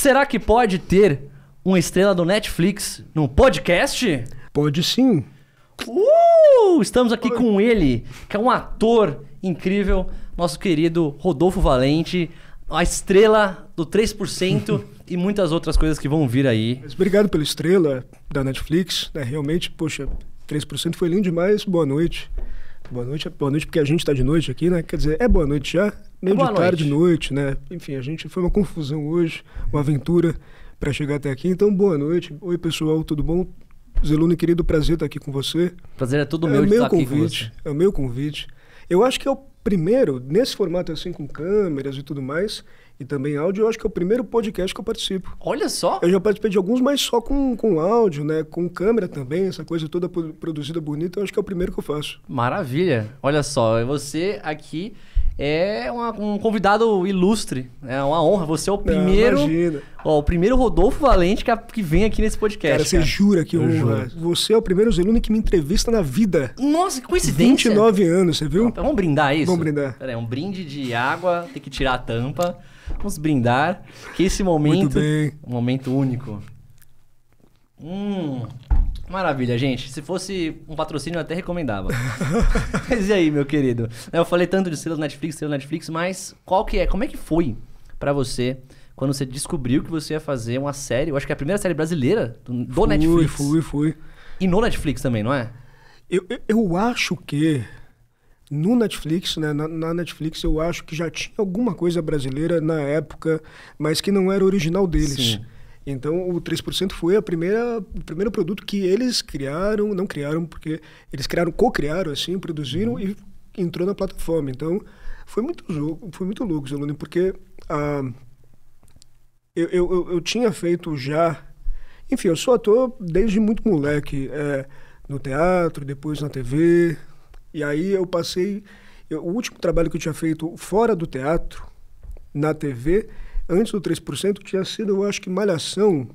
Será que pode ter uma estrela do Netflix no podcast? Pode sim. Uh! Estamos aqui com ele, que é um ator incrível, nosso querido Rodolfo Valente, a estrela do 3% e muitas outras coisas que vão vir aí. Mas obrigado pela estrela da Netflix, né? Realmente, poxa, 3% foi lindo demais. Boa noite. Boa noite, boa noite, porque a gente está de noite aqui, né? Quer dizer, é boa noite já, meio boa de tarde, noite. noite, né? Enfim, a gente foi uma confusão hoje, uma aventura para chegar até aqui. Então, boa noite. Oi, pessoal, tudo bom? Zelune, querido, prazer estar aqui com você. Prazer é todo meu, é meu convite, É o meu convite. Eu acho que é o primeiro, nesse formato assim, com câmeras e tudo mais, e também áudio, eu acho que é o primeiro podcast que eu participo. Olha só! Eu já participei de alguns, mas só com, com áudio, né? Com câmera também, essa coisa toda produzida bonita, eu acho que é o primeiro que eu faço. Maravilha! Olha só, você aqui é uma, um convidado ilustre. É uma honra. Você é o ah, primeiro. Não, imagina. Ó, o primeiro Rodolfo Valente que, que, vem aqui nesse podcast. Cara, você jura que eu honra. Juro. Você é o primeiro Zelune que me entrevista na vida. Nossa, que coincidência. 29 anos, você viu? Vamos brindar isso? Vamos brindar. Pera aí, um brinde de água, tem que tirar a tampa. Vamos brindar. Que esse momento. Um momento único. Hum. Maravilha, gente. Se fosse um patrocínio, eu até recomendava. mas e aí, meu querido? É, eu falei tanto de selo Netflix, selo Netflix, mas qual que é? Como é que foi para você quando você descobriu que você ia fazer uma série? Eu acho que é a primeira série brasileira do, do fui, Netflix. Fui, fui, fui. E no Netflix também, não é? Eu, eu acho que no Netflix, né? Na, na, Netflix eu acho que já tinha alguma coisa brasileira na época, mas que não era original deles. Sim. Então o 3% foi a primeira, o primeiro produto que eles criaram, não criaram, porque eles criaram, co-criaram, assim, produziram uhum. e entrou na plataforma. Então foi muito, foi muito louco, Zelone, porque ah, eu, eu, eu tinha feito já. Enfim, eu sou ator desde muito moleque. É, no teatro, depois na TV, e aí eu passei. Eu, o último trabalho que eu tinha feito fora do teatro, na TV, antes do 3%, tinha sido, eu acho que, Malhação,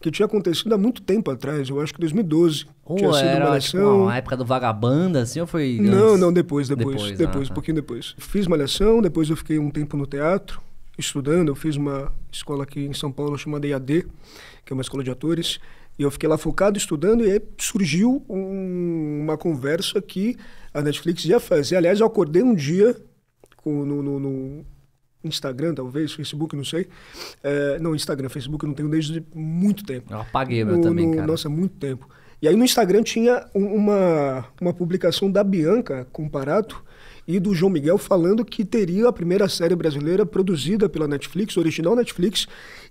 que tinha acontecido há muito tempo atrás, eu acho que 2012. Ou tinha sido era, tipo, Malhação. Tipo, uma época do Vagabanda, assim, ou foi... Não, não, depois, depois, depois, ah, depois ah, tá. um pouquinho depois. Fiz Malhação, depois eu fiquei um tempo no teatro, estudando, eu fiz uma escola aqui em São Paulo chamada IAD, que é uma escola de atores, e eu fiquei lá focado, estudando, e aí surgiu um, uma conversa que a Netflix ia fazer. Aliás, eu acordei um dia com, no, no, no Instagram, talvez, Facebook, não sei. É, não, Instagram, Facebook eu não tenho desde muito tempo. Eu apaguei meu no, também, cara. Nossa, muito tempo. E aí no Instagram tinha uma, uma publicação da Bianca comparado e do João Miguel falando que teria a primeira série brasileira produzida pela Netflix, original Netflix.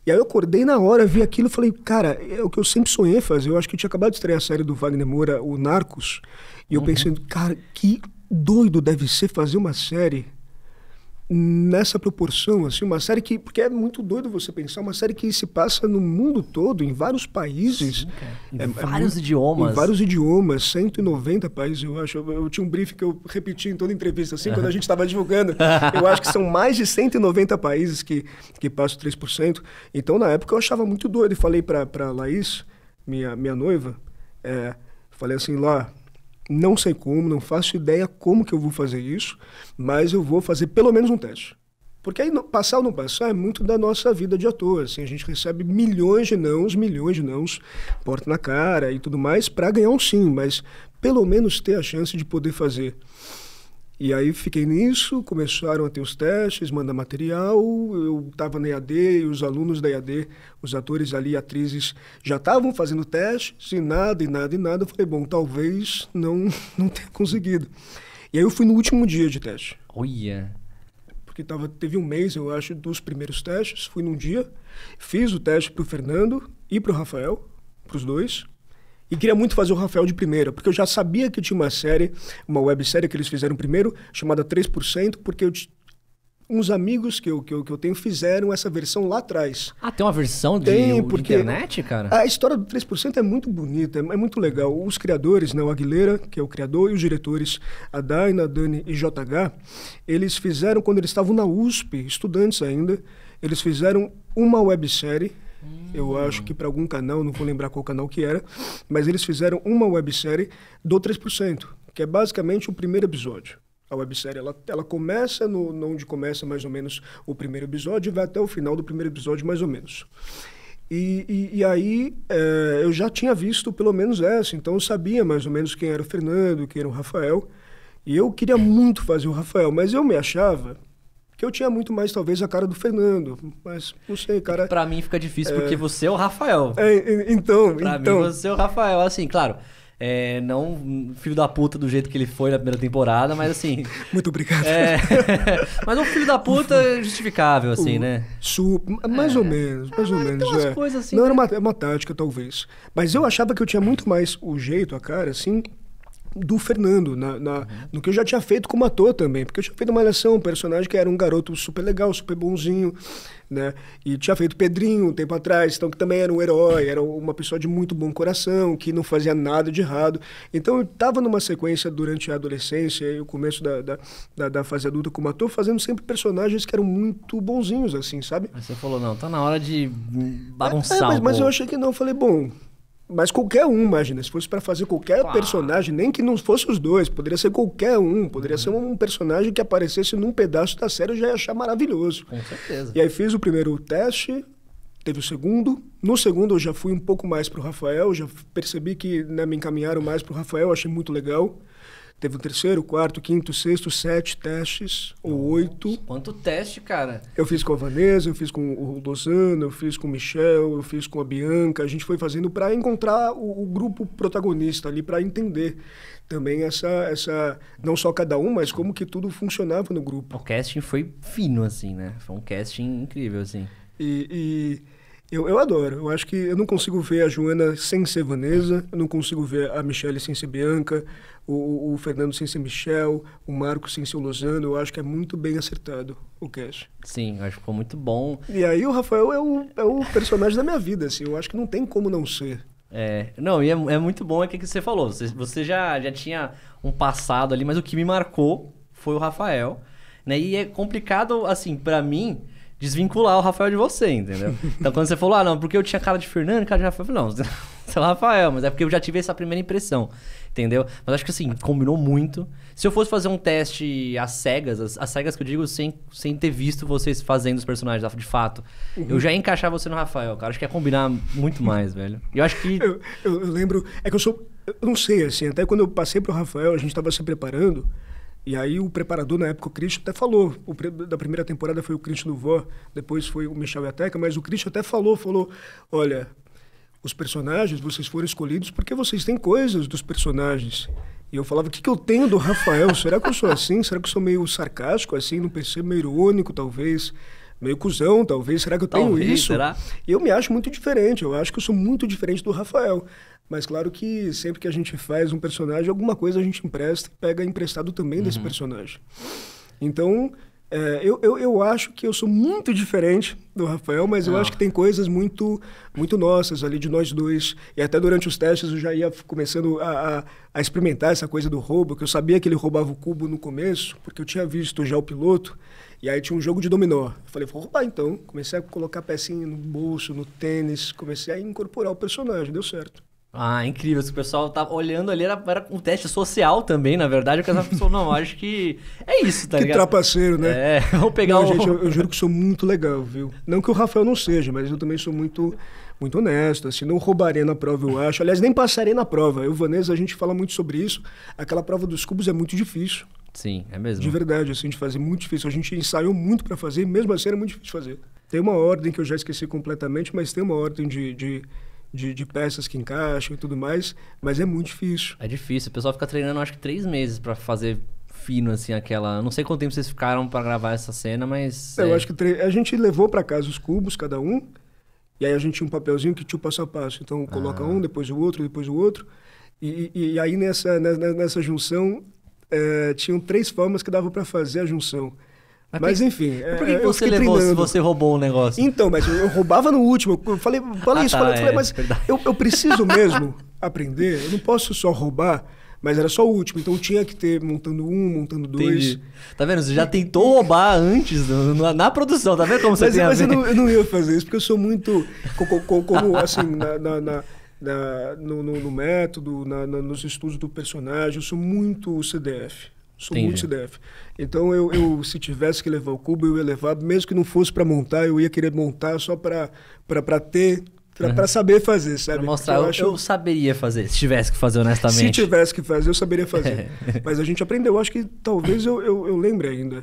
E aí eu acordei na hora, vi aquilo e falei, cara, é o que eu sempre sonhei fazer. Eu acho que eu tinha acabado de estrear a série do Wagner Moura, o Narcos. E eu uhum. pensei, cara, que doido deve ser fazer uma série nessa proporção, assim, uma série que, porque é muito doido você pensar, uma série que se passa no mundo todo, em vários países. Sim, é, em é, vários é, idiomas. Em vários idiomas, 190 países, eu acho. Eu, eu tinha um brief que eu repeti em toda entrevista, assim, quando a gente estava divulgando. Eu acho que são mais de 190 países que, que passam 3%. Então, na época, eu achava muito doido e falei para Laís, minha, minha noiva, é, falei assim, lá, não sei como, não faço ideia como que eu vou fazer isso, mas eu vou fazer pelo menos um teste. Porque aí passar ou não passar é muito da nossa vida de ator. Assim, a gente recebe milhões de nãos, milhões de nãos, porta na cara e tudo mais, para ganhar um sim, mas pelo menos ter a chance de poder fazer. E aí fiquei nisso, começaram a ter os testes, mandar material. Eu estava na EAD e os alunos da EAD, os atores ali, atrizes, já estavam fazendo testes e nada, e nada, e nada. Eu falei, bom, talvez não, não tenha conseguido. E aí eu fui no último dia de teste. Olha! Yeah. Porque tava, teve um mês, eu acho, dos primeiros testes. Fui num dia, fiz o teste para o Fernando e para o Rafael, para os dois. E queria muito fazer o Rafael de primeira, porque eu já sabia que tinha uma série, uma websérie que eles fizeram primeiro, chamada 3%, porque eu uns amigos que eu, que eu, que, eu, tenho fizeram essa versão lá atrás. Ah, tem uma versão tem, de, porque de internet, cara? A história do 3% é muito bonita, é, é muito legal. Os criadores, né, o Aguilera, que é o criador, e os diretores, a Daina, Dani e JH, eles fizeram, quando eles estavam na USP, estudantes ainda, eles fizeram uma websérie Hum. Eu acho que para algum canal, não vou lembrar qual canal que era, mas eles fizeram uma websérie do 3%, que é basicamente o primeiro episódio. A websérie ela, ela começa no, no onde começa mais ou menos o primeiro episódio e vai até o final do primeiro episódio, mais ou menos. E, e, e, aí é, eu já tinha visto pelo menos essa, então eu sabia mais ou menos quem era o Fernando, quem era o Rafael. E eu queria muito fazer o Rafael, mas eu me achava que eu tinha muito mais, talvez, a cara do Fernando. Mas não sei, cara. Para mim fica difícil é... porque você é o Rafael. É, então, pra então. Mim, você é o Rafael, assim, claro. É, não filho da puta do jeito que ele foi na primeira temporada, mas assim. Muito obrigado. É, mas um filho da puta é justificável, assim, o, né? Super, mais é. ou menos, mais é, ou menos. é. coisas assim, não, né? era uma, é uma tática, talvez. Mas eu achava que eu tinha muito mais o jeito, a cara, assim, do Fernando, na, na uhum. no que eu já tinha feito como ator também. Porque eu tinha feito uma Malhação, um personagem que era um garoto super legal, super bonzinho, né? E tinha feito Pedrinho um tempo atrás, então que também era um herói, era uma pessoa de muito bom coração, que não fazia nada de errado. Então eu estava numa sequência durante a adolescência e o começo da, da, da, da, fase adulta como ator, fazendo sempre personagens que eram muito bonzinhos, assim, sabe? Mas você falou, não, tá na hora de é, bagunçar. É, é, mas, mas eu achei que não. Eu falei, bom, mas qualquer um, imagina. Se fosse para fazer qualquer personagem, nem que não fosse os dois, poderia ser qualquer um. Poderia uhum. ser um personagem que aparecesse num pedaço da série, eu já ia achar maravilhoso. Com certeza. E aí fiz o primeiro teste, teve o segundo. No segundo eu já fui um pouco mais pro Rafael, já percebi que né, me encaminharam mais pro Rafael, achei muito legal. Teve o terceiro, quarto, quinto, sexto, sete testes, ou Nossa, oito. Quanto teste, cara? Eu fiz com a Vanessa, eu fiz com o Lozano, eu fiz com o Michel, eu fiz com a Bianca. A gente foi fazendo para encontrar o, o, grupo protagonista ali, para entender também essa, essa. Não só cada um, mas como que tudo funcionava no grupo. O casting foi fino, assim, né? Foi um casting incrível, assim. e... e eu, eu adoro. Eu acho que eu não consigo ver a Joana sem ser Vanessa, eu não consigo ver a Michelle sem ser Bianca, o, o Fernando sem ser Michel, o Marco sem ser Lozano. Eu acho que é muito bem acertado o cast. Sim, eu acho que ficou muito bom. E aí o Rafael é o, é o personagem da minha vida, assim. Eu acho que não tem como não ser. É, não, e é, é muito bom é o que você falou. Você, você já, já tinha um passado ali, mas o que me marcou foi o Rafael. Né? E é complicado, assim, para mim desvincular o Rafael de você, entendeu? Então quando você falou, ah, não, porque eu tinha cara de Fernando, cara de Rafael, eu falei, não, você é o Rafael, mas é porque eu já tive essa primeira impressão, entendeu? Mas acho que assim, combinou muito. Se eu fosse fazer um teste às cegas, às, às cegas que eu digo sem, sem ter visto vocês fazendo os personagens de fato, uhum. eu já ia encaixar você no Rafael, cara. Acho que ia combinar muito mais, velho. Eu acho que. Eu, eu, eu lembro, é que eu sou. Eu não sei, assim, até quando eu passei pro Rafael, a gente tava se preparando. E aí o preparador, na época, o Cristo até falou. O, da primeira temporada foi o Cristo Duvan, depois foi o Michel Yateca, mas o Cristo até falou, falou, olha, os personagens, vocês foram escolhidos porque vocês têm coisas dos personagens. E eu falava, o que, que eu tenho do Rafael? Será que eu sou assim? Será que eu sou meio sarcástico, assim? Não percebo, meio irônico, talvez? Meio cuzão, talvez? Será que eu tenho isso? Será? E eu me acho muito diferente. Eu acho que eu sou muito diferente do Rafael. Mas claro que sempre que a gente faz um personagem, alguma coisa a gente empresta, pega emprestado também uhum. desse personagem. Então, é, eu, eu, eu acho que eu sou muito diferente do Rafael, mas eu é. acho que tem coisas muito muito nossas ali de nós dois. E até durante os testes eu já ia começando a, a, a, experimentar essa coisa do roubo, que eu sabia que ele roubava o cubo no começo, porque eu tinha visto já o piloto. E aí tinha um jogo de dominó. Eu falei, vou roubar então. Comecei a colocar pecinha no bolso, no tênis, comecei a incorporar o personagem, deu certo. Ah, incrível. O pessoal tava tá olhando ali, era, era um teste social também, na verdade. O casal pensou, não, acho que é isso, tá que ligado? Que trapaceiro, né? É, vamos pegar não, um... gente, eu, eu, juro que sou muito legal, viu? Não que o Rafael não seja, mas eu também sou muito muito honesto, assim, não roubarei na prova, eu acho. Aliás, nem passarei na prova. Eu, Vanessa, a gente fala muito sobre isso. Aquela prova dos cubos é muito difícil. Sim, é mesmo. De verdade, assim, de fazer muito difícil. A gente ensaiou muito para fazer, mesmo assim era muito difícil de fazer. Tem uma ordem que eu já esqueci completamente, mas tem uma ordem de, de de, de, peças que encaixam e tudo mais, mas é muito difícil. É difícil, o pessoal fica treinando acho que três meses para fazer fino assim aquela. Não sei quanto tempo vocês ficaram para gravar essa cena, mas. Eu é... acho que tre... a gente levou para casa os cubos, cada um, e aí a gente tinha um papelzinho que tinha o passo a passo. Então coloca ah. um, depois o outro, depois o outro. E, e, e aí nessa, nessa, nessa junção é, tinham três formas que dava para fazer a junção. Mas, mas enfim. É, por que, é, você levou treinando. se você roubou o um negócio? Então, mas eu, roubava no último. Eu falei, falei ah, isso, tá, falei, é, falei, mas eu, eu preciso mesmo aprender. Eu não posso só roubar mas era só o último. Então tinha que ter montando um, montando dois. Entendi. Tá vendo? Você já tentou roubar antes na, na produção, tá vendo como você mas, tem mas Mas eu, não ia fazer isso, porque eu sou muito. Como, como assim, na, na, na no, no, no, método, nos estudos do personagem, eu sou muito CDF. Sou Entendi. muito CDF. Então, eu, eu, se tivesse que levar o cubo, eu ia levar, mesmo que não fosse para montar, eu ia querer montar só para ter para uhum. saber fazer, sabe? Pra mostrar, eu, acho... eu, saberia fazer, se tivesse que fazer honestamente. Se tivesse que fazer, eu saberia fazer. mas a gente aprendeu, eu acho que talvez eu, eu, eu, lembre ainda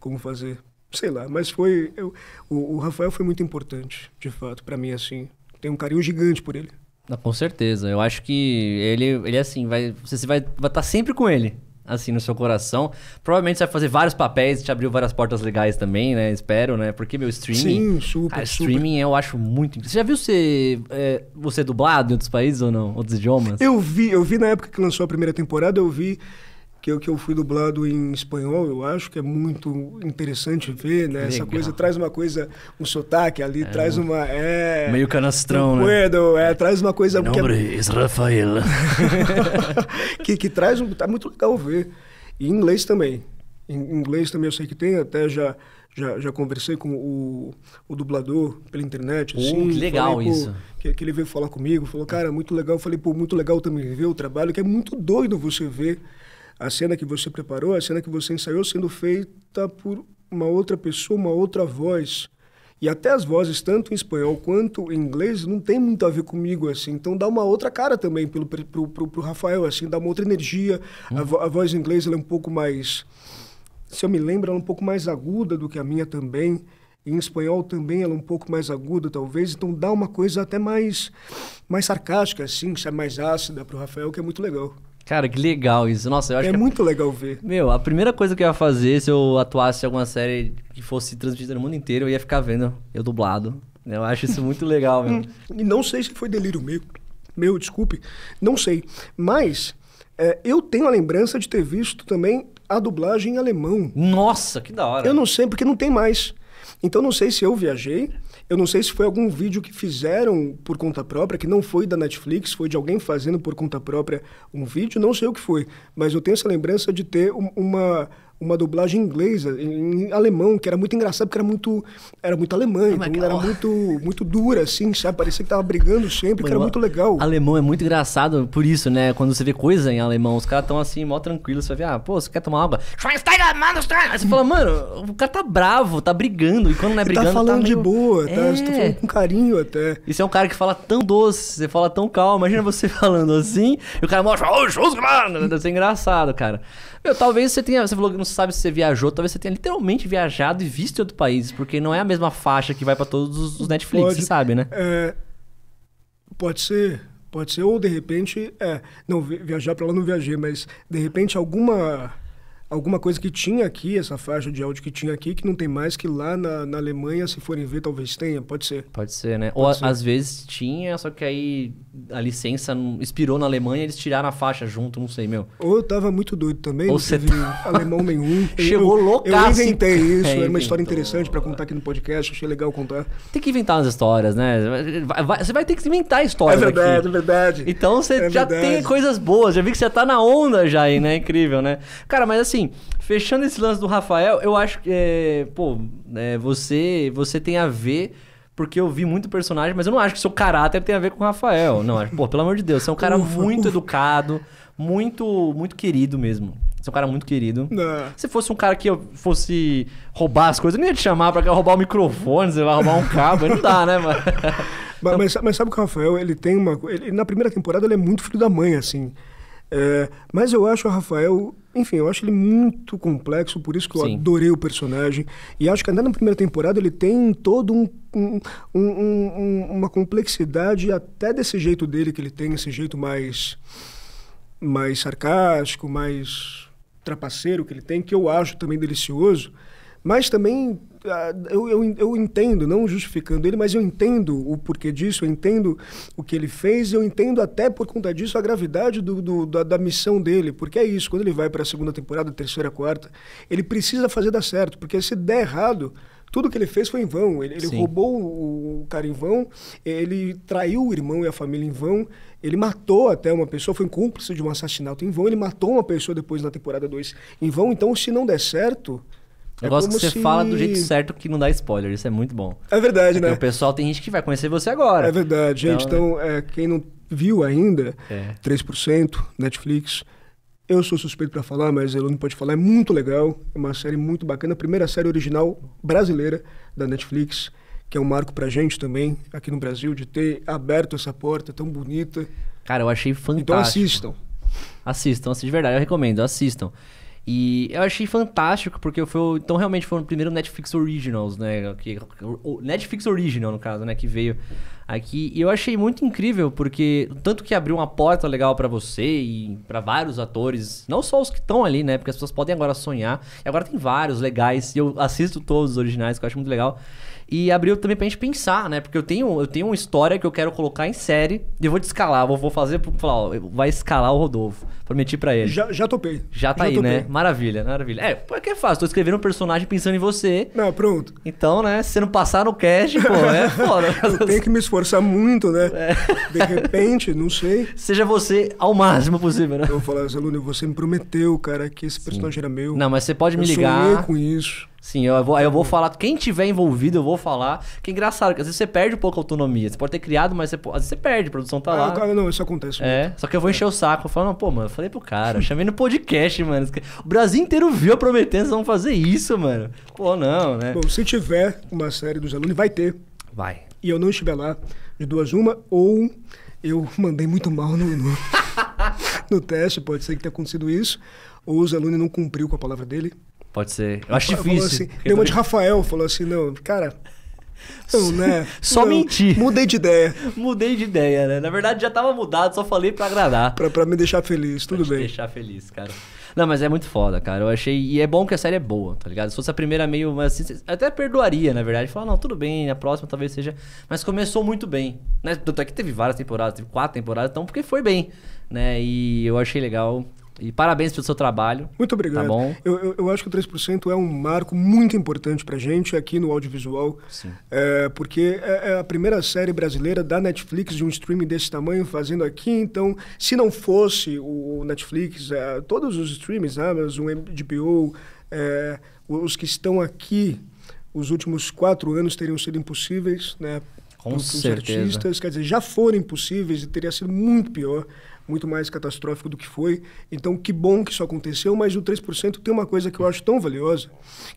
como fazer. Sei lá, mas foi... Eu, o, o Rafael foi muito importante, de fato, para mim, assim. Tenho um carinho gigante por ele. Ah, com certeza, eu acho que ele, ele é assim, vai, você vai estar vai tá sempre com ele assim, no seu coração. Provavelmente você vai fazer vários papéis, te abriu várias portas legais também, né? Espero, né? Porque meu streaming. Sim, super. Cara, super. streaming eu acho muito. Você já viu você, é, você dublado em outros países ou não? Outros idiomas? Eu vi, eu vi na época que lançou a primeira temporada, eu vi que eu, é que eu fui dublado em espanhol, eu acho que é muito interessante ver, né? Legal. Essa coisa traz uma coisa, um sotaque ali, é, traz uma... É, meio canastrão, um né? puedo, né? É, traz uma coisa... Meu é nome é Rafael. que, que traz... Um, tá muito legal ver. E em inglês também. Em inglês também eu sei que tem, até já... Já, já, conversei com o, o dublador pela internet. Assim, que legal falei, isso. Que, que, ele veio falar comigo, falou, cara, muito legal. Eu falei, pô, muito legal também ver o trabalho, que é muito doido você ver a cena que você preparou, a cena que você ensaiou sendo feita por uma outra pessoa, uma outra voz. E até as vozes, tanto em espanhol quanto em inglês, não tem muito a ver comigo, assim. Então dá uma outra cara também pelo, pro, pro, pro Rafael, assim, dá uma outra energia. A, vo, a, voz em inglês ela é um pouco mais. Se eu me lembro, ela é um pouco mais aguda do que a minha também. Em espanhol também ela é um pouco mais aguda, talvez. Então dá uma coisa até mais, mais sarcástica, assim, mais ácida pro Rafael, que é muito legal. Cara, que legal isso. Nossa, eu acho é que. É muito legal ver. Meu, a primeira coisa que eu ia fazer se eu atuasse em alguma série que fosse transmitida no mundo inteiro, eu ia ficar vendo eu dublado. Eu acho isso muito legal, meu. E não sei se foi delírio meu. Meu, desculpe. Não sei. Mas é, eu tenho a lembrança de ter visto também a dublagem em alemão. Nossa, que da hora. Eu não sei, porque não tem mais. Então não sei se eu viajei eu não sei se foi algum vídeo que fizeram por conta própria, que não foi da Netflix, foi de alguém fazendo por conta própria um vídeo, não sei o que foi, mas eu tenho essa lembrança de ter um, uma uma dublagem inglesa, em alemão, que era muito engraçado, porque era muito, era muito alemão, oh é então era é? muito, muito dura, assim, sabe? Parecia que tava brigando sempre, Mano, que era muito legal. Alemão é muito engraçado por isso, né? Quando você vê coisa em alemão, os caras tão assim, mó tranquilos, você vê, ah, pô, você quer tomar água? Aí você fala, mano, o cara tá bravo, tá brigando, e quando não é tá brigando, tá falando tá meio... de boa, tá? É. Você tá falando com carinho até. Isso é um cara que fala tão doce, você fala tão calmo, imagina você falando assim, e o cara mostra, oh, Isso é engraçado, cara. Meu, talvez você tenha. Você falou que não sabe se você viajou, talvez você tenha literalmente viajado e visto em outro país, porque não é a mesma faixa que vai para todos os Netflix, pode, você sabe, né? É, pode ser. Pode ser, ou de repente, é, não, viajar para lá não viajei, mas de repente alguma alguma coisa que tinha aqui, essa faixa de áudio que tinha aqui, que não tem mais, que lá na, na Alemanha, se forem ver, talvez tenha, pode ser. Pode ser, né? Pode Ou ser. às vezes tinha, só que aí a licença expirou na Alemanha, eles tiraram a faixa junto, não sei, meu. Ou eu tava muito doido também, Ou você tá... alemão nenhum. Chegou louco, Eu inventei isso, é, era uma história interessante para contar aqui no podcast, achei legal contar. Tem que inventar umas histórias, né? Vai, vai, você vai ter que inventar histórias. É verdade, aqui. é verdade. Então você é já verdade. tem coisas boas, já vi que você tá na onda já aí, né? Incrível, né? Cara, mas assim, assim, fechando esse lance do Rafael, eu acho que, é, pô, é, você, você tem a ver porque eu vi muito personagem, mas eu não acho que seu caráter tem a ver com o Rafael. Não, acho, pô, pelo amor de Deus, você é um cara ufa, muito ufa. educado, muito muito querido mesmo. Você é um cara muito querido. Não. Se fosse um cara que fosse roubar as coisas, eu não ia te chamar pra roubar o microfone, você vai roubar um cabo, não dá, né, mano? Mas, mas, mas, sabe que o Rafael, ele tem uma. Ele, na primeira temporada, ele é muito filho da mãe, assim. É, mas eu acho o Rafael, enfim, eu acho ele muito complexo, por isso que eu Sim. adorei o personagem. E acho que ainda na primeira temporada ele tem todo um, um, um, uma complexidade, até desse jeito dele que ele tem, esse jeito mais, mais sarcástico, mais trapaceiro que ele tem, que eu acho também delicioso. Mas também ah, eu, eu, eu entendo, não justificando ele, mas eu entendo o porquê disso, eu entendo o que ele fez, eu entendo até por conta disso a gravidade do, do da, da, missão dele, porque é isso, quando ele vai para a segunda temporada, terceira, quarta, ele precisa fazer dar certo, porque se der errado, tudo que ele fez foi em vão. Ele, ele roubou o, o cara em vão, ele traiu o irmão e a família em vão, ele matou até uma pessoa, foi um cúmplice de um assassinato em vão, ele matou uma pessoa depois na temporada 2 em vão. Então, se não der certo, é eu é gosto que você se... fala do jeito certo que não dá spoiler. Isso é muito bom. É verdade, é né? O pessoal tem gente que vai conhecer você agora. É verdade, então, gente. Então, é, quem não viu ainda, é. 3%, Netflix. Eu sou suspeito para falar, mas ele não pode falar. É muito legal. É uma série muito bacana. A primeira série original brasileira da Netflix, que é um marco pra gente também, aqui no Brasil, de ter aberto essa porta tão bonita. Cara, eu achei então, fantástico. Então assistam. Assistam, assistam de verdade. Eu recomendo, assistam. E eu achei fantástico, porque foi. Então, realmente foi o primeiro Netflix Originals, né? Que, Netflix Original, no caso, né? Que veio aqui. E eu achei muito incrível, porque tanto que abriu uma porta legal para você e para vários atores, não só os que estão ali, né? Porque as pessoas podem agora sonhar. E agora tem vários legais, e eu assisto todos os originais, que eu acho muito legal. E abriu também pra gente pensar, né? Porque eu tenho, eu tenho uma história que eu quero colocar em série. E eu vou descalar, vou, vou fazer, falar, ó, vai escalar o Rodolfo. Prometi para ele. Já, já topei. Já tá já aí, topei. né? Maravilha, maravilha. É, porque é, é fácil, tô escrevendo um personagem pensando em você. Não, pronto. Então, né, se você não passar no cast, pô, é foda. Tem que me esforçar muito, né? É. De repente, não sei. Seja você ao máximo possível, né? Eu vou falar, aluno, você me prometeu, cara, que esse personagem Sim. era meu. Não, mas você pode eu me ligar. Eu com isso. Sim, eu vou, eu vou falar. Quem tiver envolvido, eu vou falar. Que é engraçado, que às vezes você perde um pouco a autonomia. Você pode ter criado, mas você, às vezes você perde, a produção tá ah, lá. Cara, não, isso acontece. É, muito. só que eu vou é. encher o saco. Eu falo, não, pô, mano, eu falei pro cara, eu chamei no podcast, mano. O Brasil inteiro viu a Prometense, vão fazer isso, mano. Pô, não, né? Bom, se tiver uma série dos alunos, vai ter. Vai. E eu não estiver lá, de duas uma, ou eu mandei muito mal no, no, no teste, pode ser que tenha acontecido isso, ou os alunos não cumpriu com a palavra dele. Pode ser. Eu acho difícil. Assim, deu uma de Rafael, falou assim, não, cara. Não, né? só não, Mudei de ideia. Mudei de ideia, né? Na verdade já tava mudado, só falei para agradar. pra, pra me deixar feliz, tudo pra bem. deixar feliz, cara. Não, mas é muito foda, cara. Eu achei. E é bom que a série é boa, tá ligado? Se fosse a primeira meio. Assim, até perdoaria, na verdade. Falar, não, tudo bem, a próxima talvez seja. Mas começou muito bem. Né? Tanto é que teve várias temporadas, teve quatro temporadas, então, porque foi bem. Né? E eu achei legal. E parabéns pelo seu trabalho. Muito obrigado. Tá bom? Eu, eu, eu acho que o 3% é um marco muito importante para gente aqui no audiovisual. Sim. É, porque é, é a primeira série brasileira da Netflix de um streaming desse tamanho fazendo aqui. Então, se não fosse o Netflix, é, todos os streams, né, Amazon, HBO, é, os que estão aqui, os últimos quatro anos teriam sido impossíveis, né? Com os certeza. artistas, quer dizer, já foram impossíveis e teria sido muito pior muito mais catastrófico do que foi. Então, que bom que isso aconteceu, mas o 3% tem uma coisa que eu acho tão valiosa,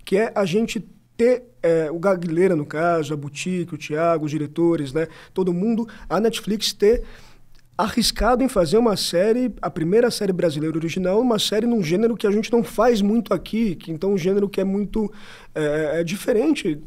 que é a gente ter é, o Gaguileira, no caso, a Boutique, o Tiago, os diretores, né, todo mundo, a Netflix ter arriscado em fazer uma série, a primeira série brasileira original, uma série num gênero que a gente não faz muito aqui, que então é um gênero que é muito é, é, é diferente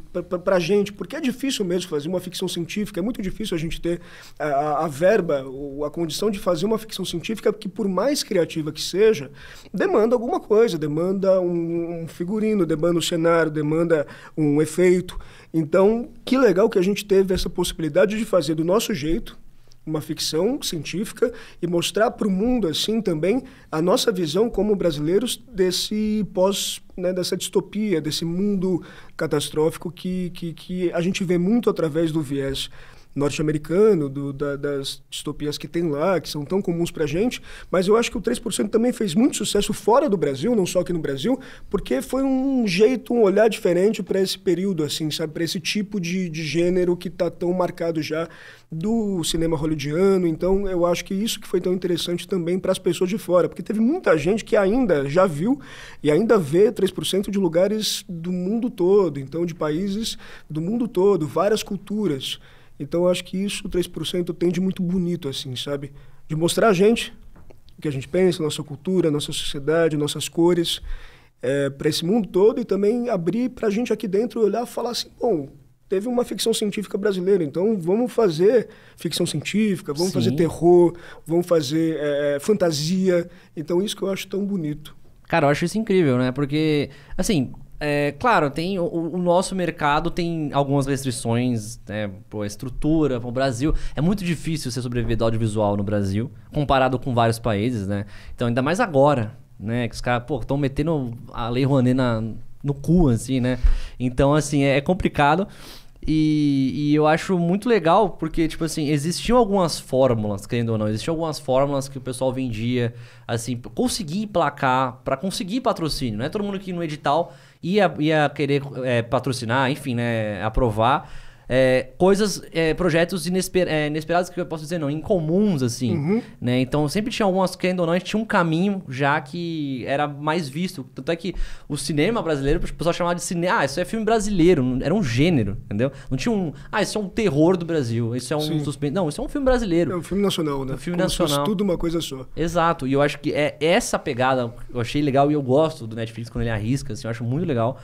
para a gente, porque é difícil mesmo fazer uma ficção científica, é muito difícil a gente ter a, a verba, a condição de fazer uma ficção científica que, por mais criativa que seja, demanda alguma coisa, demanda um, um figurino, demanda um cenário, demanda um efeito. Então, que legal que a gente teve essa possibilidade de fazer do nosso jeito, uma ficção científica e mostrar para o mundo assim também a nossa visão como brasileiros desse pós né, dessa distopia desse mundo catastrófico que, que, que a gente vê muito através do viés norte-americano, da, das distopias que tem lá, que são tão comuns para a gente, mas eu acho que o 3% também fez muito sucesso fora do Brasil, não só aqui no Brasil, porque foi um jeito, um olhar diferente para esse período, assim, sabe, para esse tipo de, de gênero que está tão marcado já do cinema hollywoodiano. Então, eu acho que isso que foi tão interessante também para as pessoas de fora, porque teve muita gente que ainda já viu e ainda vê 3% de lugares do mundo todo, então de países do mundo todo, várias culturas. Então eu acho que isso, 3%, tem de muito bonito, assim, sabe? De mostrar a gente, o que a gente pensa, nossa cultura, nossa sociedade, nossas cores, é, para esse mundo todo e também abrir para a gente aqui dentro olhar e falar assim, bom, teve uma ficção científica brasileira, então vamos fazer ficção científica, vamos Sim. fazer terror, vamos fazer é, é, fantasia. Então isso que eu acho tão bonito. Cara, eu acho isso incrível, né? Porque, assim, é, claro, tem o, o, nosso mercado tem algumas restrições, né, a estrutura, para o Brasil. É muito difícil você sobreviver do audiovisual no Brasil, comparado com vários países, né? Então, ainda mais agora, né? Que os caras, pô, estão metendo a Lei Rouanet na, no cu, assim, né? Então, assim, é, é complicado. E, e, eu acho muito legal, porque, tipo assim, existiam algumas fórmulas, querendo ou não, existiam algumas fórmulas que o pessoal vendia, assim, conseguir placar, para conseguir patrocínio. né todo mundo que no edital ia, ia querer é, patrocinar, enfim, né, aprovar é, coisas, é, projetos inesper é, inesperados, que eu posso dizer não, incomuns, assim. Uhum. Né? Então, sempre tinha algumas, que ou não, a gente tinha um caminho já que era mais visto. Tanto é que o cinema brasileiro, o pessoal chamava de cinema. Ah, isso é filme brasileiro, era um gênero, entendeu? Não tinha um. Ah, isso é um terror do Brasil, isso é um Sim. suspense. Não, isso é um filme brasileiro. É um filme nacional, né? É um filme Como nacional. tudo uma coisa só. Exato, e eu acho que é essa pegada eu achei legal e eu gosto do Netflix quando ele arrisca, assim, eu acho muito legal.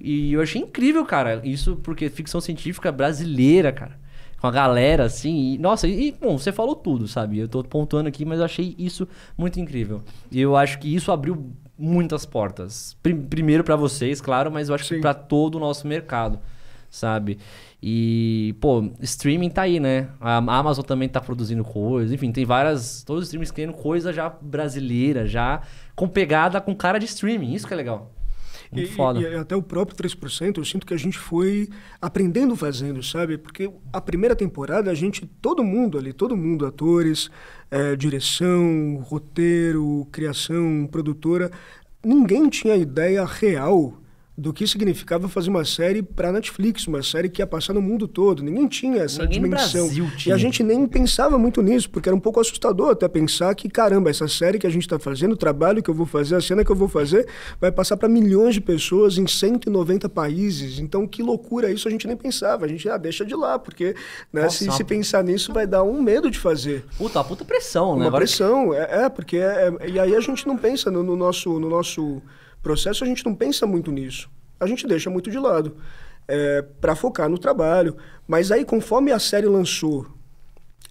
E eu achei incrível, cara, isso porque ficção científica brasileira, cara. Com a galera, assim. E, nossa, e, bom, você falou tudo, sabe? Eu tô pontuando aqui, mas eu achei isso muito incrível. E eu acho que isso abriu muitas portas. primeiro para vocês, claro, mas eu acho Sim. que para todo o nosso mercado, sabe? E, pô, streaming tá aí, né? A Amazon também tá produzindo coisa, enfim, tem várias. Todos os streamers criando coisa já brasileira, já com pegada, com cara de streaming. Isso que é legal. Muito e, foda. E, até o próprio 3%, eu sinto que a gente foi aprendendo fazendo, sabe? Porque a primeira temporada, a gente, todo mundo ali, todo mundo, atores, é, direção, roteiro, criação, produtora, ninguém tinha ideia real do que significava fazer uma série para Netflix, uma série que ia passar no mundo todo. Ninguém tinha essa Ninguém dimensão. Tinha. E a gente nem pensava muito nisso, porque era um pouco assustador até pensar que, caramba, essa série que a gente está fazendo, o trabalho que eu vou fazer, a cena que eu vou fazer, vai passar para milhões de pessoas em 190 países. Então, que loucura isso, a gente nem pensava. A gente ah, deixa de lá, porque né, Nossa, se, se, pensar nisso vai dar um medo de fazer. Puta, puta pressão, né? Uma pressão, é, é porque é, é, e aí a gente não pensa no, no nosso. No nosso Processo a gente não pensa muito nisso. A gente deixa muito de lado é, para focar no trabalho. Mas aí, conforme a série lançou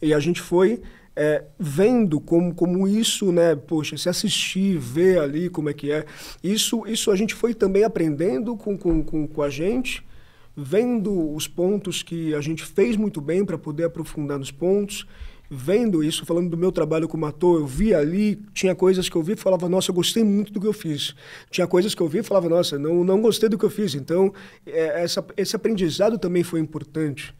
e a gente foi é, vendo como, como isso, né? Poxa, se assistir, ver ali como é que é. Isso, isso a gente foi também aprendendo com, com, com, com a gente, vendo os pontos que a gente fez muito bem para poder aprofundar nos pontos vendo isso, falando do meu trabalho como ator, eu vi ali, tinha coisas que eu vi e falava, nossa, eu gostei muito do que eu fiz. Tinha coisas que eu vi e falava, nossa, não, não gostei do que eu fiz. Então, é, essa, esse aprendizado também foi importante.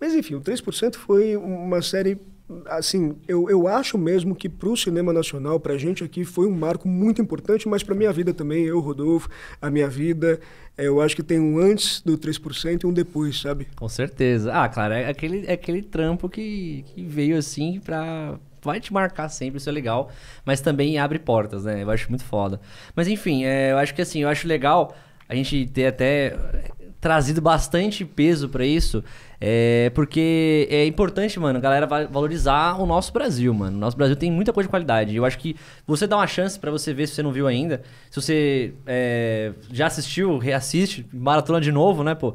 Mas, enfim, o 3% foi uma série assim, eu, eu acho mesmo que para o cinema nacional, para a gente aqui, foi um marco muito importante, mas para minha vida também, eu, Rodolfo, a minha vida, é, eu acho que tem um antes do 3% e um depois, sabe? Com certeza. Ah, claro, é aquele, é aquele trampo que, que veio assim para vai te marcar sempre, isso é legal, mas também abre portas, né? Eu acho muito foda. Mas enfim, é, eu acho que assim, eu acho legal a gente ter até é, trazido bastante peso para isso, é porque é importante, mano, a galera valorizar o nosso Brasil, mano. O nosso Brasil tem muita coisa de qualidade. Eu acho que você dá uma chance para você ver se você não viu ainda. Se você é, já assistiu, reassiste, maratona de novo, né, pô?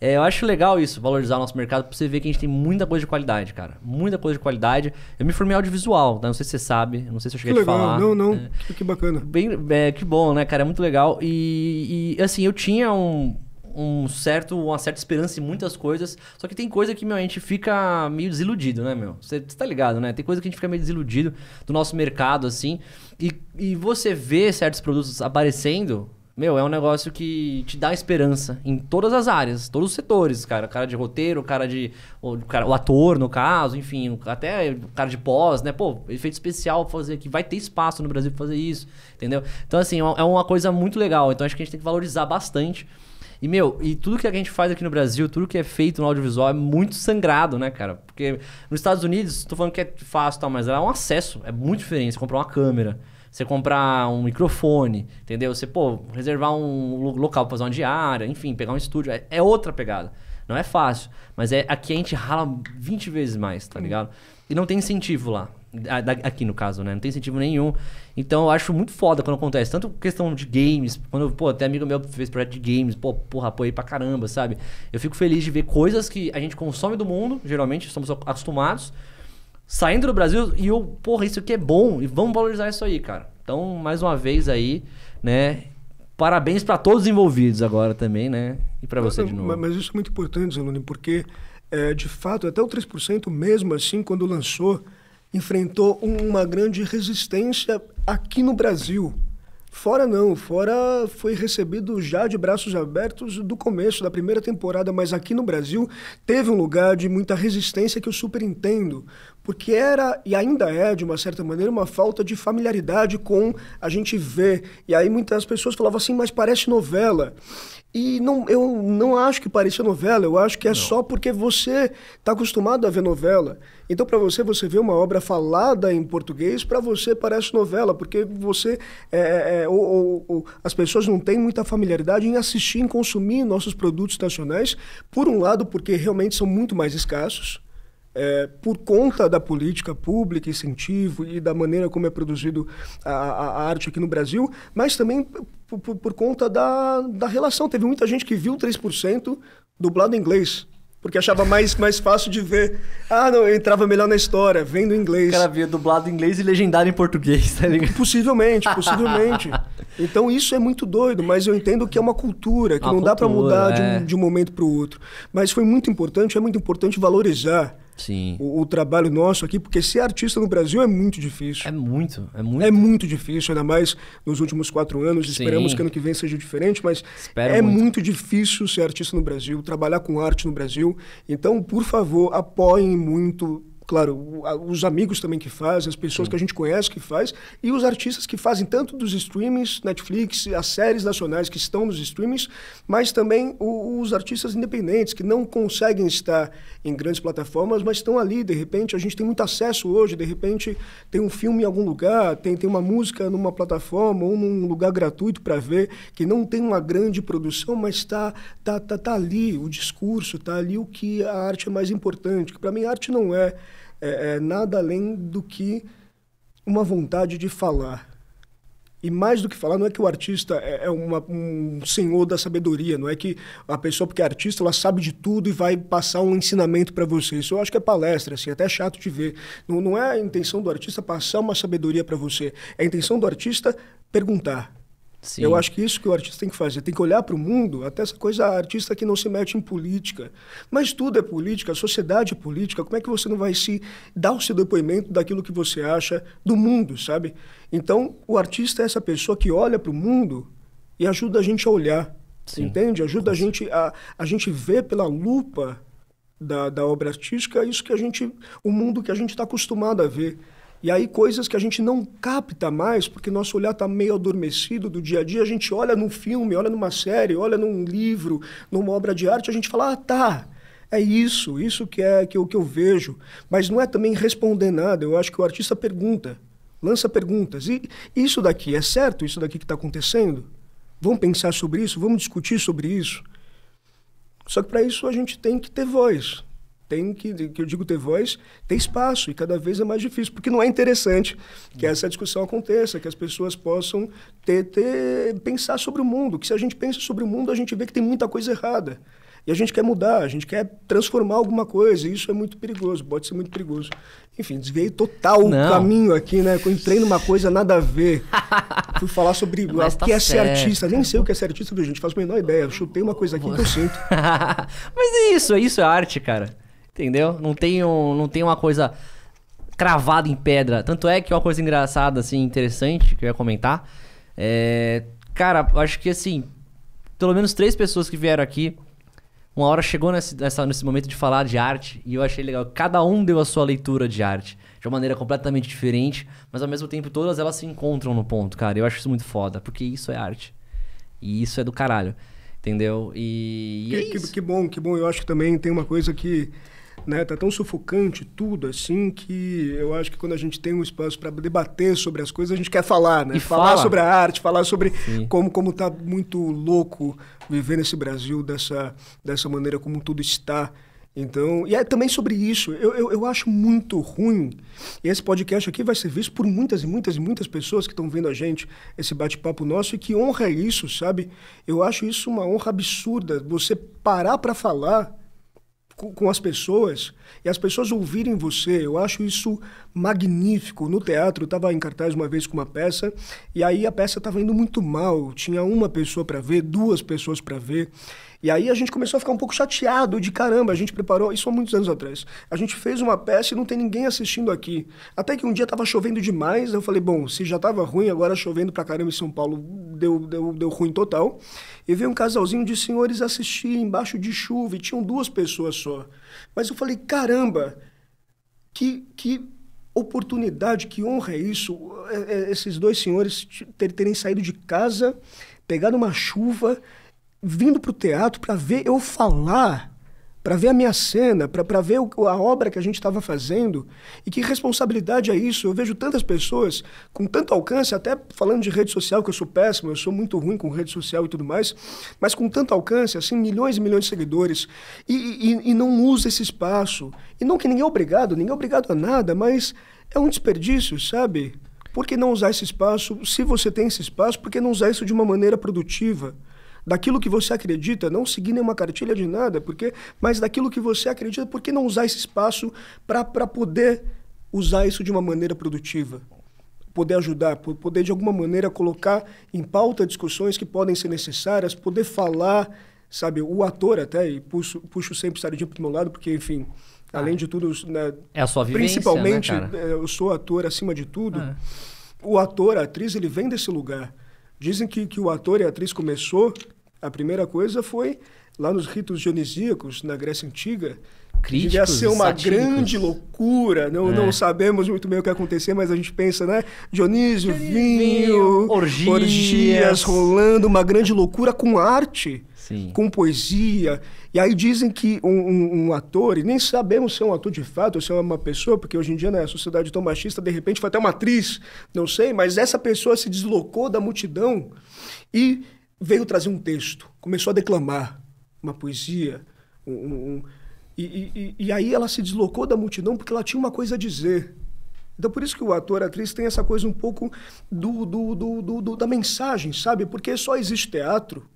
É, eu acho legal isso, valorizar o nosso mercado, pra você ver que a gente tem muita coisa de qualidade, cara. Muita coisa de qualidade. Eu me formei em audiovisual, tá? não sei se você sabe, não sei se eu cheguei que legal. a falar. Não, não, é, que bacana. Bem, é, que bom, né, cara? É muito legal. E, e assim, eu tinha um um certo, uma certa esperança em muitas coisas. Só que tem coisa que, meu, a gente fica meio desiludido, né, meu? Você tá ligado, né? Tem coisa que a gente fica meio desiludido do nosso mercado, assim. E, e você vê certos produtos aparecendo, meu, é um negócio que te dá esperança em todas as áreas, todos os setores, cara. Cara de roteiro, cara de. O, cara, o ator, no caso, enfim, até cara de pós, né? Pô, efeito especial fazer que Vai ter espaço no Brasil pra fazer isso, entendeu? Então, assim, é, é uma coisa muito legal. Então, acho que a gente tem que valorizar bastante e, meu, e tudo que a gente faz aqui no Brasil, tudo que é feito no audiovisual é muito sangrado, né, cara? Porque nos Estados Unidos, tô falando que é fácil e tal, mas é um acesso. É muito diferente. Você comprar uma câmera, você comprar um microfone, entendeu? Você, pô, reservar um local pra fazer uma diária, enfim, pegar um estúdio. É, é outra pegada. Não é fácil. Mas é aqui a gente rala 20 vezes mais, tá hum. ligado? E não tem incentivo lá. Aqui no caso, né? Não tem incentivo nenhum. Então eu acho muito foda quando acontece. Tanto questão de games, quando, pô, até amigo meu fez projeto de games, pô, porra, apoiei pra caramba, sabe? Eu fico feliz de ver coisas que a gente consome do mundo, geralmente, estamos acostumados, saindo do Brasil, e eu, porra, isso aqui é bom, e vamos valorizar isso aí, cara. Então, mais uma vez aí, né? Parabéns para todos os envolvidos agora também, né? E para você de novo. Mas isso é muito importante, Zanoni, porque, é, de fato, até o 3%, mesmo assim, quando lançou enfrentou uma grande resistência aqui no Brasil. Fora não, fora foi recebido já de braços abertos do começo da primeira temporada, mas aqui no Brasil teve um lugar de muita resistência que eu super entendo, porque era e ainda é de uma certa maneira uma falta de familiaridade com a gente ver. E aí muitas pessoas falavam assim, mas parece novela. E não, eu não acho que pareça é novela, eu acho que é não. só porque você está acostumado a ver novela. Então, para você, você vê uma obra falada em português, para você parece novela, porque você. É, é, ou, é, ou, ou, as pessoas não têm muita familiaridade em assistir, em consumir nossos produtos nacionais, por um lado, porque realmente são muito mais escassos. É, por conta da política pública, incentivo e da maneira como é produzido a, a, arte aqui no Brasil, mas também por, por, por, conta da, da relação. Teve muita gente que viu 3% dublado em inglês. Porque achava mais, mais fácil de ver. Ah, não, eu entrava melhor na história, vendo inglês. O cara via dublado em inglês e legendado em português, tá ligado? Possivelmente, possivelmente. então isso é muito doido, mas eu entendo que é uma cultura, que uma não cultura, dá para mudar é. de, um, de um momento para o outro. Mas foi muito importante, é muito importante valorizar Sim. O, o, trabalho nosso aqui, porque ser artista no Brasil é muito difícil. É muito, é muito. É muito difícil, ainda mais nos últimos quatro anos. Sim. Esperamos que ano que vem seja diferente, mas Espero é muito. muito. difícil ser artista no Brasil, trabalhar com arte no Brasil. Então, por favor, apoiem muito claro, os amigos também que fazem, as pessoas Sim. que a gente conhece que faz, e os artistas que fazem tanto dos streamings, Netflix, as séries nacionais que estão nos streamings, mas também os artistas independentes que não conseguem estar em grandes plataformas, mas estão ali, de repente, a gente tem muito acesso hoje, de repente tem um filme em algum lugar, tem, tem uma música numa plataforma ou num lugar gratuito para ver, que não tem uma grande produção, mas está tá, tá, tá ali o discurso, está ali o que a arte é mais importante, que para mim a arte não é é, é nada além do que uma vontade de falar. E mais do que falar, não é que o artista é, é uma, um senhor da sabedoria, não é que a pessoa, porque é artista, ela sabe de tudo e vai passar um ensinamento para você. Isso eu acho que é palestra, assim, até é chato de ver. Não, não é a intenção do artista passar uma sabedoria para você, é a intenção do artista perguntar. Sim. Eu acho que isso que o artista tem que fazer, tem que olhar para o mundo, até essa coisa ah, artista que não se mete em política. Mas tudo é política, a sociedade é política. Como é que você não vai se dar o seu depoimento daquilo que você acha do mundo, sabe? Então, o artista é essa pessoa que olha para o mundo e ajuda a gente a olhar, Sim. entende? Ajuda a gente a, a gente ver pela lupa da, da obra artística isso que a gente, o mundo que a gente está acostumado a ver. E aí coisas que a gente não capta mais, porque nosso olhar está meio adormecido do dia a dia, a gente olha num filme, olha numa série, olha num livro, numa obra de arte, a gente fala, ah, tá, é isso, isso que é que que eu vejo. Mas não é também responder nada, eu acho que o artista pergunta, lança perguntas. E isso daqui, é certo isso daqui que está acontecendo? Vamos pensar sobre isso? Vamos discutir sobre isso? Só que para isso a gente tem que ter voz tem que, que eu digo ter voz, ter espaço, e cada vez é mais difícil, porque não é interessante que essa discussão aconteça, que as pessoas possam ter, ter pensar sobre o mundo, que se a gente pensa sobre o mundo, a gente vê que tem muita coisa errada. E a gente quer mudar, a gente quer transformar alguma coisa, e isso é muito perigoso, pode ser muito perigoso. Enfim, desviei total Não. o caminho aqui, né? Eu entrei numa coisa nada a ver. Fui falar sobre o tá que é certo. ser artista. Nem sei o que é ser artista, viu, gente? Faço a menor ideia. Eu chutei uma coisa aqui que eu sinto. Mas é isso, é isso, é arte, cara. Entendeu? Não tem, um, não tem uma coisa cravada em pedra. Tanto é que uma coisa engraçada, assim, interessante, que eu ia comentar. É, cara, acho que assim, pelo menos três pessoas que vieram aqui, uma hora chegou nesse, nessa, nesse momento de falar de arte, e eu achei legal. Cada um deu a sua leitura de arte. De uma maneira completamente diferente, mas ao mesmo tempo todas elas se encontram no ponto, cara. Eu acho isso muito foda, porque isso é arte. E isso é do caralho. Entendeu? E. e que, é que, que bom, que bom. Eu acho que também tem uma coisa que né? Tá tão sufocante tudo assim que eu acho que quando a gente tem um espaço para debater sobre as coisas, a gente quer falar, né? E falar fala. sobre a arte, falar sobre Sim. como como tá muito louco viver nesse Brasil dessa dessa maneira como tudo está. Então, e é também sobre isso. Eu, eu, eu, acho muito ruim. E esse podcast aqui vai ser visto por muitas e muitas e muitas pessoas que estão vendo a gente, esse bate-papo nosso, e que honra isso, sabe? Eu acho isso uma honra absurda. Você parar para falar com, com as pessoas e as pessoas ouvirem você. Eu acho isso magnífico. No teatro, eu estava em cartaz uma vez com uma peça e aí a peça estava indo muito mal. Tinha uma pessoa para ver, duas pessoas para ver. E aí a gente começou a ficar um pouco chateado de caramba, a gente preparou, isso há muitos anos atrás. A gente fez uma peça e não tem ninguém assistindo aqui. Até que um dia estava chovendo demais, eu falei, bom, se já estava ruim, agora chovendo pra caramba em São Paulo, deu, deu, deu ruim total. E veio um casalzinho de senhores assistir embaixo de chuva e tinham duas pessoas só. Mas eu falei, caramba, que, que oportunidade, que honra é isso? É, é, esses dois senhores terem saído de casa, pegado uma chuva, vindo para o teatro para ver eu falar, para ver a minha cena, para ver o, a obra que a gente estava fazendo. E que responsabilidade é isso? Eu vejo tantas pessoas com tanto alcance, até falando de rede social, que eu sou péssimo, eu sou muito ruim com rede social e tudo mais, mas com tanto alcance, assim, milhões e milhões de seguidores, e, e, e não usa esse espaço. E não que ninguém é obrigado, ninguém é obrigado a nada, mas é um desperdício, sabe? Por que não usar esse espaço? Se você tem esse espaço, por que não usar isso de uma maneira produtiva? daquilo que você acredita, não seguir nenhuma cartilha de nada, porque, mas daquilo que você acredita, por que não usar esse espaço para poder usar isso de uma maneira produtiva? Poder ajudar, poder de alguma maneira colocar em pauta discussões que podem ser necessárias, poder falar, sabe? O ator até, e puxo, puxo sempre o sardinha para meu lado, porque, enfim, Além ah. de tudo, né, é a sua vivência, né, principalmente né, eu sou ator acima de tudo. Ah. O ator, a atriz, ele vem desse lugar. Dizem que, que o ator e a atriz começou a primeira coisa foi lá nos ritos dionisíacos, na Grécia Antiga, Críticos, devia ser uma satíricos. grande loucura. Não, é. não sabemos muito bem o que acontecer, mas a gente pensa, né? Dionísio, vinho, vinho orgias. orgias. rolando, uma grande loucura com arte, Sim. com poesia. E aí dizem que um, um, um, ator, e nem sabemos se é um ator de fato ou se é uma pessoa, porque hoje em dia, na né, sociedade tão machista, de repente foi até uma atriz, não sei, mas essa pessoa se deslocou da multidão e veio trazer um texto, começou a declamar uma poesia, um, um, e, e, e, aí ela se deslocou da multidão porque ela tinha uma coisa a dizer. Então, por isso que o ator, a atriz, tem essa coisa um pouco do, do, do, do da mensagem, sabe? Porque só existe teatro,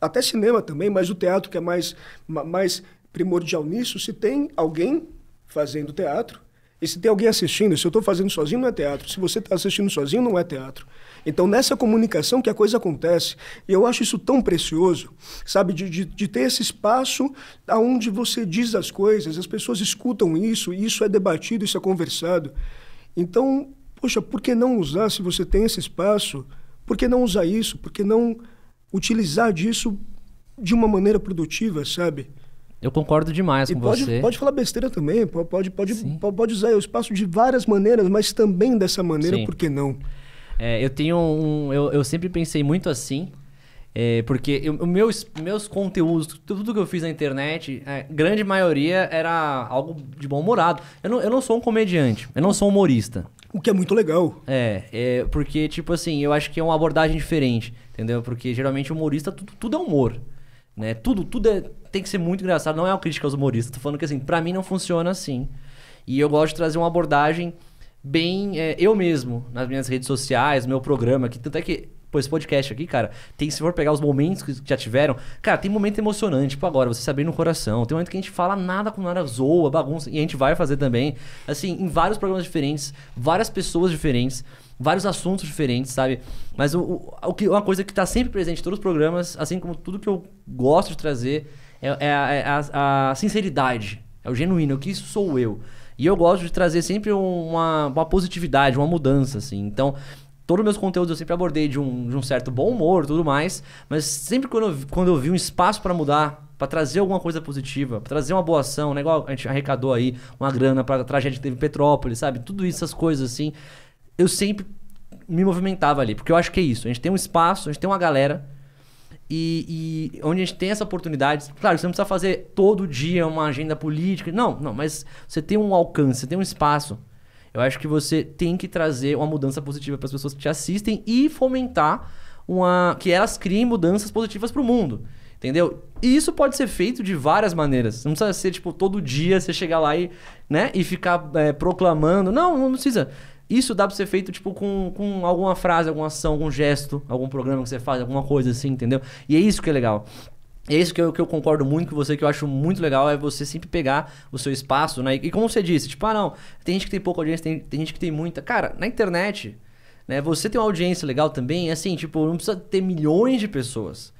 até cinema também, mas o teatro que é mais, mais primordial nisso, se tem alguém fazendo teatro, e se tem alguém assistindo, se eu estou fazendo sozinho, não é teatro. Se você está assistindo sozinho, não é teatro. Então, nessa comunicação que a coisa acontece, e eu acho isso tão precioso, sabe, de, de, de, ter esse espaço onde você diz as coisas, as pessoas escutam isso, e isso é debatido, isso é conversado. Então, poxa, por que não usar, se você tem esse espaço, por que não usar isso? Por que não utilizar disso de uma maneira produtiva, sabe? Eu concordo demais e com pode, você. Pode falar besteira também, pode, pode, pode usar o espaço de várias maneiras, mas também dessa maneira, Sim. por que não? É, eu tenho um. Eu, eu sempre pensei muito assim. É, porque eu, meus, meus conteúdos, tudo que eu fiz na internet, a é, grande maioria era algo de bom-humorado. Eu não, eu não sou um comediante, eu não sou humorista. O que é muito legal. É, é, porque, tipo assim, eu acho que é uma abordagem diferente, entendeu? Porque geralmente humorista, tudo, tudo é humor. Né? Tudo, tudo é, tem que ser muito engraçado. Não é uma crítica aos humoristas. Tô falando que assim, pra mim não funciona assim. E eu gosto de trazer uma abordagem bem é, eu mesmo nas minhas redes sociais, meu programa aqui. Tanto é que, pô, esse podcast aqui, cara, tem, se for pegar os momentos que já tiveram, cara, tem momento emocionante, tipo agora, você saber no coração. Tem momento que a gente fala nada com nada, zoa, bagunça, e a gente vai fazer também, assim, em vários programas diferentes, várias pessoas diferentes. Vários assuntos diferentes, sabe? Mas o, o, o que, uma coisa que está sempre presente em todos os programas, assim como tudo que eu gosto de trazer, é, é, é a, a sinceridade. É o genuíno, é o que sou eu. E eu gosto de trazer sempre uma, uma positividade, uma mudança, assim. Então, todos os meus conteúdos eu sempre abordei de um, de um certo bom humor tudo mais, mas sempre quando eu, quando eu vi um espaço para mudar, para trazer alguma coisa positiva, para trazer uma boa ação, né? igual a gente arrecadou aí uma grana para a tragédia que teve em Petrópolis, sabe? Tudo isso, essas coisas assim, eu sempre me movimentava ali, porque eu acho que é isso. A gente tem um espaço, a gente tem uma galera e, e, onde a gente tem essa oportunidade, claro, você não precisa fazer todo dia uma agenda política, não, não, mas você tem um alcance, você tem um espaço. Eu acho que você tem que trazer uma mudança positiva para as pessoas que te assistem e fomentar uma que elas criem mudanças positivas para o mundo. Entendeu? E isso pode ser feito de várias maneiras. Não precisa ser, tipo, todo dia você chegar lá e, né, e ficar é, proclamando. Não, não precisa. Isso dá pra ser feito, tipo, com, com alguma frase, alguma ação, algum gesto, algum programa que você faz, alguma coisa assim, entendeu? E é isso que é legal. E é isso que eu, que eu concordo muito com você, que eu acho muito legal, é você sempre pegar o seu espaço, né? E, e como você disse, tipo, ah, não, tem gente que tem pouca audiência, tem, tem gente que tem muita. Cara, na internet, né? Você tem uma audiência legal também, é assim, tipo, não precisa ter milhões de pessoas.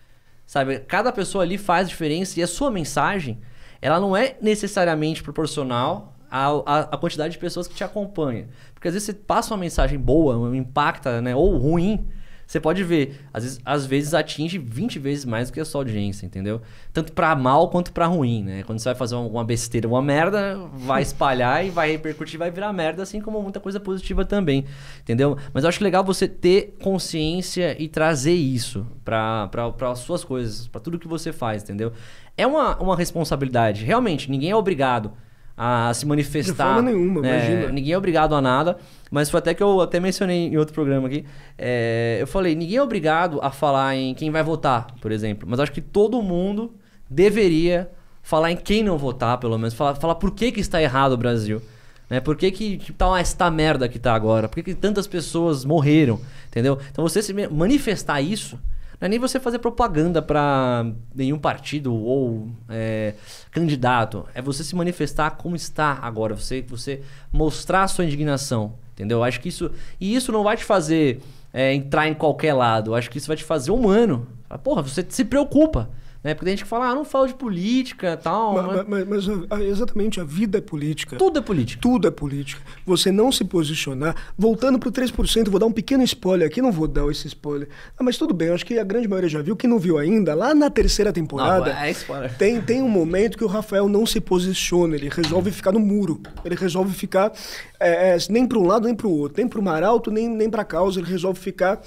Sabe? Cada pessoa ali faz diferença e a sua mensagem, ela não é necessariamente proporcional a, a, a, quantidade de pessoas que te acompanha. Porque às vezes você passa uma mensagem boa, impacta, né? Ou ruim, você pode ver. Às vezes, às vezes atinge 20 vezes mais do que a sua audiência, entendeu? Tanto para mal quanto para ruim, né? Quando você vai fazer uma besteira, uma merda, vai espalhar e vai repercutir, vai virar merda, assim como muita coisa positiva também, entendeu? Mas eu acho legal você ter consciência e trazer isso para as suas coisas, para tudo que você faz, entendeu? É uma, uma responsabilidade. Realmente, ninguém é obrigado a se manifestar. De forma nenhuma, né? imagina. Ninguém é obrigado a nada. Mas foi até que eu até mencionei em outro programa aqui. É, eu falei, ninguém é obrigado a falar em quem vai votar, por exemplo. Mas acho que todo mundo deveria falar em quem não votar, pelo menos. Falar, falar por que, que está errado o Brasil. Né? Por que, que tá esta merda que tá agora? Por que, que tantas pessoas morreram? Entendeu? Então você se manifestar isso não é nem você fazer propaganda para nenhum partido ou é, candidato. É você se manifestar como está agora. Você, você mostrar a sua indignação. Entendeu? Acho que isso. E isso não vai te fazer é, entrar em qualquer lado. Acho que isso vai te fazer humano. Porra, você se preocupa. Né? Porque tem gente que fala, ah, não falo de política tal. Mas, mas... mas, mas exatamente, a vida é política. Tudo é política. Tudo é política. Você não se posicionar. Voltando para o 3%, vou dar um pequeno spoiler aqui, não vou dar esse spoiler. Ah, mas tudo bem, acho que a grande maioria já viu. Quem não viu ainda, lá na terceira temporada, não, é Tem, tem um momento que o Rafael não se posiciona, ele resolve ficar no muro. Ele resolve ficar é, é, nem para um lado, nem para o outro, nem para o alto nem, nem para a causa. Ele resolve ficar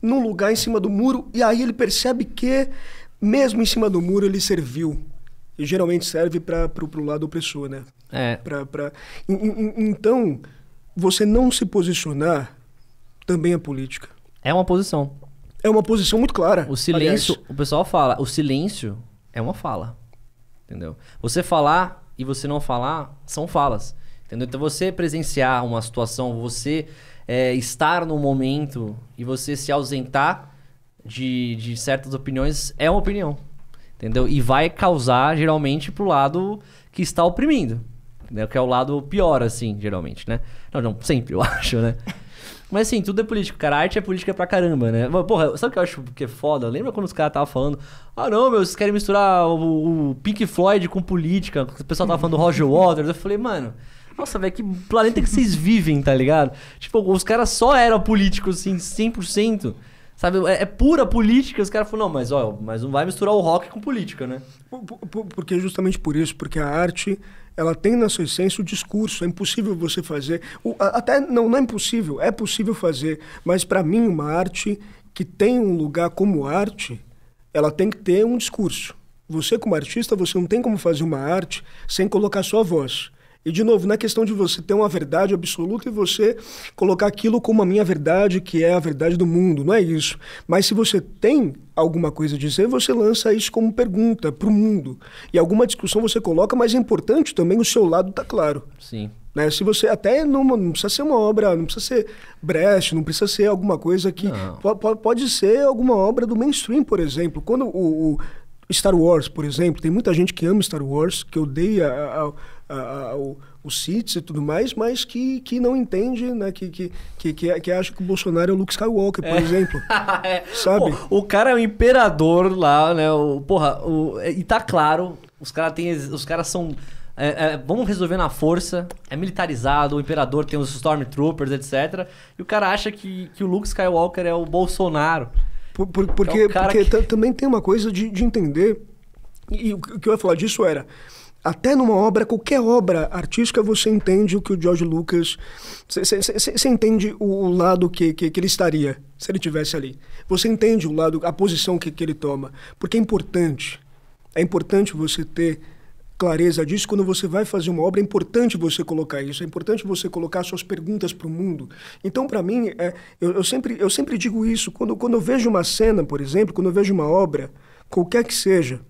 num lugar em cima do muro e aí ele percebe que mesmo em cima do muro, ele serviu. E geralmente serve para o lado opressor, né? É. Pra, pra... Então, você não se posicionar também é política. É uma posição. É uma posição muito clara. O silêncio, aliás. o pessoal fala, o silêncio é uma fala. Entendeu? Você falar e você não falar são falas. Entendeu? Então você presenciar uma situação, você é, estar no momento e você se ausentar de, de certas opiniões é uma opinião. Entendeu? E vai causar, geralmente, pro lado que está oprimindo. Entendeu? Que é o lado pior, assim, geralmente, né? Não, não, sempre, eu acho, né? Mas assim, tudo é político, cara. A arte é política pra caramba, né? Porra, sabe o que eu acho que é foda? Lembra quando os caras estavam falando, ah não, meu, vocês querem misturar o, o Pink Floyd com política? O pessoal tava falando do Roger Waters. Eu falei, mano, nossa, velho, que planeta que vocês vivem, tá ligado? Tipo, os caras só eram políticos, assim, 100%. Sabe, é, é pura política. Os caras falam, não, mas ó, mas não vai misturar o rock com política, né? Porque é justamente por isso, porque a arte ela tem na sua essência o discurso. É impossível você fazer. O, até não, não é impossível, é possível fazer. Mas para mim, uma arte que tem um lugar como arte, ela tem que ter um discurso. Você, como artista, você não tem como fazer uma arte sem colocar sua voz. E, de novo, não é questão de você ter uma verdade absoluta e você colocar aquilo como a minha verdade, que é a verdade do mundo, não é isso. Mas se você tem alguma coisa a dizer, você lança isso como pergunta para o mundo. E alguma discussão você coloca, mas é importante também o seu lado tá claro. Sim. Né? Se você até não, não, precisa ser uma obra, não precisa ser Brecht, não precisa ser alguma coisa que. Pode, pode ser alguma obra do mainstream, por exemplo. Quando o, o Star Wars, por exemplo, tem muita gente que ama Star Wars, que odeia a, a a, a, o, o CITES e tudo mais, mas que, que não entende, né? Que, que, que, que, que acha que o Bolsonaro é o Luke Skywalker, por é. exemplo. é. Sabe? Pô, o cara é o imperador lá, né? O, porra, o, é, e tá claro, os caras os cara são... É, é, vamos resolver na força, é militarizado, o imperador tem os Stormtroopers, etc. E o cara acha que, que o Luke Skywalker é o Bolsonaro. Por, por, então, porque, é porque que... também tem uma coisa de, de entender, e o que eu ia falar disso era até numa obra, qualquer obra artística, você entende o que o George Lucas. Você entende o, lado que, que, que, ele estaria se ele tivesse ali. Você entende o lado, a posição que, que ele toma. Porque é importante. É importante você ter clareza disso quando você vai fazer uma obra. É importante você colocar isso. É importante você colocar suas perguntas para o mundo. Então, para mim, é, eu, eu, sempre, eu sempre digo isso. Quando, quando eu vejo uma cena, por exemplo, quando eu vejo uma obra, qualquer que seja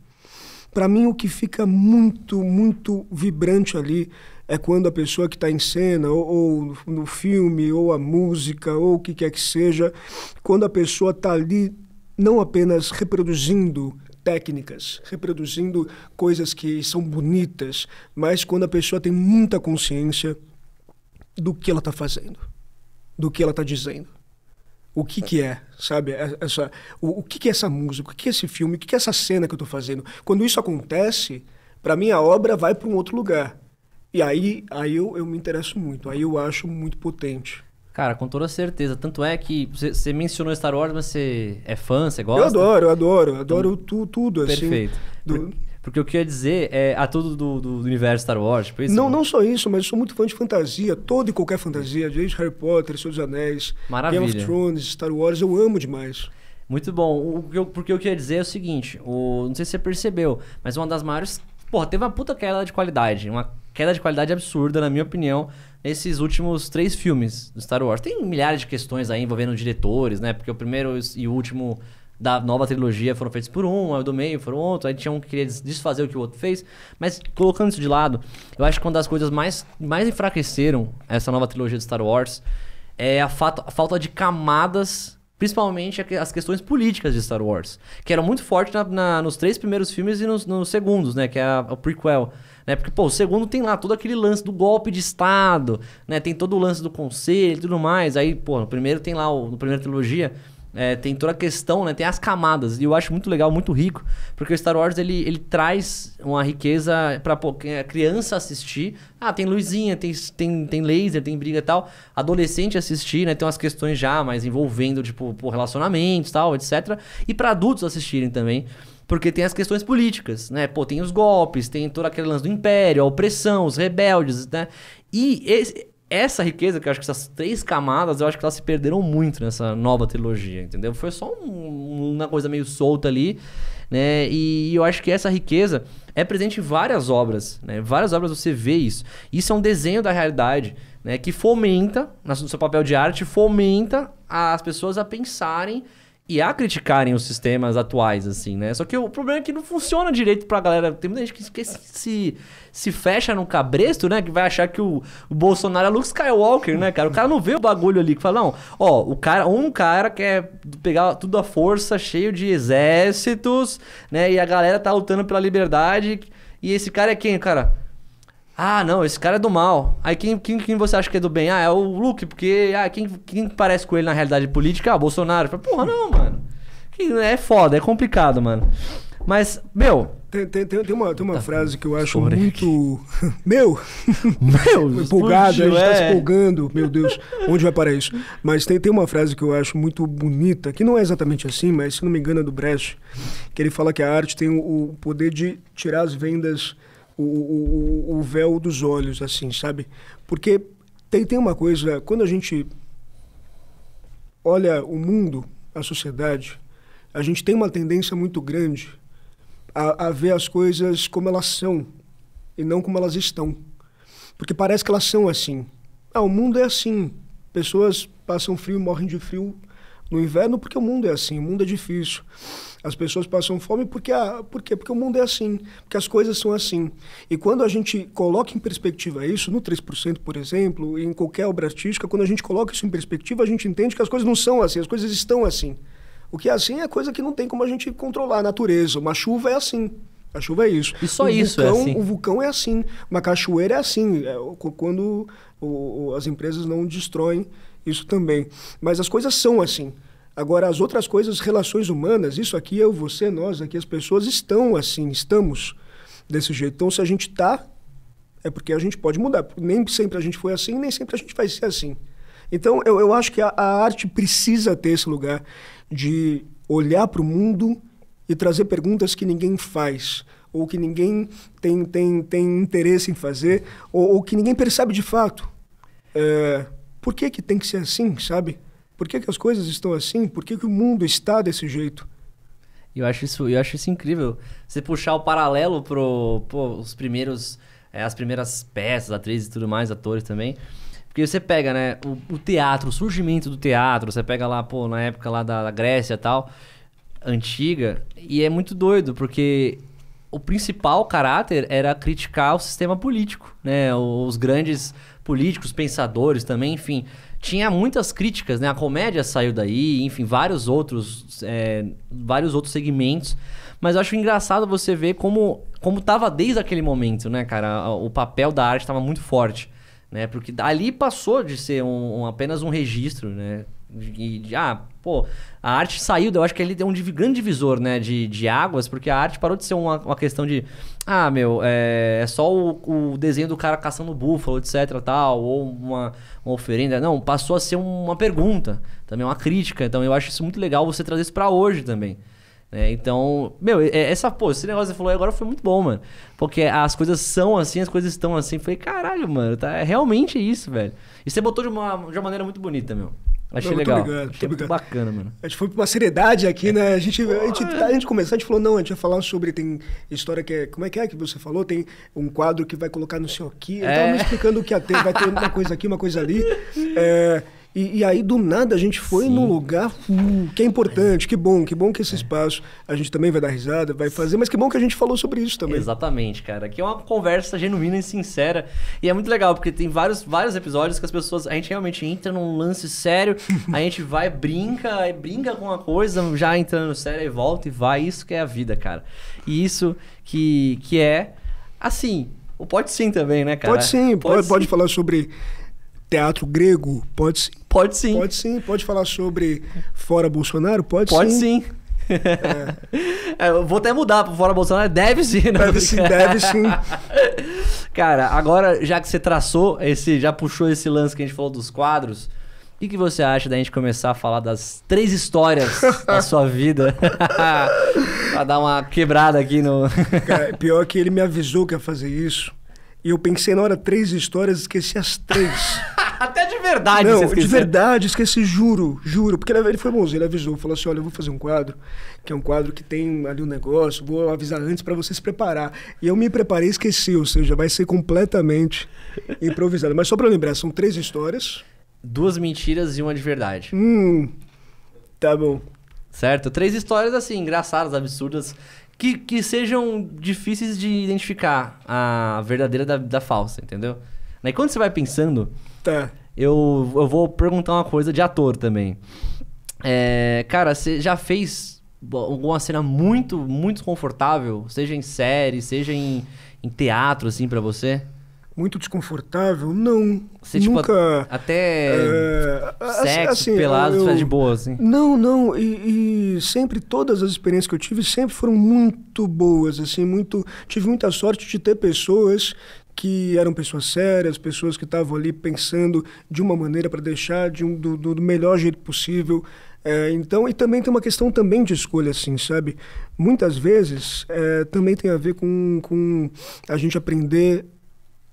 para mim, o que fica muito, muito vibrante ali é quando a pessoa que está em cena, ou, ou, no filme, ou a música, ou o que quer que seja, quando a pessoa está ali não apenas reproduzindo técnicas, reproduzindo coisas que são bonitas, mas quando a pessoa tem muita consciência do que ela está fazendo, do que ela está dizendo o que que é, sabe? Essa, é, é o, o que que é essa música, o que é esse filme, o que que é essa cena que eu estou fazendo. Quando isso acontece, para mim a obra vai para um outro lugar. E aí, aí eu, eu me interesso muito, aí eu acho muito potente. Cara, com toda certeza. Tanto é que você mencionou Star Wars, mas você é fã, você gosta? Eu adoro, eu adoro, eu adoro então, tu, tudo, perfeito. assim. Perfeito. Porque o que eu ia dizer é a tudo do, do, universo Star Wars. por tipo isso, não, né? não só isso, mas eu sou muito fã de fantasia, toda e qualquer fantasia, desde Harry Potter, Senhor dos Anéis, Maravilha. Game of Thrones, Star Wars, eu amo demais. Muito bom. O que eu, porque eu queria dizer é o seguinte: o, não sei se você percebeu, mas uma das maiores. Porra, teve uma puta queda de qualidade. Uma queda de qualidade absurda, na minha opinião, nesses últimos três filmes do Star Wars. Tem milhares de questões aí envolvendo diretores, né? Porque o primeiro e o último da nova trilogia foram feitos por um, aí do meio foram outro, aí tinha um que queria desfazer o que o outro fez. Mas colocando isso de lado, eu acho que uma das coisas mais, mais enfraqueceram essa nova trilogia de Star Wars é a, fato, a falta de camadas principalmente as questões políticas de Star Wars, que eram muito fortes na, na, nos três primeiros filmes e nos, nos segundos, né, que é a, a, prequel, né, porque, pô, o segundo tem lá todo aquele lance do golpe de Estado, né, tem todo o lance do conselho e tudo mais, aí, pô, no primeiro tem lá, o, no primeira trilogia, é, tem toda a questão, né? Tem as camadas. E eu acho muito legal, muito rico. Porque o Star Wars, ele, ele traz uma riqueza pra pô, a é criança assistir. Ah, tem luzinha, tem, tem, tem laser, tem briga e tal. Adolescente assistir, né? Tem umas questões já, mais envolvendo, tipo, relacionamentos e tal, etc. E para adultos assistirem também. Porque tem as questões políticas, né? Pô, tem os golpes, tem toda aquele lance do império, a opressão, os rebeldes, né? E esse, essa riqueza, que eu acho que essas três camadas, eu acho que elas se perderam muito nessa nova trilogia, entendeu? Foi só um, uma coisa meio solta ali, né? E eu acho que essa riqueza é presente em várias obras, né? Várias obras você vê isso. Isso é um desenho da realidade, né? Que fomenta, no seu papel de arte, fomenta as pessoas a pensarem e a criticarem os sistemas atuais, assim, né? Só que o problema é que não funciona direito pra galera. Tem muita gente que se, se, se fecha no cabresto, né? Que vai achar que o, o, Bolsonaro é Luke Skywalker, né, cara? O cara não vê o bagulho ali que fala, não, ó, o cara, um cara quer pegar tudo à força, cheio de exércitos, né? E a galera tá lutando pela liberdade. E esse cara é quem, cara? Ah, não, esse cara é do mal. Aí quem, quem, quem você acha que é do bem? Ah, é o Luke, porque ah, quem, quem parece com ele na realidade política? Ah, Bolsonaro. Porra, não, mano. É foda, é complicado, mano. Mas, meu. Tem, tem, tem, tem uma, tem uma tá frase que eu acho muito. meu! Meu! Empolgado, a gente tá é. se empolgando, meu Deus, onde vai parar isso? Mas tem, tem uma frase que eu acho muito bonita, que não é exatamente assim, mas se não me engano é do Brecht, que ele fala que a arte tem o poder de tirar as vendas o, o, o véu dos olhos, assim, sabe? Porque tem, tem uma coisa, quando a gente olha o mundo, a sociedade, a gente tem uma tendência muito grande a, a, ver as coisas como elas são e não como elas estão. Porque parece que elas são assim. Ah, o mundo é assim. Pessoas passam frio, morrem de frio no inverno porque o mundo é assim, o mundo é difícil. As pessoas passam fome porque, a, porque o mundo é assim, porque as coisas são assim. E quando a gente coloca em perspectiva isso, no 3%, por exemplo, em qualquer obra artística, quando a gente coloca isso em perspectiva, a gente entende que as coisas não são assim, as coisas estão assim. O que é assim é coisa que não tem como a gente controlar. A natureza, uma chuva é assim. A chuva é isso. E só isso é vulcão, é assim. O vulcão é assim. Uma cachoeira é assim. É, quando o, o, as empresas não destroem isso também. Mas as coisas são assim. Agora, as outras coisas, relações humanas, isso aqui, eu, você, nós, aqui, as pessoas estão assim, estamos desse jeito. Então, se a gente está, é porque a gente pode mudar. Nem sempre a gente foi assim, nem sempre a gente vai ser assim. Então, eu, eu acho que a, a arte precisa ter esse lugar de olhar para o mundo e trazer perguntas que ninguém faz, ou que ninguém tem, tem, tem interesse em fazer, ou, ou que ninguém percebe de fato. É, por que, que tem que ser assim, sabe? Por que, que as coisas estão assim? Por que, que o mundo está desse jeito? Eu acho isso, eu acho isso incrível. Você puxar o paralelo para os primeiros, é, as primeiras peças, atrizes e tudo mais, atores também. Porque você pega, né, o, o, teatro, o surgimento do teatro, você pega lá, pô, na época lá da, da Grécia e tal, antiga, e é muito doido, porque o principal caráter era criticar o sistema político, né, os grandes políticos, pensadores também, enfim, tinha muitas críticas, né? A comédia saiu daí, enfim, vários outros, é, vários outros segmentos. Mas eu acho engraçado você ver como, como tava desde aquele momento, né, cara? O papel da arte estava muito forte, né? Porque ali passou de ser um, um apenas um registro, né? De, de, ah, pô, a arte saiu, eu acho que ele é um grande divisor, né, de, de águas, porque a arte parou de ser uma, uma questão de, ah, meu, é, é só o, o, desenho do cara caçando búfalo, etc, tal, ou uma, uma oferenda. Não, passou a ser uma pergunta, também uma crítica. Então eu acho isso muito legal você trazer isso para hoje também. É, então, meu, é, é essa, pô, esse negócio que você falou agora foi muito bom, mano. Porque as coisas são assim, as coisas estão assim. Falei, caralho, mano, tá, é realmente isso, velho. E você botou de uma, de uma maneira muito bonita, meu. Achei legal. Ligado, Achei muito bacana, mano. A gente foi pra uma seriedade aqui, é. né? A gente, a gente, tá, a gente começou, a gente falou, não, a gente vai falar sobre. Tem história que é. Como é que é que você falou? Tem um quadro que vai colocar no senhor aqui. Eu é. tava me explicando o que ia ter. Vai ter uma coisa aqui, uma coisa ali. É. E, e, aí, do nada, a gente foi Sim. num lugar uh, que é importante, é. que bom, que bom que esse é. espaço a gente também vai dar risada, vai fazer, mas que bom que a gente falou sobre isso também. Exatamente, cara. Que é uma conversa genuína e sincera. E é muito legal, porque tem vários, vários episódios que as pessoas. A gente realmente entra num lance sério, a gente vai, brinca, brinca com uma coisa, já entrando sério, e volta e vai. Isso que é a vida, cara. E isso que, que é. Assim, Pode sim também, né, cara? Pode sim, pode, pode, sim. pode falar sobre teatro grego? Pode sim. Pode sim. Pode sim. Pode falar sobre fora Bolsonaro? Pode, sim. Pode sim. É. é. Eu vou até mudar para fora Bolsonaro. Deve sim, não. Né? Deve sim, deve sim. Cara, agora já que você traçou esse, já puxou esse lance que a gente falou dos quadros, o que, que você acha da gente começar a falar das três histórias da sua vida? pra dar uma quebrada aqui no. Cara, pior que ele me avisou que ia fazer isso. E eu pensei na hora três histórias, esqueci as três. Até de verdade, Não, de verdade, esqueci, juro, juro. Porque é, ele, foi bonzinho, ele avisou, falou assim: olha, eu vou fazer um quadro, que é um quadro que tem ali um negócio, vou avisar antes para você se preparar. E eu me preparei e esqueci, ou seja, vai ser completamente improvisado. Mas só para lembrar, são três histórias. Duas mentiras e uma de verdade. Hum. Tá bom. Certo? Três histórias assim, engraçadas, absurdas, que, que sejam difíceis de identificar a verdadeira da, da falsa, entendeu? Daí quando você vai pensando Tá. Eu, eu vou perguntar uma coisa de ator também. É, cara, você já fez alguma cena muito, muito confortável Seja em série, seja em, em teatro, assim, para você? Muito desconfortável? Não. Você, tipo, nunca. até é, sexo, assim, pelado, eu, de boa, assim? Não, não. E, e, sempre, todas as experiências que eu tive sempre foram muito boas, assim, muito... Tive muita sorte de ter pessoas que eram pessoas sérias, pessoas que estavam ali pensando de uma maneira para deixar de um, do, do melhor jeito possível. É, então, e também tem uma questão também de escolha, assim, sabe? Muitas vezes é, também tem a ver com, com a gente aprender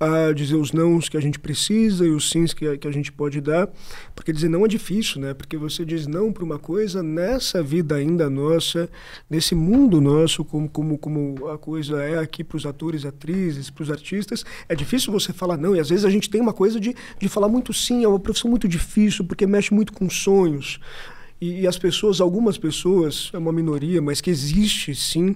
a dizer os nãos que a gente precisa e os sims que a, que a gente pode dar, porque dizer não é difícil, né? Porque você diz não para uma coisa nessa vida ainda nossa, nesse mundo nosso, como, como, como a coisa é aqui para os atores, atrizes, para os artistas, é difícil você falar não. E às vezes a gente tem uma coisa de, de falar muito sim, é uma profissão muito difícil, porque mexe muito com sonhos. E, e as pessoas, algumas pessoas, é uma minoria, mas que existe sim,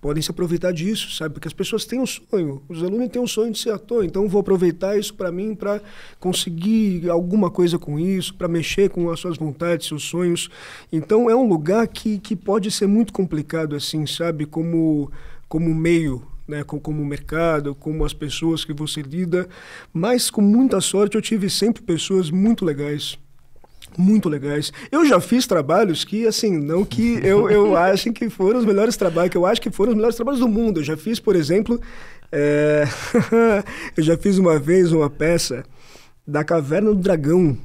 podem se aproveitar disso, sabe? Porque as pessoas têm um sonho, os alunos têm um sonho de ser ator, então vou aproveitar isso para mim para conseguir alguma coisa com isso, para mexer com as suas vontades, seus sonhos. Então é um lugar que, que pode ser muito complicado assim, sabe? Como como meio né, como o mercado, como as pessoas que você lida, mas com muita sorte eu tive sempre pessoas muito legais muito legais. Eu já fiz trabalhos que, assim, não que eu, eu acho que foram os melhores trabalhos, que eu acho que foram os melhores trabalhos do mundo. Eu já fiz, por exemplo, é... eu já fiz uma vez uma peça da Caverna do Dragão.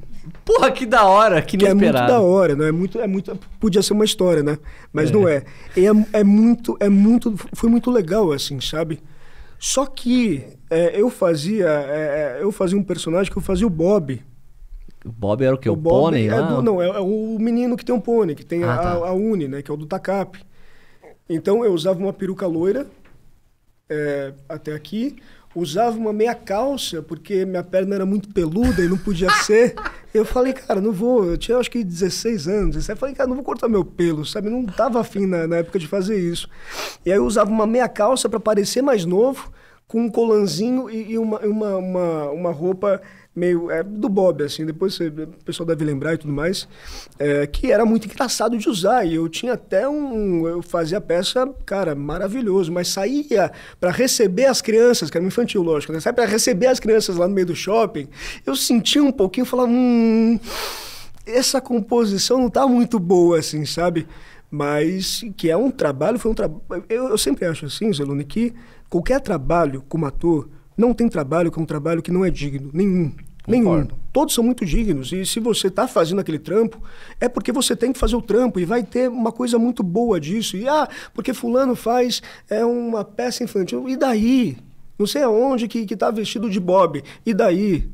Porra, que da hora, que, que é muito da hora, não né? é muito, é muito, podia ser uma história, né? Mas é. não é. é. é. muito, é muito, foi muito legal, assim, sabe? Só que é, eu fazia, é, é, eu fazia um personagem que eu fazia o Bob, Bob era o quê? O, o pônei é lá? Do, não, é, é, o menino que tem um pônei, que tem ah, a, tá. a, Uni, né? Que é o do Tacap. Então eu usava uma peruca loira é, até aqui, usava uma meia calça, porque minha perna era muito peluda e não podia ser. Eu falei, cara, não vou. Eu tinha acho que 16 anos. Eu falei, cara, não vou cortar meu pelo, sabe? Não tava afim na, na época de fazer isso. E aí eu usava uma meia calça para parecer mais novo, com um colanzinho e, e uma, uma, uma, uma roupa meio é, do Bob, assim, depois você, o pessoal deve lembrar e tudo mais, é, que era muito engraçado de usar. E eu tinha até um. Eu fazia a peça, cara, maravilhoso, mas saía para receber as crianças, que era um infantil, lógico, né? Saía para receber as crianças lá no meio do shopping. Eu sentia um pouquinho, falava, hum. Essa composição não tá muito boa, assim, sabe? mas que é um trabalho, foi um trabalho. Eu, eu, sempre acho assim, Zeloni, que qualquer trabalho como ator não tem trabalho que é um trabalho que não é digno, nenhum. Concordo. Nenhum. Todos são muito dignos. E se você está fazendo aquele trampo, é porque você tem que fazer o trampo e vai ter uma coisa muito boa disso. E ah, porque fulano faz é uma peça infantil. E daí? Não sei aonde que está vestido de Bob. E daí?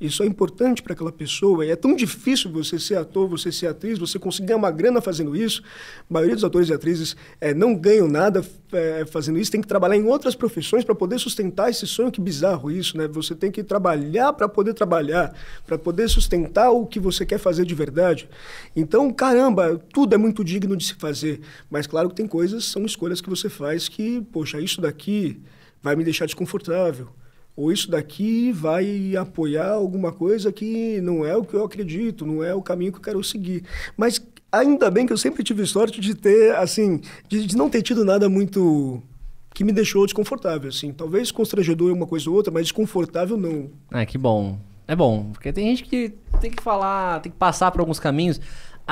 Isso é importante para aquela pessoa. E é tão difícil você ser ator, você ser atriz, você conseguir ganhar uma grana fazendo isso. A maioria dos atores e atrizes é, não ganham nada é, fazendo isso. Tem que trabalhar em outras profissões para poder sustentar esse sonho. Que bizarro isso, né? Você tem que trabalhar para poder trabalhar, para poder sustentar o que você quer fazer de verdade. Então, caramba, tudo é muito digno de se fazer. Mas claro que tem coisas, são escolhas que você faz que, poxa, isso daqui vai me deixar desconfortável ou isso daqui vai apoiar alguma coisa que não é o que eu acredito, não é o caminho que eu quero seguir. Mas ainda bem que eu sempre tive sorte de ter, assim, de, de não ter tido nada muito que me deixou desconfortável, assim. Talvez constrangedor uma coisa ou outra, mas desconfortável não. É, que bom. É bom, porque tem gente que tem que falar, tem que passar por alguns caminhos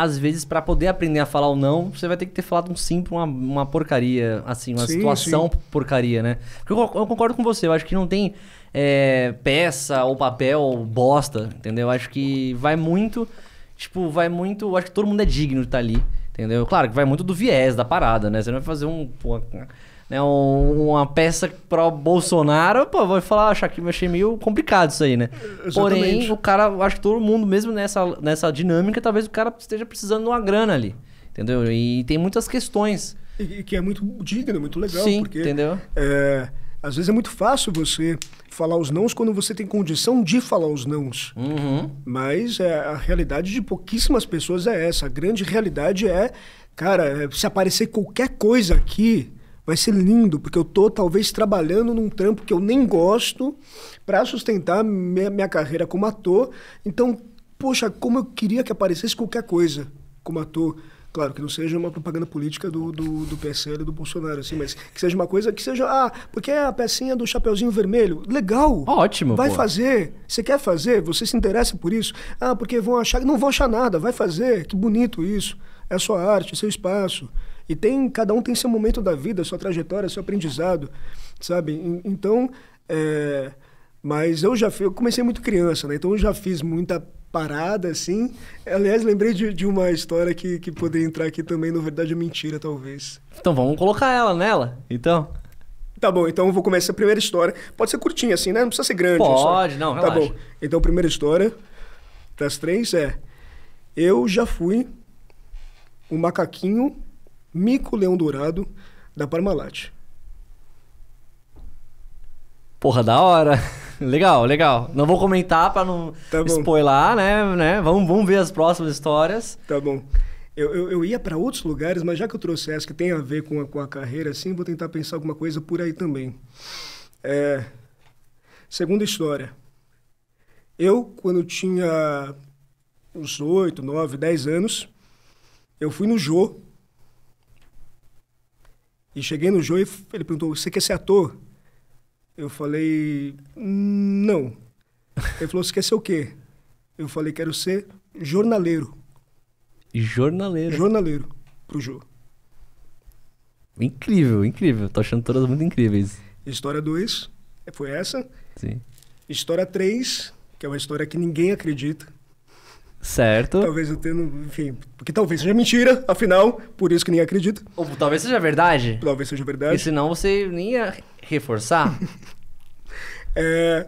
às vezes, para poder aprender a falar ou não, você vai ter que ter falado um sim pra uma, uma porcaria, assim, uma sim, situação sim. porcaria, né? Porque eu, eu, concordo com você, eu acho que não tem é, peça ou papel ou bosta, entendeu? Eu acho que vai muito, tipo, vai muito. Eu acho que todo mundo é digno de estar tá ali, entendeu? Claro que vai muito do viés da parada, né? Você não vai fazer um. Pô, né, uma peça pro Bolsonaro, pô, vou falar, achar ah, que achei meio complicado isso aí, né? Exatamente. Porém, o cara, acho que todo mundo, mesmo nessa, nessa dinâmica, talvez o cara esteja precisando de uma grana ali. Entendeu? E tem muitas questões. E, que é muito digno, muito legal. Sim, porque, entendeu? É, às vezes é muito fácil você falar os nãos quando você tem condição de falar os nãos. Uhum. Mas é, a realidade de pouquíssimas pessoas é essa. A grande realidade é, cara, é, se aparecer qualquer coisa aqui, vai ser lindo, porque eu tô talvez trabalhando num trampo que eu nem gosto para sustentar minha, minha carreira como ator. Então, poxa, como eu queria que aparecesse qualquer coisa como ator. Claro, que não seja uma propaganda política do, do, do PSL do Bolsonaro, assim, mas que seja uma coisa que seja. Ah, porque é a pecinha do Chapeuzinho Vermelho. Legal! Ótimo! Vai pô. fazer. Você quer fazer? Você se interessa por isso? Ah, porque vão achar. Não vão achar nada, vai fazer. Que bonito isso. É a sua arte, é seu espaço. E tem, cada um tem seu momento da vida, sua trajetória, seu aprendizado, sabe? Então, é, mas eu já fui, eu comecei muito criança, né? Então eu já fiz muita parada, assim. Aliás, lembrei de, de uma história que, que poderia entrar aqui também, na verdade é mentira, talvez. Então vamos colocar ela nela, então. Tá bom, então eu vou começar a primeira história. Pode ser curtinha, assim, né? Não precisa ser grande. Pode, só. não, relaxa. Tá bom. Então, primeira história das três é... Eu já fui um macaquinho Mico Leão Dourado, da Parmalat. Porra, da hora. Legal, legal. Não vou comentar para não tá spoiler, né? né? Vamos, vamos ver as próximas histórias. Tá bom. Eu, eu, eu ia para outros lugares, mas já que eu trouxe essa que tem a ver com a, com a carreira, assim, vou tentar pensar alguma coisa por aí também. É... Segunda história. Eu, quando tinha uns 8, 9, 10 anos, eu fui no Jô, e cheguei no Joe e ele perguntou: Você quer ser ator? Eu falei: Não. Ele falou: Você quer ser o quê? Eu falei: Quero ser jornaleiro. Jornaleiro? Jornaleiro, pro Joe. Incrível, incrível. Tô achando todas muito incríveis. História 2 foi essa. Sim. História 3, que é uma história que ninguém acredita. Certo. Talvez eu tenha, enfim, porque talvez seja mentira, afinal, por isso que nem acredito. Ou talvez seja verdade. Talvez seja verdade. E senão você nem ia reforçar. é,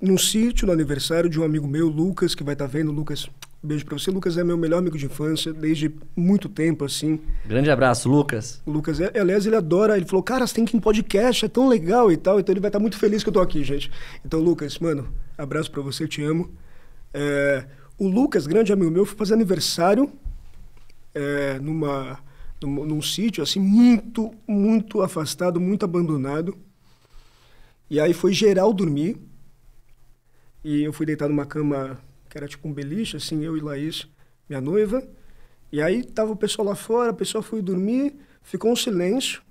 num sítio, no aniversário de um amigo meu, Lucas, que vai estar tá vendo, Lucas, beijo para você. Lucas é meu melhor amigo de infância, desde muito tempo, assim. Grande abraço, Lucas. Lucas, é, aliás, ele adora. Ele falou, cara, você tem que ir em podcast, é tão legal e tal. Então ele vai estar tá muito feliz que eu tô aqui, gente. Então, Lucas, mano, abraço para você, te amo. É, o Lucas, grande amigo meu, foi fazer aniversário é, numa, num, num sítio assim muito, muito afastado, muito abandonado. E aí foi geral dormir. E eu fui deitar numa cama que era tipo um beliche, assim, eu e Laís, minha noiva. E aí tava o pessoal lá fora, o pessoal foi dormir, ficou um silêncio.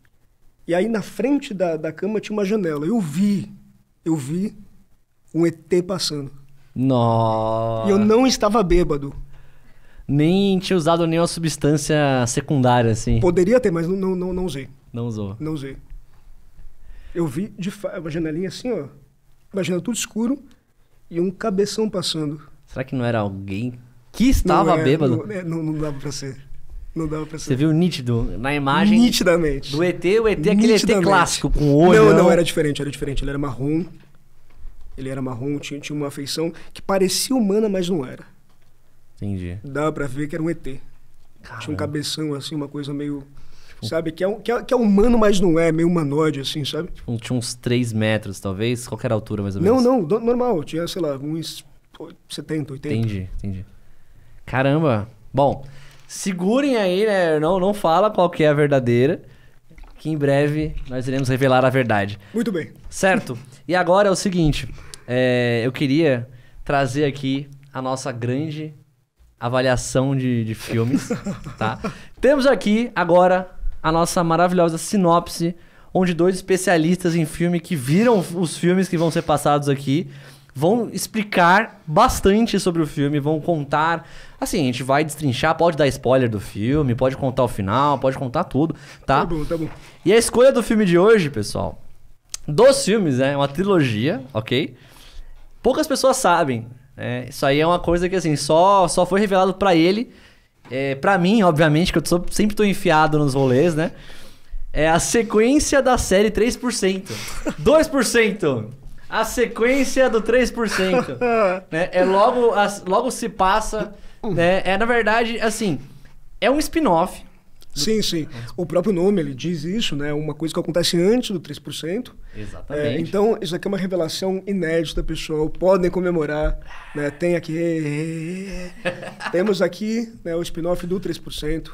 E aí na frente da, da cama tinha uma janela. Eu vi, eu vi um ET passando. Nossa. E eu não estava bêbado. Nem tinha usado nenhuma substância secundária, assim. Poderia ter, mas não, não, não usei. Não usou. Não usei. Eu vi de fa... uma janelinha assim, ó. Imagina tudo escuro e um cabeção passando. Será que não era alguém que estava não é, bêbado? Não, é, não, não dava pra ser. Não dava pra ser. Você viu nítido na imagem? Nitidamente. Do ET, o ET, é aquele ET clássico, com olho. Não, né? não, era diferente, era diferente. Ele era marrom, ele era marrom, tinha, tinha uma feição que parecia humana, mas não era. Entendi. Dava pra ver que era um ET. Caramba. Tinha um cabeção, assim, uma coisa meio tipo sabe? Que é, que, é, que é humano, mas não é, meio humanoide, assim, sabe? Tipo, tinha uns 3 metros, talvez? Qual era a altura, mais ou menos? Não, não, normal. Tinha, sei lá, uns 70, 80. Entendi, entendi. Caramba. Bom, segurem aí, né? Não, não fala qual que é a verdadeira. Que em breve nós iremos revelar a verdade. Muito bem. Certo. e agora é o seguinte. É, eu queria trazer aqui a nossa grande avaliação de, de filmes, tá? Temos aqui agora a nossa maravilhosa sinopse, onde dois especialistas em filme que viram os filmes que vão ser passados aqui vão explicar bastante sobre o filme, vão contar. Assim, a gente vai destrinchar, pode dar spoiler do filme, pode contar o final, pode contar tudo, tá? Tá bom, tá bom. E a escolha do filme de hoje, pessoal, dos filmes, né? É uma trilogia, ok? poucas pessoas sabem. Né? Isso aí é uma coisa que assim, só, só foi revelado para ele. É, para mim, obviamente, que eu sou sempre tô enfiado nos rolês, né? É a sequência da série 3%. 2%! A sequência do 3%. né? É logo, logo se passa. Né? É, na verdade, assim, é um spin-off Sim, sim. O próprio nome, ele diz isso, né? Uma coisa que acontece antes do 3%. Exatamente. É, então, isso aqui é uma revelação inédita, pessoal. Podem comemorar. Né? Tem aqui... É, é, é. Temos aqui né, o spin-off do 3%.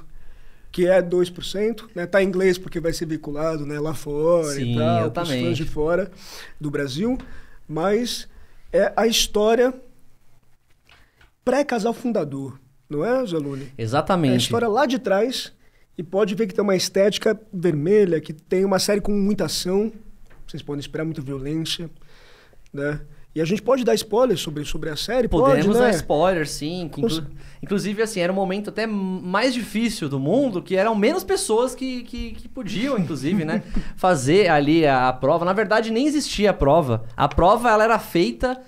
Que é 2%, né? Tá em inglês porque vai ser veiculado né, lá fora sim, e tal, para os fãs de fora do Brasil. Mas é a história pré-casal fundador, não é, Zalune? Exatamente. É a história lá de trás e pode ver que tem uma estética vermelha, que tem uma série com muita ação. Vocês podem esperar muita violência, né? E a gente pode dar spoiler sobre, sobre a série? Podemos pode, né? dar spoiler, sim. Inclu... Inclusive, assim, era um momento até mais difícil do mundo, que eram menos pessoas que, que, que podiam, inclusive, né? fazer ali a, a prova. Na verdade, nem existia a prova. A prova, ela era feita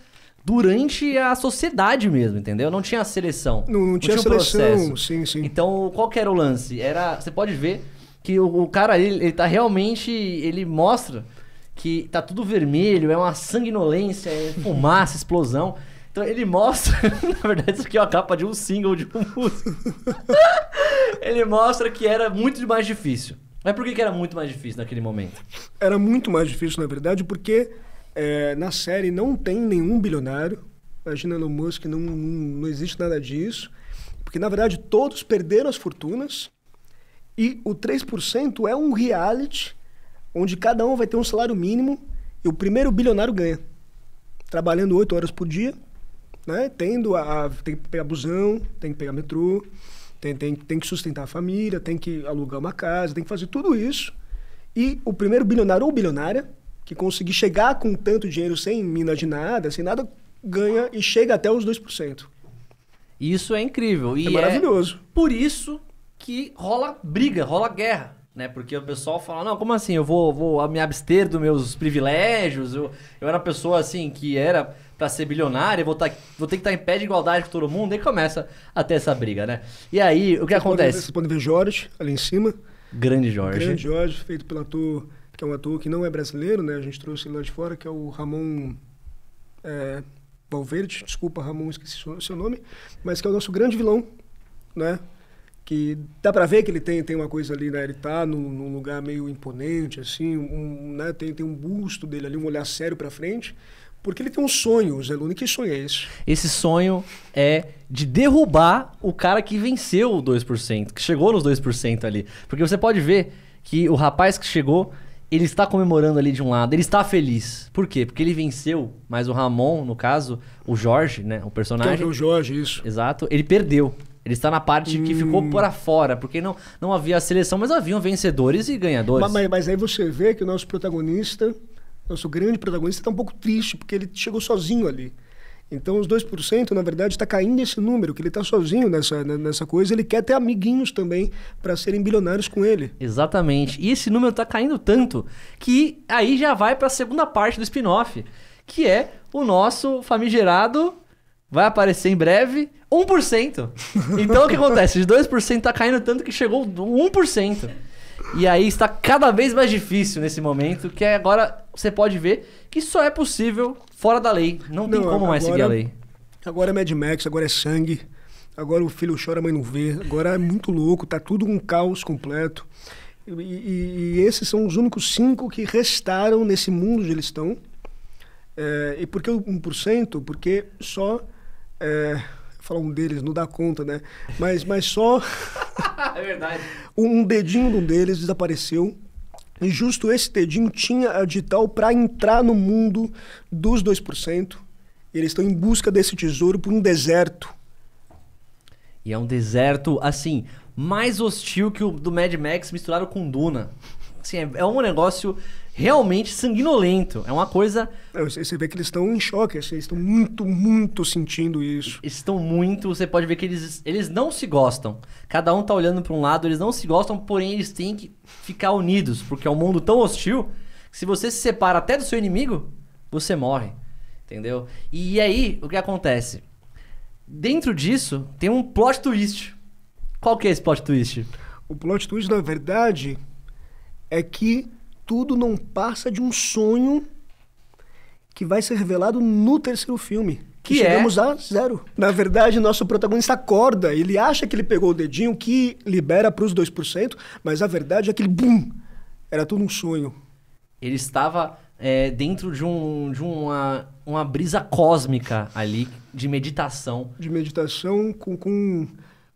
durante a sociedade mesmo, entendeu? Não tinha seleção. Não, não, não tinha, tinha seleção, processo. sim, sim. Então, qual que era o lance? Era, você pode ver que o, o cara ele, ele tá realmente, ele mostra que tá tudo vermelho, é uma sanguinolência, é fumaça, explosão. Então ele mostra, na verdade isso aqui é a capa de um single de um músico. ele mostra que era muito mais difícil. Mas por que, que era muito mais difícil naquele momento? Era muito mais difícil, na verdade, porque é, na série não tem nenhum bilionário. Imagina no Musk, não, não existe nada disso. Porque, na verdade, todos perderam as fortunas. E o 3% é um reality onde cada um vai ter um salário mínimo e o primeiro bilionário ganha. Trabalhando 8 horas por dia, né? Tendo a, a, tem que pegar busão, tem que pegar metrô, tem, tem, tem que sustentar a família, tem que alugar uma casa, tem que fazer tudo isso. E o primeiro bilionário ou bilionária que conseguir chegar com tanto dinheiro sem mina de nada, sem nada, ganha e chega até os 2%. Isso é incrível. É e é maravilhoso. É por isso que rola briga, rola guerra. Né? Porque o pessoal fala, não, como assim? Eu vou, vou me abster dos meus privilégios. Eu, eu era uma pessoa assim que era para ser bilionária, vou, tá, vou ter que estar tá em pé de igualdade com todo mundo. E começa a ter essa briga, né? E aí, o que acontece? Pode ver, vocês ver Jorge ali em cima. Grande Jorge. Grande Jorge, feito pelo ator que é um ator que não é brasileiro, né? A gente trouxe ele lá de fora, que é o Ramon é, Valverde, desculpa, Ramon, esqueci o seu nome, mas que é o nosso grande vilão, né? Que dá para ver que ele tem, tem uma coisa ali, né? Ele tá num, num lugar meio imponente, assim, um, né? tem, tem um busto dele ali, um olhar sério para frente, porque ele tem um sonho, Zé Lune, que sonho é esse? Esse sonho é de derrubar o cara que venceu o 2%, que chegou nos 2% ali. Porque você pode ver que o rapaz que chegou ele está comemorando ali de um lado, ele está feliz. Por quê? Porque ele venceu, mas o Ramon, no caso, o Jorge, né? O personagem. Que é o Jorge, isso. Exato, ele perdeu. Ele está na parte hum. que ficou hum. por fora, porque não, não havia seleção, mas haviam vencedores e ganhadores. Mas, mas, mas aí você vê que o nosso protagonista, nosso grande protagonista, está um pouco triste, porque ele chegou sozinho ali. Então, os 2%, na verdade, está caindo esse número, que ele está sozinho nessa, né, nessa coisa, ele quer ter amiguinhos também para serem bilionários com ele. Exatamente. E esse número está caindo tanto que aí já vai para a segunda parte do spin-off, que é o nosso famigerado. Vai aparecer em breve 1%. Então o que acontece? Os 2% está caindo tanto que chegou 1%. E aí está cada vez mais difícil nesse momento, que é agora você pode ver que só é possível fora da lei. Não, tem como mais seguir a lei. Agora é Mad Max, agora é sangue. Agora o filho chora, a mãe não vê. Agora é muito louco, tá tudo um caos completo. E, e, e esses são os únicos cinco que restaram nesse mundo onde eles estão. É, e por que 1%? Porque só é, falar um deles, não dá conta, né? Mas, mas só. é verdade. Um dedinho de um deles desapareceu. E justo esse dedinho tinha a digital para entrar no mundo dos 2%. Eles estão em busca desse tesouro por um deserto. E é um deserto, assim, mais hostil que o do Mad Max misturado com Duna. Assim, é, é um negócio realmente sanguinolento. É uma coisa. É, você vê que eles estão em choque, eles estão muito, muito sentindo isso. Eles estão muito. Você pode ver que eles, eles não se gostam. Cada um tá olhando para um lado, eles não se gostam, porém eles têm que ficar unidos, porque é um mundo tão hostil que se você se separa até do seu inimigo, você morre. Entendeu? E aí, o que acontece? Dentro disso, tem um plot twist. Qual que é esse plot twist? O plot twist, na verdade, é que tudo não passa de um sonho que vai ser revelado no terceiro filme. Que, é chegamos é... a zero. Na verdade, nosso protagonista acorda, ele acha que ele pegou o dedinho que libera para os 2%, mas a verdade é que ele, bum, era tudo um sonho. Ele estava é, dentro de, um, de uma, uma brisa cósmica ali, de meditação. De meditação com, com,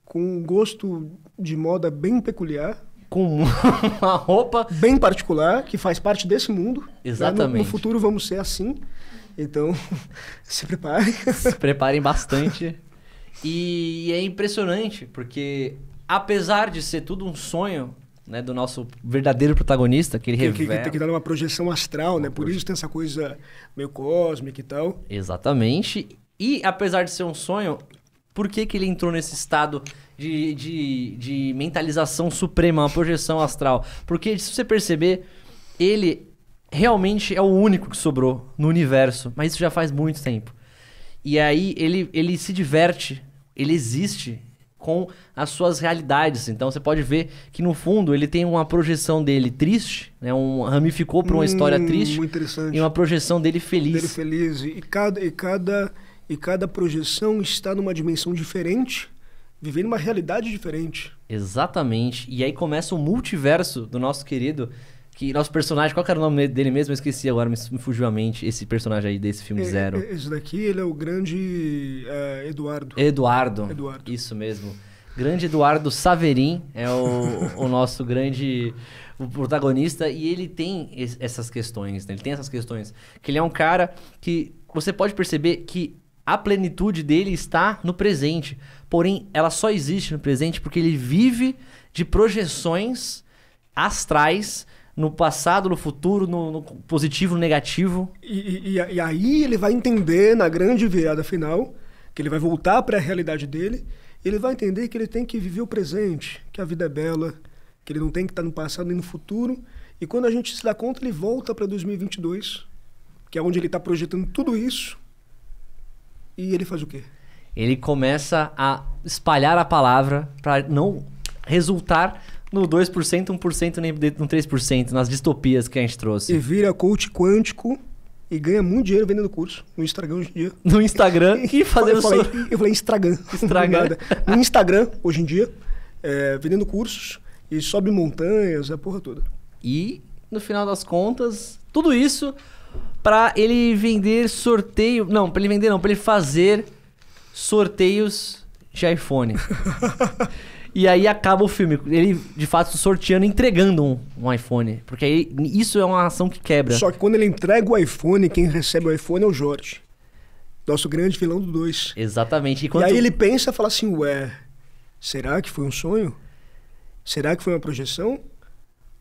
com um gosto de moda bem peculiar com uma roupa bem particular que faz parte desse mundo. Exatamente. Né? No, no, futuro vamos ser assim. Então, se preparem. Se preparem bastante. E é impressionante porque apesar de ser tudo um sonho, né, do nosso verdadeiro protagonista, que ele que, revela. Que, que, que dar uma projeção astral, né? Por isso tem essa coisa meio cósmica e tal. Exatamente. E apesar de ser um sonho, por que que ele entrou nesse estado de, de, de mentalização suprema, uma projeção astral. Porque se você perceber, ele realmente é o único que sobrou no universo, mas isso já faz muito tempo. E aí ele, ele se diverte, ele existe com as suas realidades. Então você pode ver que no fundo ele tem uma projeção dele triste, né? Um ramificou para uma hum, história triste e uma projeção dele feliz. Dele feliz e cada e cada e cada projeção está numa dimensão diferente viver uma realidade diferente. Exatamente. E aí começa o multiverso do nosso querido. Que nosso personagem, qual era o nome dele mesmo? Eu esqueci agora, me, fugiu a mente esse personagem aí desse filme é, Zero. É, esse daqui, ele é o grande é, Eduardo. Eduardo. Eduardo. Isso mesmo. Grande Eduardo Saverin é o, o nosso grande o protagonista e ele tem essas questões, né? Ele tem essas questões. Que ele é um cara que você pode perceber que a plenitude dele está no presente. Porém, ela só existe no presente porque ele vive de projeções astrais no passado, no futuro, no, no positivo, no negativo. E, e, e, aí ele vai entender na grande virada final, que ele vai voltar para a realidade dele, ele vai entender que ele tem que viver o presente, que a vida é bela, que ele não tem que estar tá no passado nem no futuro. E quando a gente se dá conta, ele volta para 2022, que é onde ele está projetando tudo isso. E ele faz o quê? ele começa a espalhar a palavra para não resultar no 2%, 1%, nem no 3%, nas distopias que a gente trouxe. E vira coach quântico e ganha muito dinheiro vendendo curso no Instagram hoje em dia. No Instagram e fazendo... o falei, eu falei Instagram. Instagram. no Instagram, hoje em dia, é, vendendo cursos e sobe montanhas, a porra toda. E, no final das contas, tudo isso para ele vender sorteio... Não, para ele vender não, para ele fazer sorteios de iPhone. e aí acaba o filme. Ele, de fato, sorteando, entregando um, um iPhone. Porque aí, isso é uma ação que quebra. Só que quando ele entrega o iPhone, quem recebe o iPhone é o Jorge. Nosso grande vilão do 2. Exatamente. E, quando... e aí ele pensa e fala assim, ué, será que foi um sonho? Será que foi uma projeção?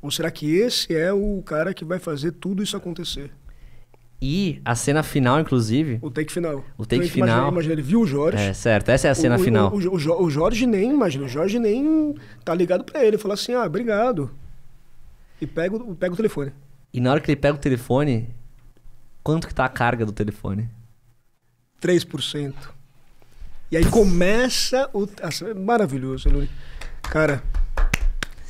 Ou será que esse é o cara que vai fazer tudo isso acontecer? E a cena final, inclusive. O take final. O take então, final. Imagina, imagina, ele viu o Jorge. É, certo. Essa é a cena o, final. O, o, o, Jorge nem, imagina, o Jorge nem tá ligado para ele. Fala assim: ah, obrigado. E pega, pega o telefone. E na hora que ele pega o telefone, quanto que tá a carga do telefone? 3%. E aí começa o. Assim, é maravilhoso, Cara,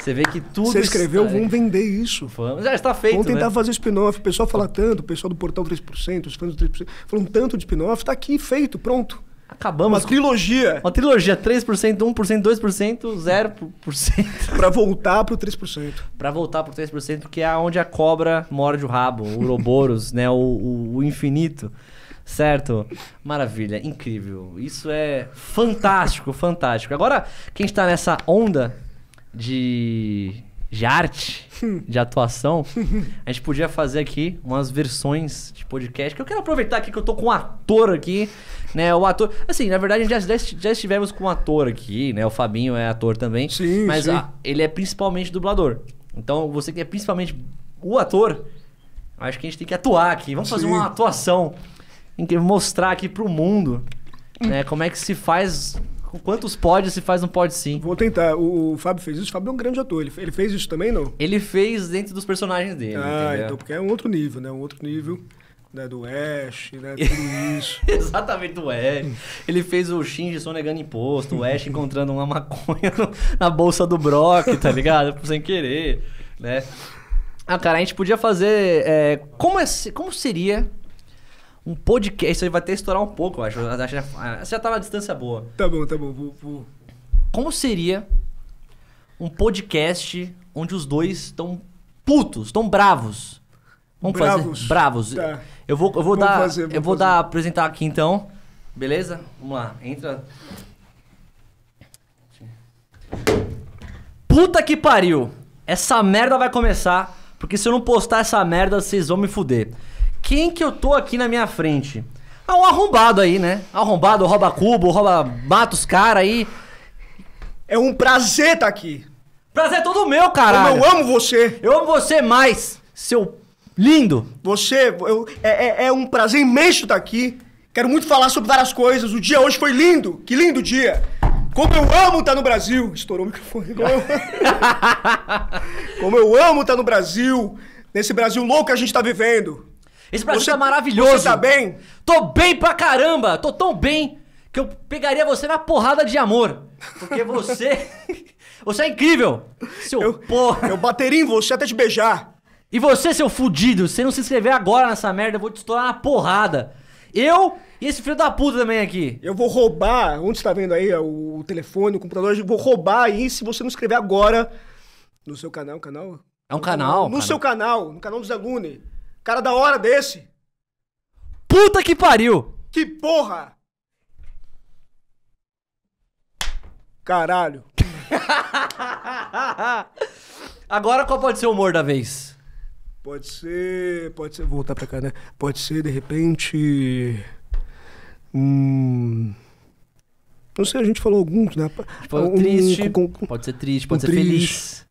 você vê que tudo. Você escreveu, está... vamos vender isso. Vamos. Já está feito. Vamos tentar né? fazer spin-off. O pessoal fala tanto, o pessoal do Portal 3%, os fãs do 3%, falam tanto de spin-off, está aqui, feito, pronto. Acabamos. Uma trilogia. Uma trilogia, 3%, 1%, 2%, 0%. para voltar para o 3%. para voltar para o 3%, que é onde a cobra morde o rabo, o Uroboros, né? O, o, o, infinito. Certo? Maravilha, incrível. Isso é fantástico, fantástico. Agora, quem está nessa onda de, de arte, de atuação, a gente podia fazer aqui umas versões de podcast. Que eu quero aproveitar aqui que eu tô com um ator aqui, né? O ator. Assim, na verdade, já, já estivemos com um ator aqui, né? O Fabinho é ator também. Sim, mas sim. A, ele é principalmente dublador. Então, você que é principalmente o ator, acho que a gente tem que atuar aqui. Vamos sim. fazer uma atuação. Mostrar aqui pro mundo né, como é que se faz com quantos pods se faz um pod sim? Vou tentar. O, o Fábio fez isso. O Fábio é um grande ator. Ele, ele fez isso também, não? Ele fez dentro dos personagens dele. Ah, entendeu? então, porque é um outro nível, né? Um outro nível. Né, do Ash, né? Tudo isso. Exatamente, do Ash. Ele fez o Shinji sonegando imposto, o Ash encontrando uma maconha no, na bolsa do Brock, tá ligado? Sem querer, né? Ah, cara, a gente podia fazer. É, como, é, como seria um podcast. Isso aí vai até estourar um pouco, eu acho. Ah, você já tá na distância boa. Tá bom, tá bom. Vou, vou. Como seria um podcast onde os dois estão putos, estão bravos? Vamos bravos. fazer. Bravos. Tá. Eu vou, eu vou dar. Fazer, eu fazer. vou dar apresentar aqui então. Beleza? Vamos lá. Entra. Puta que pariu! Essa merda vai começar, porque se eu não postar essa merda, vocês vão me fuder. Quem que eu tô aqui na minha frente? Ah, um arrombado aí, né? Arrombado, rouba cubo, rouba. mata os caras aí. É um prazer estar tá aqui. Prazer é todo meu, cara. Eu amo você. Eu amo você mais, seu lindo. Você, eu, é, é, é um prazer imenso estar tá aqui. Quero muito falar sobre várias coisas. O dia hoje foi lindo. Que lindo dia. Como eu amo estar tá no Brasil. Estourou o microfone. Né? Como eu amo estar tá no Brasil. Nesse Brasil louco que a gente está vivendo. Esse Brasil você, tá, tá maravilhoso. Você tá bem? Tô bem pra caramba. Tô tão bem que eu pegaria você na porrada de amor. Porque você. você é incrível. Seu eu, porra. Eu bateria em você até te beijar. E você, seu fudido, se não se inscrever agora nessa merda, eu vou te estourar na porrada. Eu e esse filho da puta também aqui. Eu vou roubar, onde você tá vendo aí o telefone, o computador, eu vou roubar aí se você não escrever agora no seu canal, canal? É um canal. No, no canal. seu canal, no canal dos alunos. Cara da hora desse. Puta que pariu! Que porra! Caralho. Agora qual pode ser o humor da vez? Pode ser. Pode ser. Voltar pra cá, né? Pode ser, de repente. Hum. Não sei, a gente falou alguns, né? Tipo, um, triste. Com, com, pode ser triste, pode um ser triste. feliz.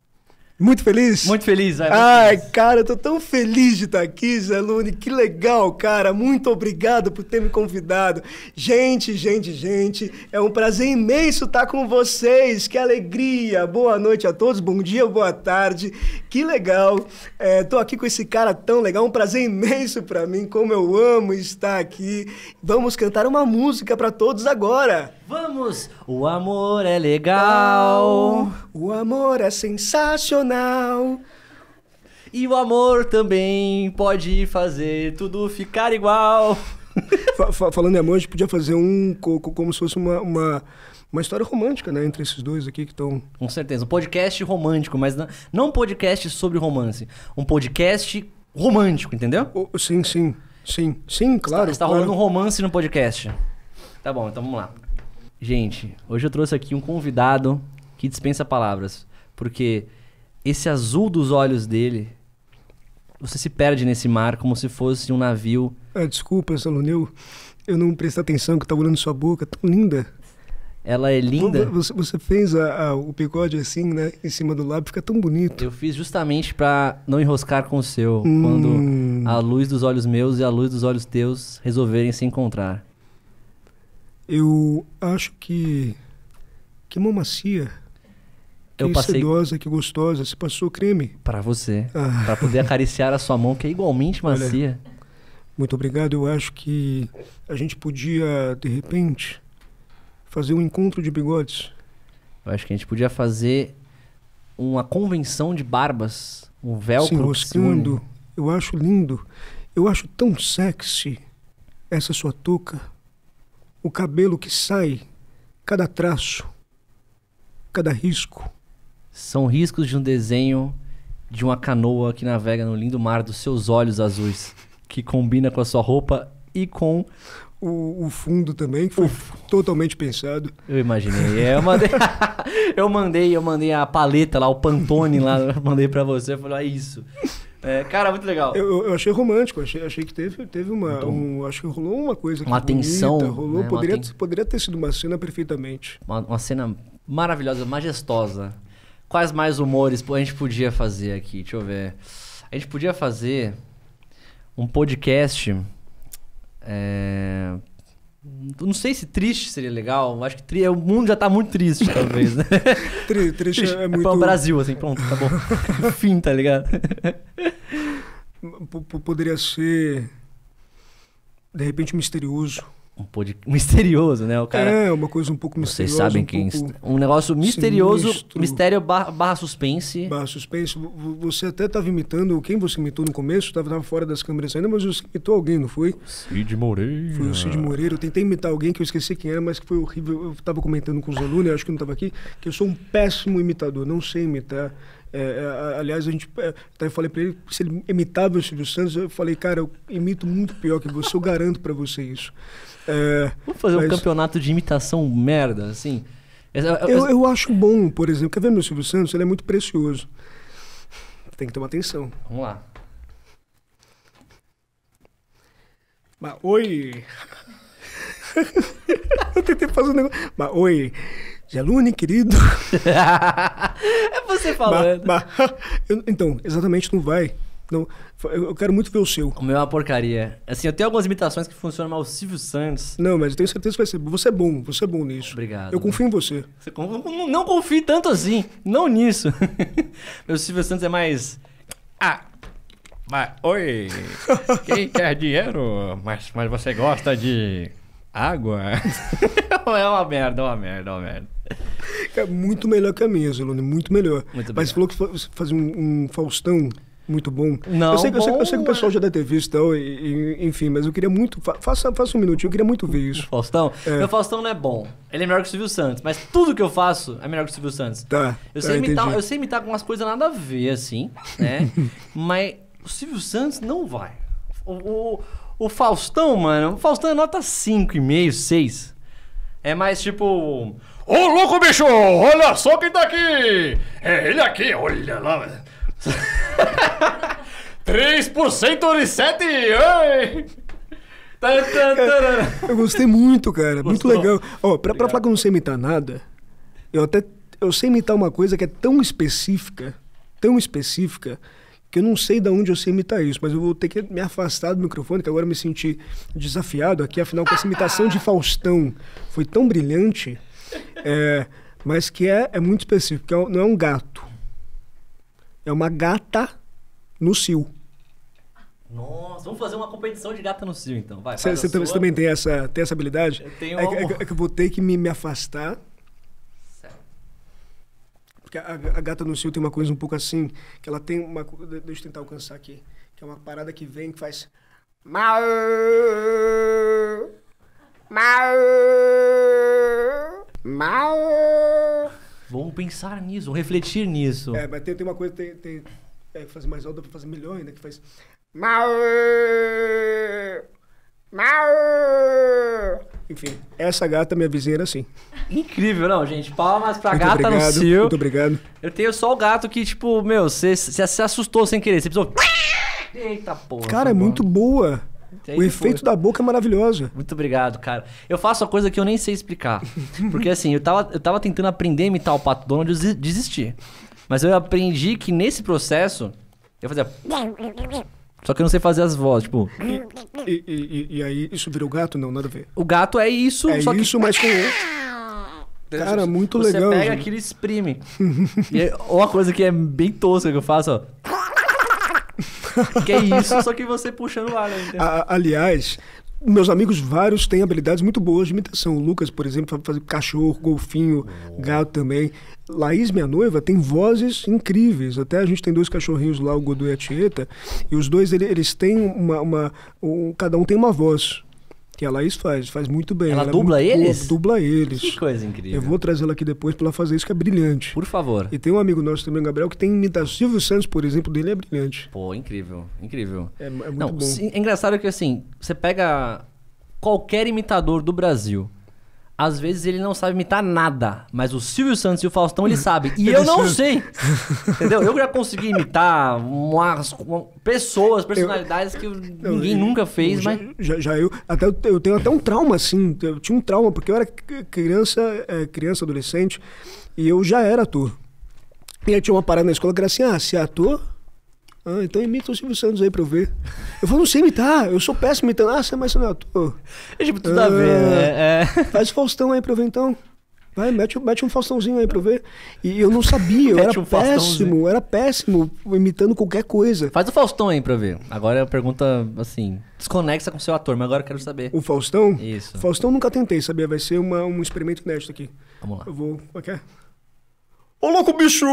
Muito feliz? Muito feliz, é, Ai, cara, eu tô tão feliz de estar tá aqui, Zelune. Que legal, cara. Muito obrigado por ter me convidado. Gente, gente, gente, é um prazer imenso estar tá com vocês. Que alegria. Boa noite a todos, bom dia, boa tarde. Que legal. É, tô aqui com esse cara tão legal. Um prazer imenso para mim. Como eu amo estar aqui. Vamos cantar uma música para todos agora. Vamos! O amor é legal. O amor é sensacional. E o amor também pode fazer tudo ficar igual. Falando em amor, a gente podia fazer um coco como se fosse uma, uma, uma história romântica, né? Entre esses dois aqui que estão. Com certeza. Um podcast romântico, mas não um podcast sobre romance. Um podcast romântico, entendeu? Oh, sim, sim. Sim, sim, claro. Está, está claro. rolando um romance no podcast. Tá bom, então vamos lá. Gente, hoje eu trouxe aqui um convidado que dispensa palavras, porque esse azul dos olhos dele, você se perde nesse mar como se fosse um navio. Ah, desculpa, Saloneu, eu não prestei atenção que tá olhando sua boca, tão linda. Ela é linda. Você, você fez a, a, o bigode assim, né? Em cima do lábio, fica tão bonito. Eu fiz justamente para não enroscar com o seu, hum. quando a luz dos olhos meus e a luz dos olhos teus resolverem se encontrar. Eu acho que que mão macia, que eu passei... sedosa, que gostosa, se passou creme. Para você, ah. para poder acariciar a sua mão que é igualmente macia. Olha, muito obrigado. Eu acho que a gente podia de repente fazer um encontro de bigodes. Eu acho que a gente podia fazer uma convenção de barbas, um velcro. Sim, roscando. Eu acho lindo. Eu acho tão sexy essa sua touca o cabelo que sai, cada traço, cada risco. São riscos de um desenho de uma canoa que navega no lindo mar dos seus olhos azuis, que combina com a sua roupa e com o, o, fundo também, que foi Uf. totalmente pensado. Eu imaginei. É, eu, mandei, eu mandei, eu mandei a paleta lá, o Pantone lá, mandei para você, falou, é ah, isso. É, cara, muito legal. Eu, eu achei romântico, achei, achei que teve, teve uma. Então, um, acho que rolou uma coisa. Uma tensão. Bonita, né, rolou, né? poderia, ten... poderia ter sido uma cena perfeitamente. Uma, uma, cena maravilhosa, majestosa. Quais mais humores a gente podia fazer aqui? Deixa eu ver. A gente podia fazer um podcast é, não sei se triste seria legal. Acho que tri... o mundo já tá muito triste, talvez, né? Tri, triste, triste é, é muito... É o Brasil, assim, pronto, tá bom. Fim, tá ligado? P -p Poderia ser, de repente, misterioso um podcast misterioso, né? O cara, é, uma coisa um pouco vocês misteriosa. Vocês sabem um quem. Um negócio misterioso, sinistro. mistério barra, barra, suspense. Barra suspense. Você até estava imitando quem você imitou no começo, estava fora das câmeras ainda, mas você imitou alguém, não foi? Cid Moreira. Foi o Cid Moreira. Eu tentei imitar alguém que eu esqueci quem era, mas que foi horrível. Eu estava comentando com os alunos, acho que não estava aqui, que eu sou um péssimo imitador, não sei imitar. É, é aliás, a gente, é, até falei para ele, se ele imitava o Silvio Santos, eu falei, cara, eu imito muito pior que você, eu garanto para você isso. É, Vamos fazer mas... um campeonato de imitação merda, assim. É, é, é, eu, eu acho bom, por exemplo. Quer ver meu Silvio Santos? Ele é muito precioso. Tem que tomar atenção. Vamos lá. Mas, oi! eu tentei fazer um negócio. Mas, oi! Gelune, querido. é você falando. Mas, mas, eu, então, exatamente, não vai. Não, eu quero muito ver o seu. O meu é uma porcaria. Assim, eu tenho algumas imitações que funcionam, mal. o Silvio Santos. Não, mas eu tenho certeza que vai ser. Você é bom, você é bom nisso. Obrigado. Eu confio em você. você não, não confio tanto assim, não nisso. meu Silvio Santos é mais. Ah! Mas, oi! Quem quer dinheiro? Mas, mas você gosta de água? é uma merda, é uma merda, é uma merda. É muito melhor que a minha, Zelone, muito melhor. Muito mas melhor. falou que fazia um, um Faustão muito bom. Não, eu sei bom, eu, sei, eu sei, que o pessoal já é. deve ter visto, então, e, e, enfim, mas eu queria muito. Fa faça, faça um minutinho, eu queria muito ver isso. O Faustão? É. Meu Faustão não é bom. Ele é melhor que o Silvio Santos, mas tudo que eu faço é melhor que o Silvio Santos. Tá. Eu sei, imitar, eu sei imitar algumas coisas nada a ver, assim, né? mas o Silvio Santos não vai. O, o, o Faustão, mano, o Faustão é nota 5,5, 6. É mais tipo. Ô, louco, bicho! Olha só quem tá aqui! É ele aqui, olha lá, velho. 3% de 7! Oi! Cara, eu gostei muito, cara. Gostou? Muito legal. Ó, pra, pra, falar que eu não sei imitar nada, eu até eu sei imitar uma coisa que é tão específica, tão específica, que eu não sei de onde eu sei imitar isso, mas eu vou ter que me afastar do microfone, que agora eu me senti desafiado aqui, afinal, com essa imitação de Faustão foi tão brilhante, é, mas que é, é muito específico, que é não é um gato. É uma gata no cio. Nossa, vamos fazer uma competição de gata no cio, então. Vai, você também tem essa, tem essa habilidade? Eu tenho. É, é, é que eu vou ter que me, me afastar. Certo. Porque a, a, gata no cio tem uma coisa um pouco assim, que ela tem uma. Deixa eu tentar alcançar aqui. Que é uma parada que vem que faz. Mau! Mau! Mau! Vamos pensar nisso, vamos refletir nisso. É, mas tem, tem uma coisa, tem, tem é, fazer mais alto pra fazer melhor né? que faz. mal, mal. Enfim, essa gata, é minha era sim. Incrível, não, gente. Palmas pra muito gata obrigado, no cio. Muito obrigado. Eu tenho só o gato que, tipo, meu, você se assustou sem querer. Você precisou. Eita porra. Cara, é muito boa o efeito foi. da boca é maravilhoso. Muito obrigado, cara. Eu faço uma coisa que eu nem sei explicar. Porque assim, eu tava, eu tava tentando aprender a imitar o Pato Donald e desistir. Mas eu aprendi que nesse processo, eu fazia... Só que eu não sei fazer as vozes, tipo... E, e, e, e aí, isso virou gato? Não, nada a ver. O gato é isso, é só que... É isso, mas com... Cara, muito você legal. Você pega né? aquilo e exprime. e é uma coisa que é bem tosca que eu faço, ó... que é isso, só que você puxando o ar. Né? A, aliás, meus amigos vários têm habilidades muito boas de imitação. O Lucas, por exemplo, sabe fazer cachorro, golfinho, oh. gato também. Laís, minha noiva, tem vozes incríveis. Até a gente tem dois cachorrinhos lá, o Godoy e a Tieta, e os dois eles têm uma, uma um, cada um tem uma voz que a Laís faz, faz muito bem. Ela, ela é dubla é eles? Boa, dubla eles. Que coisa incrível. Eu vou trazê-la aqui depois para ela fazer isso, que é brilhante. Por favor. E tem um amigo nosso também, Gabriel, que tem imitação. Silvio Santos, por exemplo, dele é brilhante. Pô, incrível, incrível. É, é muito Não, bom. É engraçado que assim, você pega qualquer imitador do Brasil, às vezes ele não sabe imitar nada, mas o Silvio Santos e o Faustão ele sabe. E eu não sei. Entendeu? Eu já consegui imitar umas, pessoas, personalidades eu, que ninguém eu, nunca fez, mas. Já, já, eu, até, eu tenho até um trauma, assim. Eu tinha um trauma, porque eu era criança, é, criança, adolescente, e eu já era ator. E aí tinha uma parada na escola que era assim: ah, se é ator ah, então imita o Silvio Santos aí pra eu ver. Eu falo, não sei imitar, eu sou péssimo imitando. Ah, você é mais seu ator. É tipo, tudo ah, a ver, né? É. Faz Faustão aí pra eu ver então. Vai, mete, mete um Faustãozinho aí pra eu ver. E eu não sabia, eu era um péssimo, era péssimo imitando qualquer coisa. Faz o Faustão aí pra eu ver. Agora é a pergunta, assim, desconexa com o seu ator, mas agora eu quero saber. O Faustão? Isso. Faustão nunca tentei, sabia? Vai ser uma, um experimento inédito aqui. Vamos lá. Eu vou. qualquer. É? Ô louco, bicho!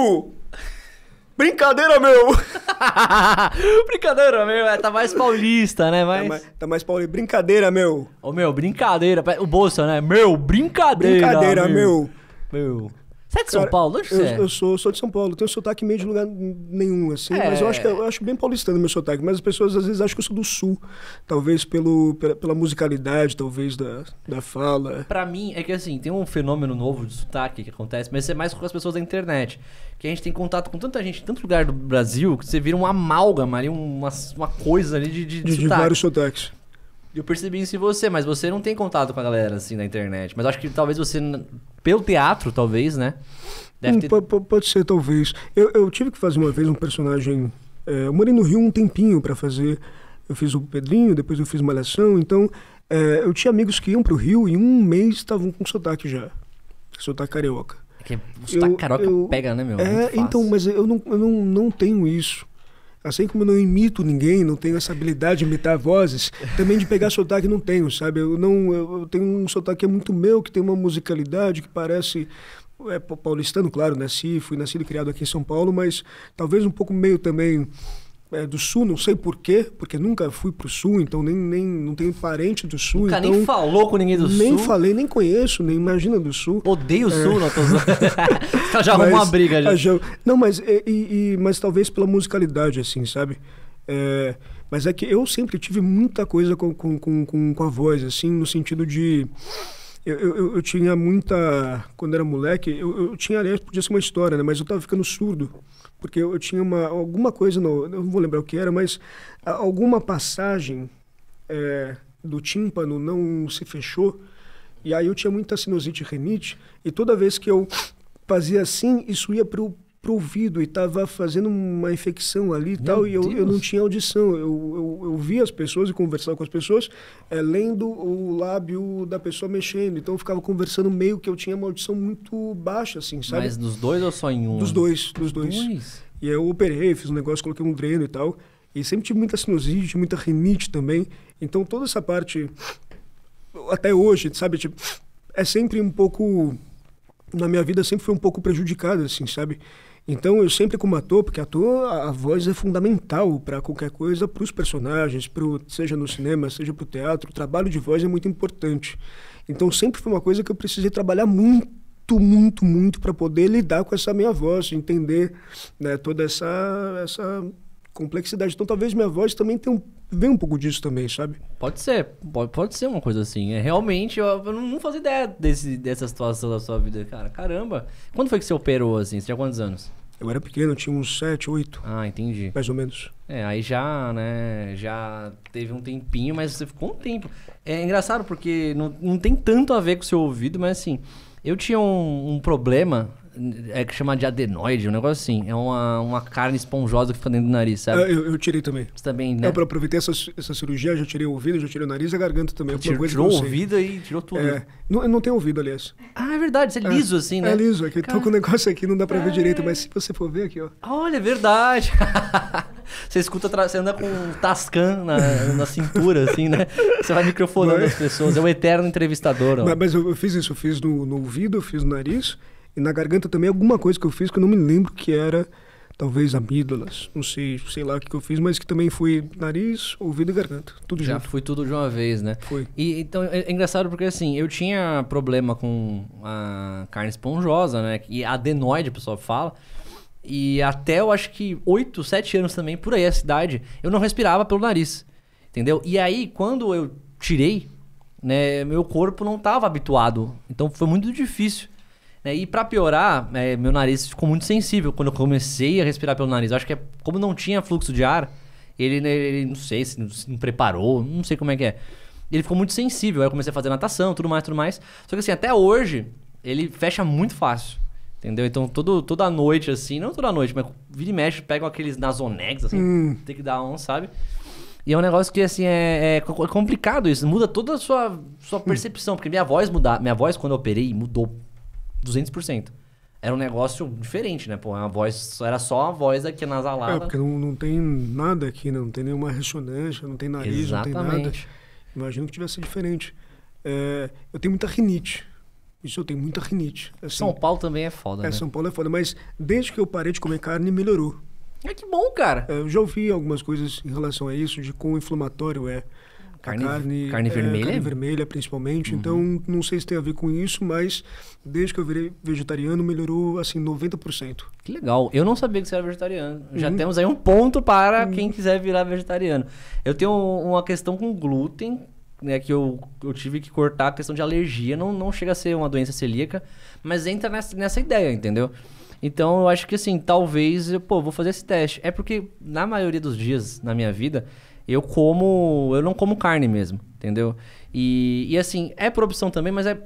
Brincadeira, meu! brincadeira, meu. É, tá mais paulista, né? Tá mas... Tá, mais, tá mais paulista. Brincadeira, meu. Ô, meu, brincadeira. O bolso, né? Meu, brincadeira. Brincadeira, meu. Meu. meu. Você é de São Paulo? Onde eu, é? eu sou, sou de São Paulo. Tenho sotaque meio de lugar nenhum, assim. É. Mas eu acho, que, é, eu acho bem paulistano meu sotaque. Mas as pessoas às vezes acham que eu sou do Sul. Talvez pelo, pela, pela musicalidade, talvez da, da fala. Pra mim, é que assim, tem um fenômeno novo de sotaque que acontece, mas isso é mais com as pessoas da internet. Que a gente tem contato com tanta gente, tanto lugar do Brasil, que você vira uma amálgama ali, uma, uma coisa ali de, de, de, de sotaque. vários sotaques. Eu percebi isso em você, mas você não tem contato com a galera assim na internet. Mas acho que talvez você pelo teatro, talvez, né? Deve hum, ter... Pode ser, talvez. Eu, eu, tive que fazer uma vez um personagem. É, eu morei no Rio um tempinho para fazer. Eu fiz o Pedrinho, depois eu fiz Malhação. Então, é, eu tinha amigos que iam para o Rio e um mês estavam com sotaque já. Sotaque carioca. É que o sotaque eu, carioca eu, pega, né, meu? É, então, mas eu, não, eu não, não tenho isso. Assim como não imito ninguém, não tenho essa habilidade de imitar vozes, também de pegar sotaque não tenho, sabe? Eu não eu tenho um sotaque que é muito meu, que tem uma musicalidade que parece é paulistano, claro, nasci, né? fui nascido e criado aqui em São Paulo, mas talvez um pouco meio também é, do Sul, não sei porquê, porque nunca fui pro Sul, então nem, nem não tenho parente do Sul. Nunca então, nem falou com ninguém do nem Sul? Nem falei, nem conheço, nem imagina do Sul. Odeio o é... Sul, não tô Você então já arrumou uma briga já. já. Não, mas, é, e, e, mas talvez pela musicalidade, assim, sabe? É, mas é que eu sempre tive muita coisa com, com, com, com a voz, assim, no sentido de... Eu, eu, eu, tinha muita... Quando era moleque, eu, eu tinha, aliás, podia ser uma história, né? Mas eu tava ficando surdo porque eu, eu tinha uma, alguma coisa, no, não vou lembrar o que era, mas ah, alguma passagem é, do tímpano não se fechou, e aí eu tinha muita sinusite e renite, e toda vez que eu fazia assim, isso ia para o pro ouvido e tava fazendo uma infecção ali e tal, e eu, eu não tinha audição. Eu, eu, eu via as pessoas e conversava com as pessoas, é, lendo o lábio da pessoa mexendo. Então eu ficava conversando meio que eu tinha uma audição muito baixa, assim, sabe? Mas dos dois ou só em um? Dos dois, dos dois. dois. E eu operei, fiz um negócio, coloquei um dreno e tal. E sempre tive muita sinusite, muita rinite também. Então toda essa parte, até hoje, sabe? Tipo, é sempre um pouco. Na minha vida sempre foi um pouco prejudicada, assim, sabe? Então eu sempre como ator, porque ator a, voz é fundamental para qualquer coisa, para os personagens, pro, seja no cinema, seja para o teatro, o trabalho de voz é muito importante. Então sempre foi uma coisa que eu precisei trabalhar muito, muito, muito para poder lidar com essa minha voz, entender né, toda essa, essa complexidade. Então talvez minha voz também tenha um vê um pouco disso também, sabe? Pode ser, pode, pode ser uma coisa assim. É, realmente, eu, eu não fazia ideia desse, dessa situação da sua vida, cara. Caramba! Quando foi que você operou, assim? Você tinha quantos anos? Eu era pequeno, tinha uns 7, 8. Ah, entendi. Mais ou menos. É, aí já, né, já teve um tempinho, mas você ficou um tempo. É engraçado porque não, não tem tanto a ver com o seu ouvido, mas assim, eu tinha um, um problema é que chama de adenoide, um negócio assim. É uma, uma carne esponjosa que fica dentro do nariz, sabe? Eu, eu tirei também. Você também, né? É, pra aproveitar essa, essa cirurgia, já tirei o ouvido, já tirei o nariz e a garganta também. Tirou, coisa tirou o ouvido e tirou tudo. É, não, não tem ouvido, aliás. Ah, é verdade, você é, é liso assim, né? É liso, é que Car... tô com o um negócio aqui, não dá pra ver direito, mas se você for ver aqui, ó. Olha, é verdade. você escuta, você anda com um tascan na, na cintura, assim, né? Você vai microfonando mas... as pessoas, é o eterno entrevistador. Mas, mas eu, eu fiz isso, eu fiz no, no ouvido, eu fiz no nariz... E na garganta também alguma coisa que eu fiz que eu não me lembro que era, talvez amígdalas, não sei, sei lá o que eu fiz, mas que também foi nariz, ouvido e garganta, tudo Já junto. foi tudo de uma vez, né? Foi. E então é, é engraçado porque assim, eu tinha problema com a carne esponjosa, né? E adenoide, o pessoal fala. E até eu acho que 8, 7 anos também, por aí, a cidade, eu não respirava pelo nariz. Entendeu? E aí, quando eu tirei, né, meu corpo não estava habituado. Então foi muito difícil. Né? E para piorar, é, meu nariz ficou muito sensível quando eu comecei a respirar pelo nariz. Eu acho que é, como não tinha fluxo de ar, ele, né, ele não sei se não, se não preparou, não sei como é que é. Ele ficou muito sensível. Aí eu comecei a fazer natação, tudo mais, tudo mais. Só que assim, até hoje, ele fecha muito fácil. Entendeu? Então, todo, toda noite, assim, não toda noite, mas vira e mexe, pega aqueles nasonex, assim, hum. tem que dar um, sabe? E é um negócio que, assim, é, é, é complicado isso. Muda toda a sua, sua hum. percepção. Porque minha voz mudar, minha voz, quando eu operei, mudou 200%. Era um negócio diferente, né? Pô, a voz era só a voz aqui nasalada. É, porque não, não tem nada aqui, né? Não tem nenhuma ressonância, não tem nariz, Exatamente. não tem nada. Imagino que tivesse diferente. É, eu tenho muita rinite. Isso eu tenho muita rinite. Assim, São Paulo também é foda, é, né? São Paulo é foda, mas desde que eu parei de comer carne, melhorou. É que bom, cara. É, eu já ouvi algumas coisas em relação a isso, de quão inflamatório é carne, carne, carne, é, vermelha? É, carne vermelha, principalmente. Uhum. Então, não sei se tem a ver com isso, mas desde que eu virei vegetariano, melhorou assim 90%. Que legal. Eu não sabia que você era vegetariano. Já uhum. temos aí um ponto para uhum. quem quiser virar vegetariano. Eu tenho uma questão com glúten, né, que eu, eu tive que cortar a questão de alergia. Não, não chega a ser uma doença celíaca, mas entra nessa, nessa ideia, entendeu? Então eu acho que assim, talvez, eu, pô, vou fazer esse teste. É porque na maioria dos dias na minha vida eu como. Eu não como carne mesmo, entendeu? E, e assim, é por opção também, mas é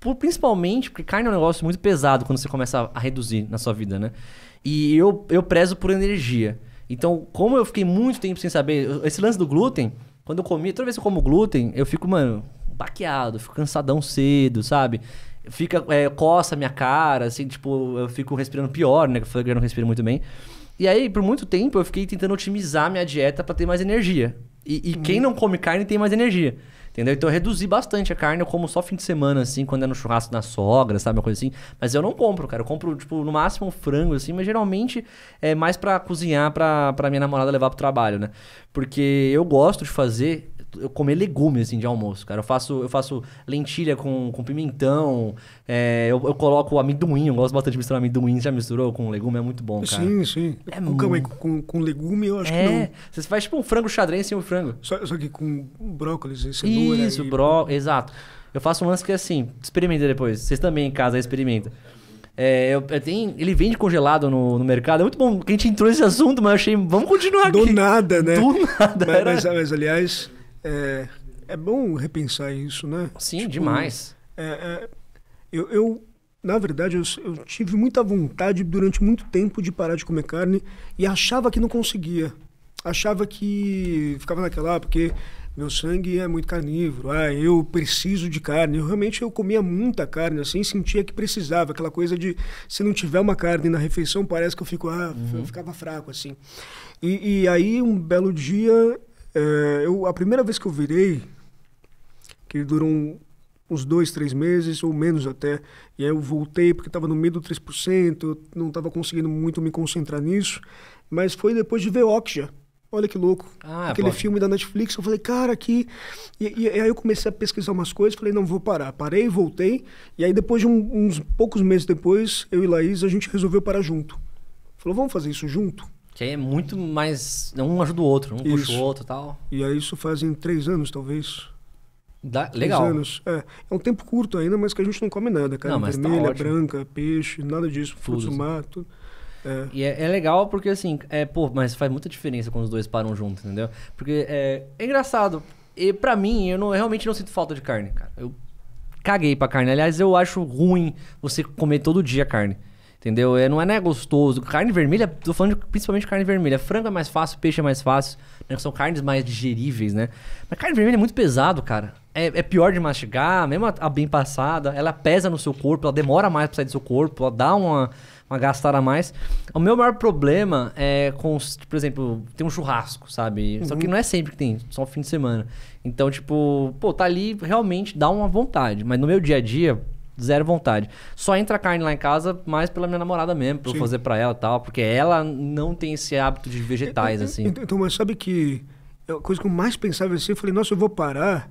por, principalmente porque carne é um negócio muito pesado quando você começa a, a reduzir na sua vida, né? E eu, eu prezo por energia. Então, como eu fiquei muito tempo sem saber, esse lance do glúten, quando eu comi, toda vez que eu como glúten, eu fico, mano, baqueado, fico cansadão cedo, sabe? Fica, é, coça a minha cara, assim, tipo, eu fico respirando pior, né? Eu falei que eu não respiro muito bem. E aí, por muito tempo, eu fiquei tentando otimizar minha dieta para ter mais energia. E, e quem uhum. não come carne tem mais energia. Entendeu? Então eu reduzi bastante a carne, eu como só fim de semana, assim, quando é no churrasco na sogra, sabe? Uma coisa assim. Mas eu não compro, cara. Eu compro, tipo, no máximo um frango, assim, mas geralmente é mais para cozinhar para pra minha namorada levar pro trabalho, né? Porque eu gosto de fazer comer legume, assim, de almoço, cara. Eu faço, eu faço lentilha com, com pimentão, é, eu, eu coloco amendoim, eu gosto bastante de misturar amendoim. Você já misturou com legume? É muito bom, cara. Sim, sim. É com, com legume, eu acho é. que não. Você faz tipo um frango xadrez sem o frango. Só, só que com brócolis e cenoura. Isso, e... exato. Eu faço um lance que é assim, experimenta depois. Vocês também em casa experimentam. É, eu, eu tenho, ele vende congelado no, no, mercado. É muito bom que a gente entrou nesse assunto, mas eu achei. Vamos continuar Do aqui. Do nada, né? Do nada. Mas, era... mas, mas aliás, é, é bom repensar isso, né? Sim, tipo, demais. É, é, eu, eu, na verdade, eu, eu, tive muita vontade durante muito tempo de parar de comer carne e achava que não conseguia. Achava que ficava naquela, ah, porque meu sangue é muito carnívoro, ah, eu preciso de carne. Eu, realmente eu comia muita carne, assim, sentia que precisava. Aquela coisa de se não tiver uma carne na refeição, parece que eu fico, ah, uhum. eu ficava fraco, assim. E, e aí, um belo dia, é, eu, a primeira vez que eu virei, que durou um, uns dois, três meses, ou menos até, e aí eu voltei porque estava no meio do 3%, eu não estava conseguindo muito me concentrar nisso, mas foi depois de ver Oxia. Olha que louco. Ah, Aquele filme da Netflix, eu falei, cara, aqui. E, e, aí eu comecei a pesquisar umas coisas, falei, não, vou parar. Parei, voltei. E aí depois de um, uns poucos meses depois, eu e Laís, a gente resolveu parar junto. Falou, vamos fazer isso junto? Que aí é muito mais. Né, um ajuda o outro, um isso. puxa o outro tal. E aí isso fazem três anos, talvez. Da... Legal. Anos. É, é um tempo curto ainda, mas que a gente não come nada, cara. Não, tá vermelha, tá branca, peixe, nada disso. Frutos do mar, tudo. É. E é, é, legal porque, assim, é, pô, mas faz muita diferença quando os dois param junto, entendeu? Porque é, é engraçado. E pra mim, eu, não, eu realmente não sinto falta de carne, cara. Eu caguei pra carne. Aliás, eu acho ruim você comer todo dia carne. Entendeu? É, não é, né, gostoso. Carne vermelha, tô falando de, principalmente carne vermelha. Frango é mais fácil, peixe é mais fácil. Né? São carnes mais digeríveis, né? Mas carne vermelha é muito pesado, cara. É, é pior de mastigar, mesmo a, a, bem passada. Ela pesa no seu corpo, ela demora mais pra sair do seu corpo, ela dá uma, uma gastada a mais. O meu maior problema é com, por exemplo, tem um churrasco, sabe? Uhum. Só que uhum. não é sempre que tem, só fim de semana. Então, tipo, pô, tá ali realmente dá uma vontade. Mas no meu dia a dia, zero vontade. Só entra carne lá em casa mais pela minha namorada mesmo, pra Sim. eu fazer pra ela e tal, porque ela não tem esse hábito de vegetais, é, é, assim. É, então, mas sabe que é a coisa que eu mais pensava assim, eu falei, nossa, eu vou parar.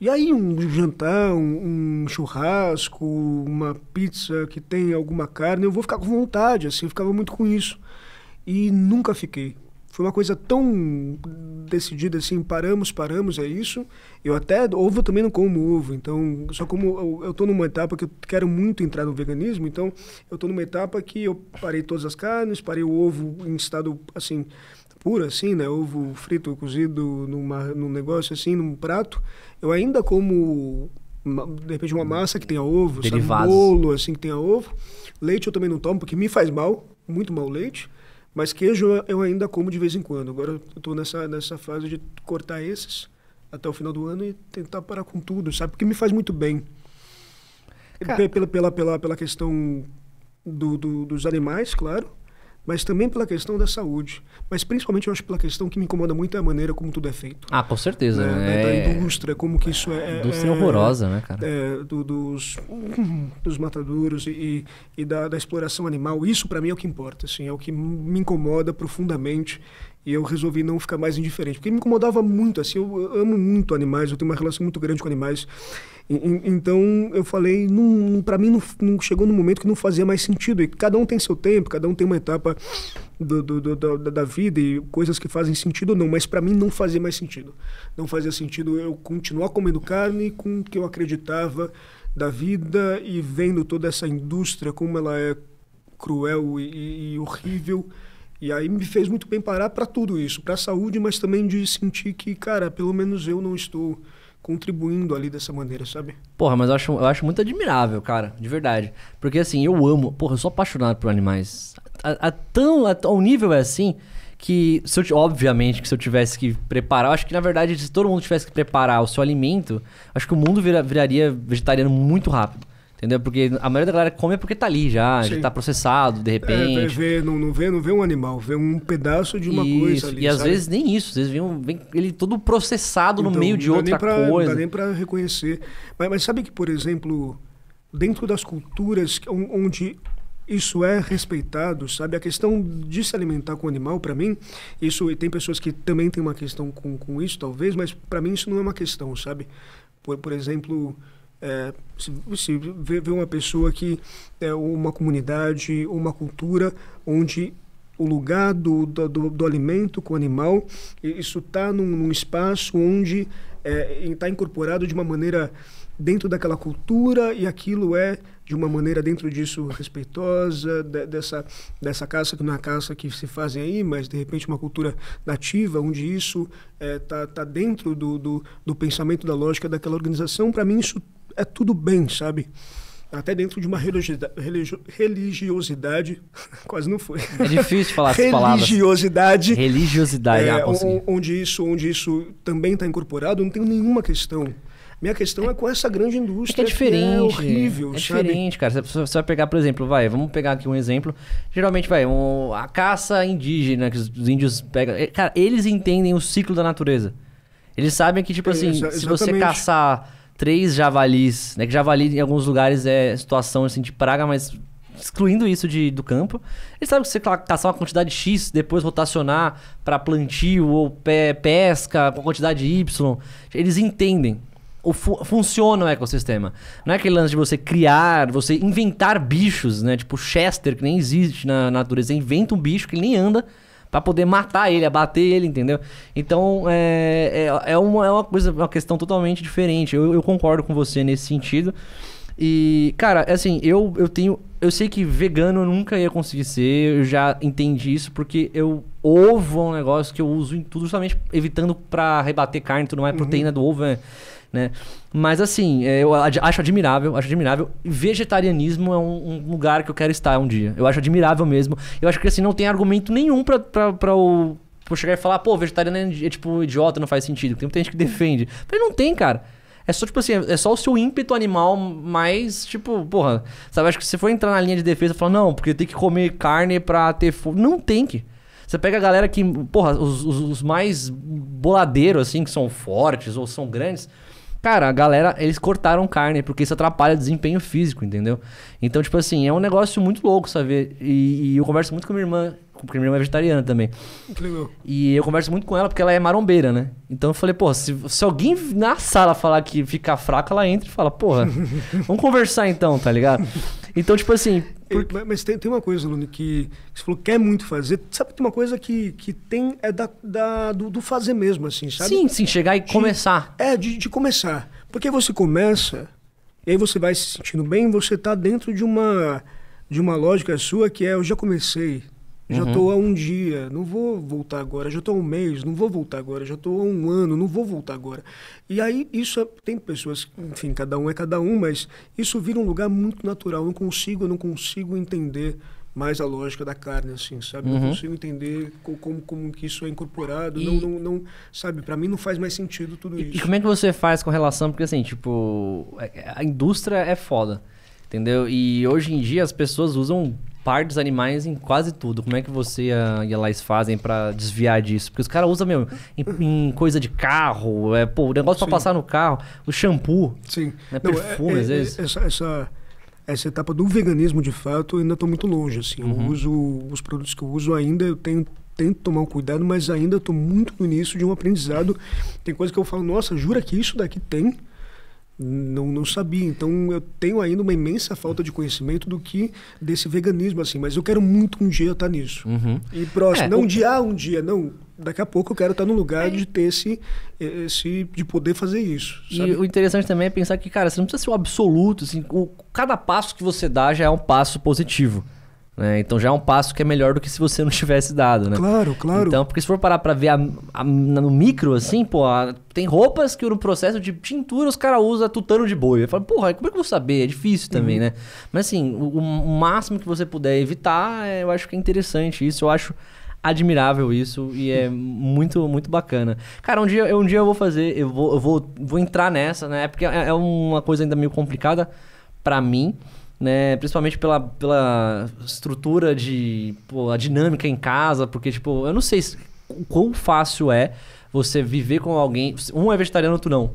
E aí um jantar, um, um, churrasco, uma pizza que tem alguma carne, eu vou ficar com vontade, assim, eu ficava muito com isso. E nunca fiquei foi uma coisa tão decidida assim, paramos, paramos, é isso. Eu até ovo também não como ovo, então, só como eu, estou numa etapa que eu quero muito entrar no veganismo, então eu estou numa etapa que eu parei todas as carnes, parei o ovo em estado assim puro assim, né, ovo frito cozido numa, num negócio assim, num prato. Eu ainda como de repente uma massa que tenha ovo, sabe? um bolo assim que tenha ovo. Leite eu também não tomo porque me faz mal, muito mal o leite. Mas queijo eu ainda como de vez em quando. Agora eu estou nessa, nessa fase de cortar esses até o final do ano e tentar parar com tudo, sabe? Porque me faz muito bem. Cara... Pela, pela, pela, pela questão do, do, dos animais, claro mas também pela questão da saúde. Mas principalmente eu acho pela questão que me incomoda muito é a maneira como tudo é feito. Ah, com certeza. Né? É, da, indústria, como que isso é, é. Indústria é, horrorosa, né, cara? É, do, dos, dos matadouros e, e da, da, exploração animal. Isso para mim é o que importa, assim, é o que me incomoda profundamente e eu resolvi não ficar mais indiferente, porque me incomodava muito, assim, eu amo muito animais, eu tenho uma relação muito grande com animais. E, e, então eu falei, para mim não, não, chegou no momento que não fazia mais sentido. E cada um tem seu tempo, cada um tem uma etapa do, do, do, da, da, vida e coisas que fazem sentido ou não, mas para mim não fazia mais sentido. Não fazia sentido eu continuar comendo carne com o que eu acreditava da vida e vendo toda essa indústria, como ela é cruel e, e horrível. E aí me fez muito bem parar para tudo isso, para a saúde, mas também de sentir que, cara, pelo menos eu não estou contribuindo ali dessa maneira, sabe? Porra, mas eu acho, eu acho muito admirável, cara, de verdade. Porque assim, eu amo, porra, eu sou apaixonado por animais. A, a tão, a, ao nível é assim que, se eu, obviamente, que se eu tivesse que preparar, eu acho que na verdade, se todo mundo tivesse que preparar o seu alimento, acho que o mundo vira, viraria vegetariano muito rápido. Entendeu? Porque a maioria da galera come porque tá ali já, Sim. já tá processado, de é, repente. É, vê, não, não, vê, não vê um animal, vê um pedaço de uma isso, coisa ali. E às sabe? vezes nem isso, às vezes vem, vem ele todo processado então, no meio de outra pra, coisa. Não dá nem para reconhecer. Mas, mas, sabe que, por exemplo, dentro das culturas onde isso é respeitado, sabe? A questão de se alimentar com animal, para mim, isso. E tem pessoas que também têm uma questão com, com isso, talvez, mas para mim isso não é uma questão, sabe? por, por exemplo é, se, se vê, vê uma pessoa que é uma comunidade, uma cultura onde o lugar do, do, do, do alimento com o animal, isso está num, num, espaço onde está é, tá incorporado de uma maneira dentro daquela cultura e aquilo é de uma maneira dentro disso respeitosa de, dessa dessa caça que não é a caça que se fazem aí mas de repente uma cultura nativa onde isso está é, tá, tá dentro do, do, do pensamento da lógica daquela organização para mim isso é tudo bem, sabe? Até dentro de uma religiosidade, quase não foi. É difícil falar essas palavras. Religiosidade. É, ah, onde, isso, onde isso também está incorporado, não tenho nenhuma questão. Minha questão é, com essa grande é indústria. É, é diferente. é horrível, É sabe? diferente, cara. Você, você vai pegar, por exemplo, vai, vamos pegar aqui um exemplo. Geralmente, vai, um, a caça indígena que os índios pegam. Eh, cara, eles entendem o ciclo da natureza. Eles sabem que, tipo é, assim, se você caçar três javalis, né? Que javali em alguns lugares é situação assim de praga, mas excluindo isso de, do campo. Ele sabe que você caçar uma quantidade X, depois rotacionar para plantio ou pe, pesca com quantidade Y, eles entendem. O fu funciona o ecossistema. Não é aquele lance de você criar, você inventar bichos, né? Tipo Chester, que nem existe na natureza. Você inventa um bicho que nem anda para poder matar ele, abater ele, entendeu? Então é, é, é, uma, é uma coisa, uma questão totalmente diferente. Eu, eu concordo com você nesse sentido. E, cara, assim, eu, eu tenho. Eu sei que vegano eu nunca ia conseguir ser, eu já entendi isso, porque eu. Ovo é um negócio que eu uso em tudo, justamente evitando pra rebater carne, tudo não é uhum. proteína do ovo, é. Né? né? Mas assim, é, eu acho admirável, acho admirável. Vegetarianismo é um, um, lugar que eu quero estar um dia. Eu acho admirável mesmo. Eu acho que assim, não tem argumento nenhum pra, pra, pra o. Pra chegar e falar, ah, pô, vegetariano é, é tipo idiota, não faz sentido. Tem muita gente que defende. Mas não tem, cara. É só, tipo assim, é, é só o seu ímpeto animal mais, tipo, porra, sabe? Acho que se for entrar na linha de defesa e falar, não, porque tem que comer carne pra ter fome. Não tem que. Você pega a galera que, porra, os, os, os mais boladeiros, assim, que são fortes ou são grandes. Cara, a galera, eles cortaram carne, porque isso atrapalha o desempenho físico, entendeu? Então, tipo assim, é um negócio muito louco, sabe? E, e eu converso muito com minha irmã, porque minha irmã é vegetariana também. E eu converso muito com ela, porque ela é marombeira, né? Então eu falei, pô, se, se alguém na sala falar que fica fraca, ela entra e fala, porra, vamos conversar então, tá ligado? Então, tipo assim, porque... Mas, mas tem, tem, uma coisa, Lune, que, que você falou quer muito fazer. Sabe, tem uma coisa que, que tem é da, da do, do, fazer mesmo, assim, sabe? Sim, sim, chegar e de, começar. É, de, de começar. Porque você começa, e aí você vai se sentindo bem, você está dentro de uma, de uma lógica sua que é eu já comecei, já estou uhum. há um dia, não vou voltar agora. Já estou há um mês, não vou voltar agora. Já estou há um ano, não vou voltar agora. E aí, isso é, tem pessoas, enfim, cada um é cada um, mas isso vira um lugar muito natural. Eu não consigo, eu não consigo entender mais a lógica da carne, assim, sabe? Uhum. Não consigo entender co como, como que isso é incorporado. E... Não, não, não, sabe? Para mim não faz mais sentido tudo e, isso. E como é que você faz com relação, porque assim, tipo, é, é, a indústria é foda, entendeu? E hoje em dia as pessoas usam partes animais em quase tudo. Como é que você e a fazem para desviar disso? Porque os caras usam mesmo em, em, coisa de carro, é, pô, o negócio para passar no carro, o shampoo, Sim. Né, Não, perfume, é, às é, vezes. essa, essa, essa, etapa do veganismo, de fato, eu ainda estou muito longe. Assim. Uhum. Eu uso os produtos que eu uso ainda, eu tenho tento tomar um cuidado, mas ainda estou muito no início de um aprendizado. Tem coisa que eu falo, nossa, jura que isso daqui tem? não, não sabia. Então eu tenho ainda uma imensa falta de conhecimento do que desse veganismo, assim, mas eu quero muito um dia estar nisso. Uhum. E próximo, é, não o... dia, ah, um dia, não. Daqui a pouco eu quero estar no lugar é. de ter esse, esse. de poder fazer isso. Sabe? E o interessante também é pensar que, cara, você não precisa ser o absoluto, assim, o, cada passo que você dá já é um passo positivo. Né? Então já é um passo que é melhor do que se você não tivesse dado, né? Claro, claro. Então, porque se for parar pra ver a, a, no micro, assim, pô, a, tem roupas que no processo de tintura os caras usam tutano de boi. Eu falo, porra, como é que eu vou saber? É difícil uhum. também, uhum. né? Mas assim, o, o, máximo que você puder evitar, é, eu acho que é interessante isso. Eu acho admirável isso e é muito, muito bacana. Cara, um dia, um dia eu vou fazer, eu vou, eu vou, vou entrar nessa, né? Porque é, é uma coisa ainda meio complicada para mim né? Principalmente pela, pela estrutura de. Pô, a dinâmica em casa, porque, tipo, eu não sei o quão fácil é você viver com alguém. Um é vegetariano, outro não.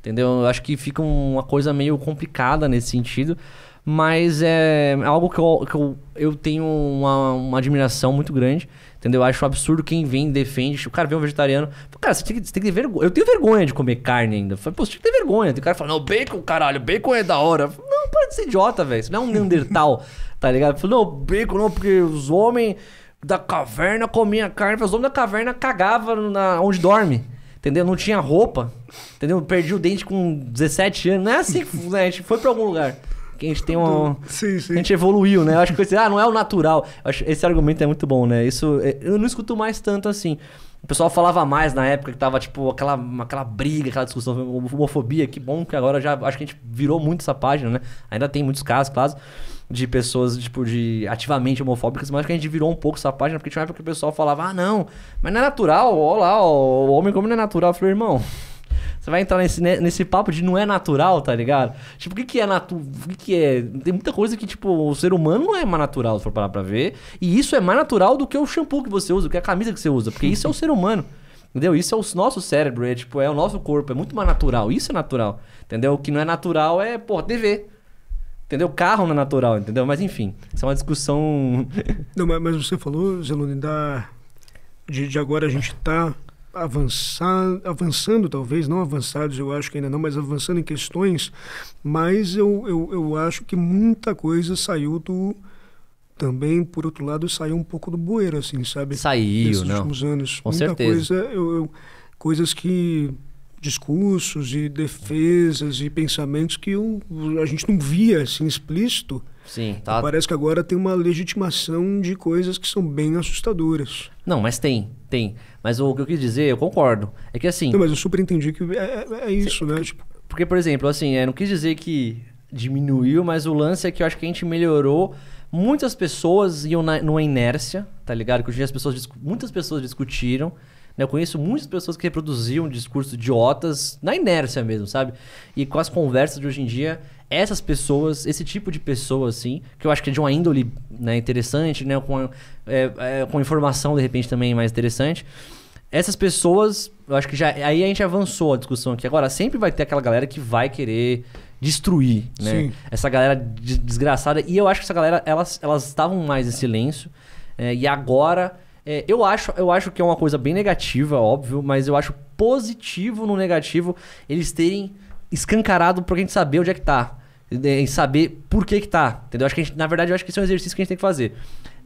Entendeu? Eu acho que fica uma coisa meio complicada nesse sentido. Mas é, é algo que eu, que eu, eu tenho uma, uma admiração muito grande. Entendeu? Eu acho um absurdo quem vem defende. O cara vê um vegetariano. Cara, você tem, que, você tem que ter vergonha. Eu tenho vergonha de comer carne ainda. Falei, pô, você tem que ter vergonha. Tem o cara fala, não, bacon, caralho, bacon é da hora. Falei, não, para de ser idiota, velho. Isso não é um Neandertal, tá ligado? Falei, não, bacon não, porque os homens da caverna comiam carne. Os homens da caverna cagavam na, onde dorme. Entendeu? Não tinha roupa. Entendeu? Perdi o dente com 17 anos. Não é assim que né? a gente foi pra algum lugar que a gente tem um. Sim, sim. A gente evoluiu, né? Eu acho que ah, não é o natural. Acho, esse argumento é muito bom, né? Isso. É, eu não escuto mais tanto assim. O pessoal falava mais na época que tava, tipo, aquela, aquela briga, aquela discussão, homofobia. Que bom que agora já. Acho que a gente virou muito essa página, né? Ainda tem muitos casos, claro, de pessoas, tipo, de ativamente homofóbicas, mas que a gente virou um pouco essa página, porque tinha uma época que o pessoal falava, ah, não, mas não é natural, olha lá, o homem como não é natural. Eu falei, irmão. Você vai entrar nesse, né, nesse papo de não é natural, tá ligado? Tipo, o que, que é natural? O que, que é. Tem muita coisa que, tipo, o ser humano não é mais natural, se for parar pra ver. E isso é mais natural do que o shampoo que você usa, do que a camisa que você usa. Porque isso é o ser humano. Entendeu? Isso é o nosso cérebro, é tipo, é o nosso corpo, é muito mais natural. Isso é natural. Entendeu? O que não é natural é, pô, TV. Entendeu? Carro não é natural, entendeu? Mas enfim, isso é uma discussão. não, mas, você falou, Zelone, da... de, de agora a gente tá avançar, avançando talvez, não avançados eu acho que ainda não, mas avançando em questões, mas eu, eu, eu acho que muita coisa saiu do também, por outro lado, saiu um pouco do bueiro, assim, sabe? Saiu, né? não. últimos anos. Com Muita certeza. coisa, eu, eu, coisas que... discursos e defesas e pensamentos que eu, a gente não via, assim, explícito. Sim, tá. Parece que agora tem uma legitimação de coisas que são bem assustadoras. Não, mas tem. Tem. Mas o que eu quis dizer, eu concordo. É que assim. Não, mas eu super entendi que é, é, é isso, né? Tipo... Porque, por exemplo, assim, é, não quis dizer que diminuiu, mas o lance é que eu acho que a gente melhorou. Muitas pessoas iam na, numa inércia, tá ligado? Que hoje as pessoas, muitas pessoas discutiram. Né? Eu conheço muitas pessoas que reproduziam discursos idiotas na inércia mesmo, sabe? E com as conversas de hoje em dia, essas pessoas, esse tipo de pessoa, assim, que eu acho que é de uma índole né, interessante, né, com, é, é, com informação, de repente, também mais interessante. Essas pessoas, eu acho que já. Aí a gente avançou a discussão aqui. Agora, sempre vai ter aquela galera que vai querer destruir, né? Sim. Essa galera de, desgraçada. E eu acho que essa galera, elas, elas estavam mais em silêncio. É, e agora. É, eu, acho, eu acho que é uma coisa bem negativa, óbvio, mas eu acho positivo no negativo eles terem escancarado pra gente saber onde é que tá. Né, em saber por que que tá, entendeu? Acho que gente, na verdade, eu acho que esse é um exercício que a gente tem que fazer.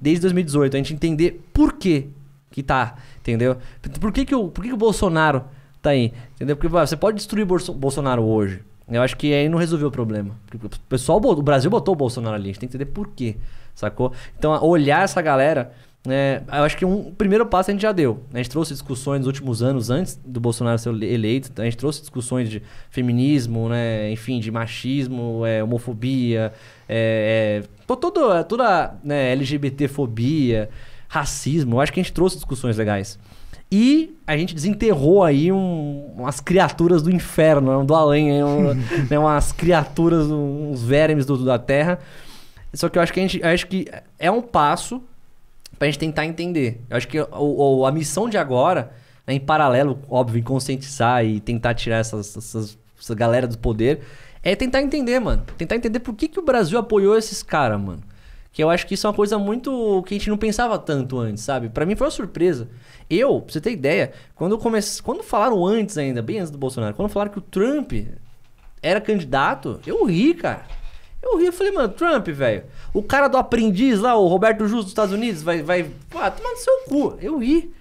Desde 2018, a gente entender por que que tá, entendeu? Por que que o, por que que o Bolsonaro tá aí, entendeu? Porque você pode destruir Bolso Bolsonaro hoje, eu acho que aí não resolveu o problema. Porque o pessoal, o Brasil botou o Bolsonaro ali. A gente tem que entender por quê, sacou? Então, olhar essa galera é, eu acho que um primeiro passo a gente já deu. A gente trouxe discussões nos últimos anos, antes do Bolsonaro ser eleito, a gente trouxe discussões de feminismo, né? enfim, de machismo, é, homofobia, é, é, todo, é, toda né, LGBTfobia, racismo. Eu acho que a gente trouxe discussões legais. E a gente desenterrou aí um, umas criaturas do inferno, né, do além, um, né, umas criaturas, uns vermes do, da terra. Só que eu acho que a gente acho que é um passo pra gente tentar entender. Eu acho que o, a missão de agora, né, em paralelo, óbvio, conscientizar e tentar tirar essas, essas, essa galera do poder, é tentar entender, mano. Tentar entender por que, que o Brasil apoiou esses caras, mano. Que eu acho que isso é uma coisa muito. que a gente não pensava tanto antes, sabe? Para mim foi uma surpresa. Eu, pra você ter ideia, quando comece... quando falaram antes ainda, bem antes do Bolsonaro, quando falaram que o Trump era candidato, eu ri, cara. Eu ri eu falei, mano, Trump, velho. O cara do aprendiz lá, o Roberto Justo dos Estados Unidos, vai. vai pá, ah, tomar no seu cu. Eu ri.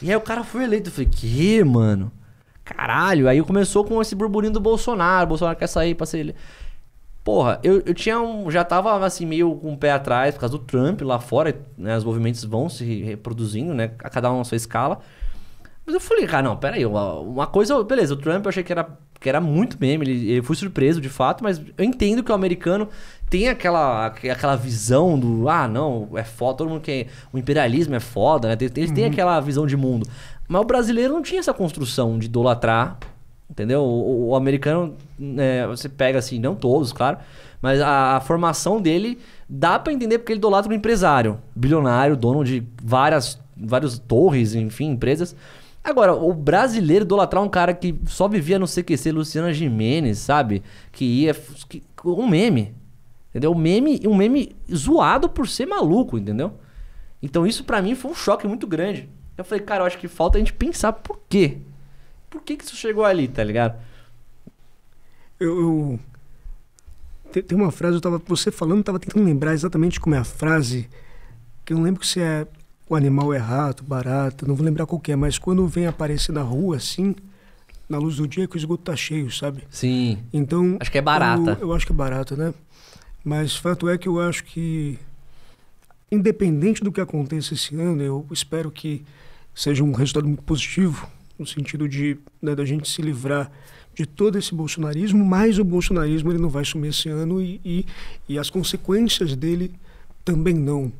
E aí o cara foi eleito. Eu falei, que, mano? Caralho. Aí começou com esse burburinho do Bolsonaro. O Bolsonaro quer sair pra ser ele. Porra, eu, eu tinha um, já tava assim meio com o pé atrás por causa do Trump lá fora, né? Os movimentos vão se reproduzindo, né? A cada um a sua escala. Mas eu falei, cara, ah, não, peraí, uma, uma coisa, beleza, o Trump eu achei que era, que era muito meme, ele, ele fui surpreso de fato, mas eu entendo que o americano tem aquela, aquela visão do, ah, não, é foda, todo mundo quer, o imperialismo é foda, né? ele uhum. aquela visão de mundo. Mas o brasileiro não tinha essa construção de idolatrar, entendeu? O, o americano, é, você pega assim, não todos, claro, mas a, a formação dele dá para entender porque ele idolatra um empresário, bilionário, dono de várias, várias torres, enfim, empresas. Agora, o brasileiro idolatrar um cara que só vivia no CQC, Luciana Jimenez, sabe? Que ia. Que, um meme. Entendeu? Um meme, um meme zoado por ser maluco, entendeu? Então isso para mim foi um choque muito grande. Eu falei, cara, eu acho que falta a gente pensar por quê? Por que, que isso chegou ali, tá ligado? Eu. eu... Tem uma frase, eu tava. Você falando, eu tava tentando lembrar exatamente como é a frase. Que eu não lembro se é o animal é rato, barata, não vou lembrar qual é, mas quando vem aparecer na rua assim, na luz do dia, é que o esgoto tá cheio, sabe? Sim. Então. Acho que é barata. Eu, eu acho que é barata, né? Mas fato é que eu acho que, independente do que aconteça esse ano, eu espero que seja um resultado muito positivo, no sentido de né, da gente se livrar de todo esse bolsonarismo, mas o bolsonarismo ele não vai sumir esse ano e, e, e as consequências dele também não.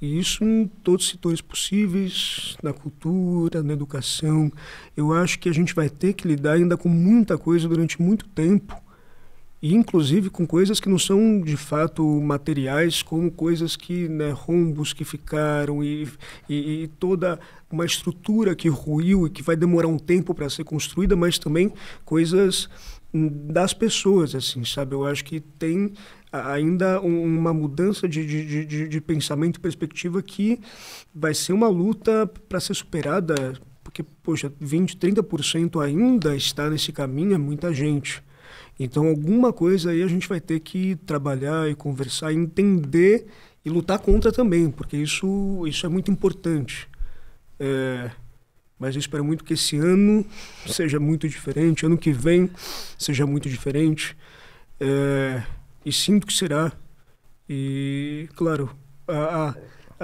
E isso em todos os setores possíveis, na cultura, na educação. Eu acho que a gente vai ter que lidar ainda com muita coisa durante muito tempo, e inclusive com coisas que não são de fato materiais, como coisas que, né, rombos que ficaram e, e, e toda uma estrutura que ruiu e que vai demorar um tempo para ser construída, mas também coisas hum, das pessoas, assim, sabe? Eu acho que tem ainda uma mudança de, de, de, de pensamento e perspectiva que vai ser uma luta para ser superada, porque, poxa, 20%, 30% ainda está nesse caminho, é muita gente. Então, alguma coisa aí a gente vai ter que trabalhar e conversar, entender e lutar contra também, porque isso, isso é muito importante. É, mas eu espero muito que esse ano seja muito diferente, ano que vem seja muito diferente. É, e sinto que será. E, claro, a, a,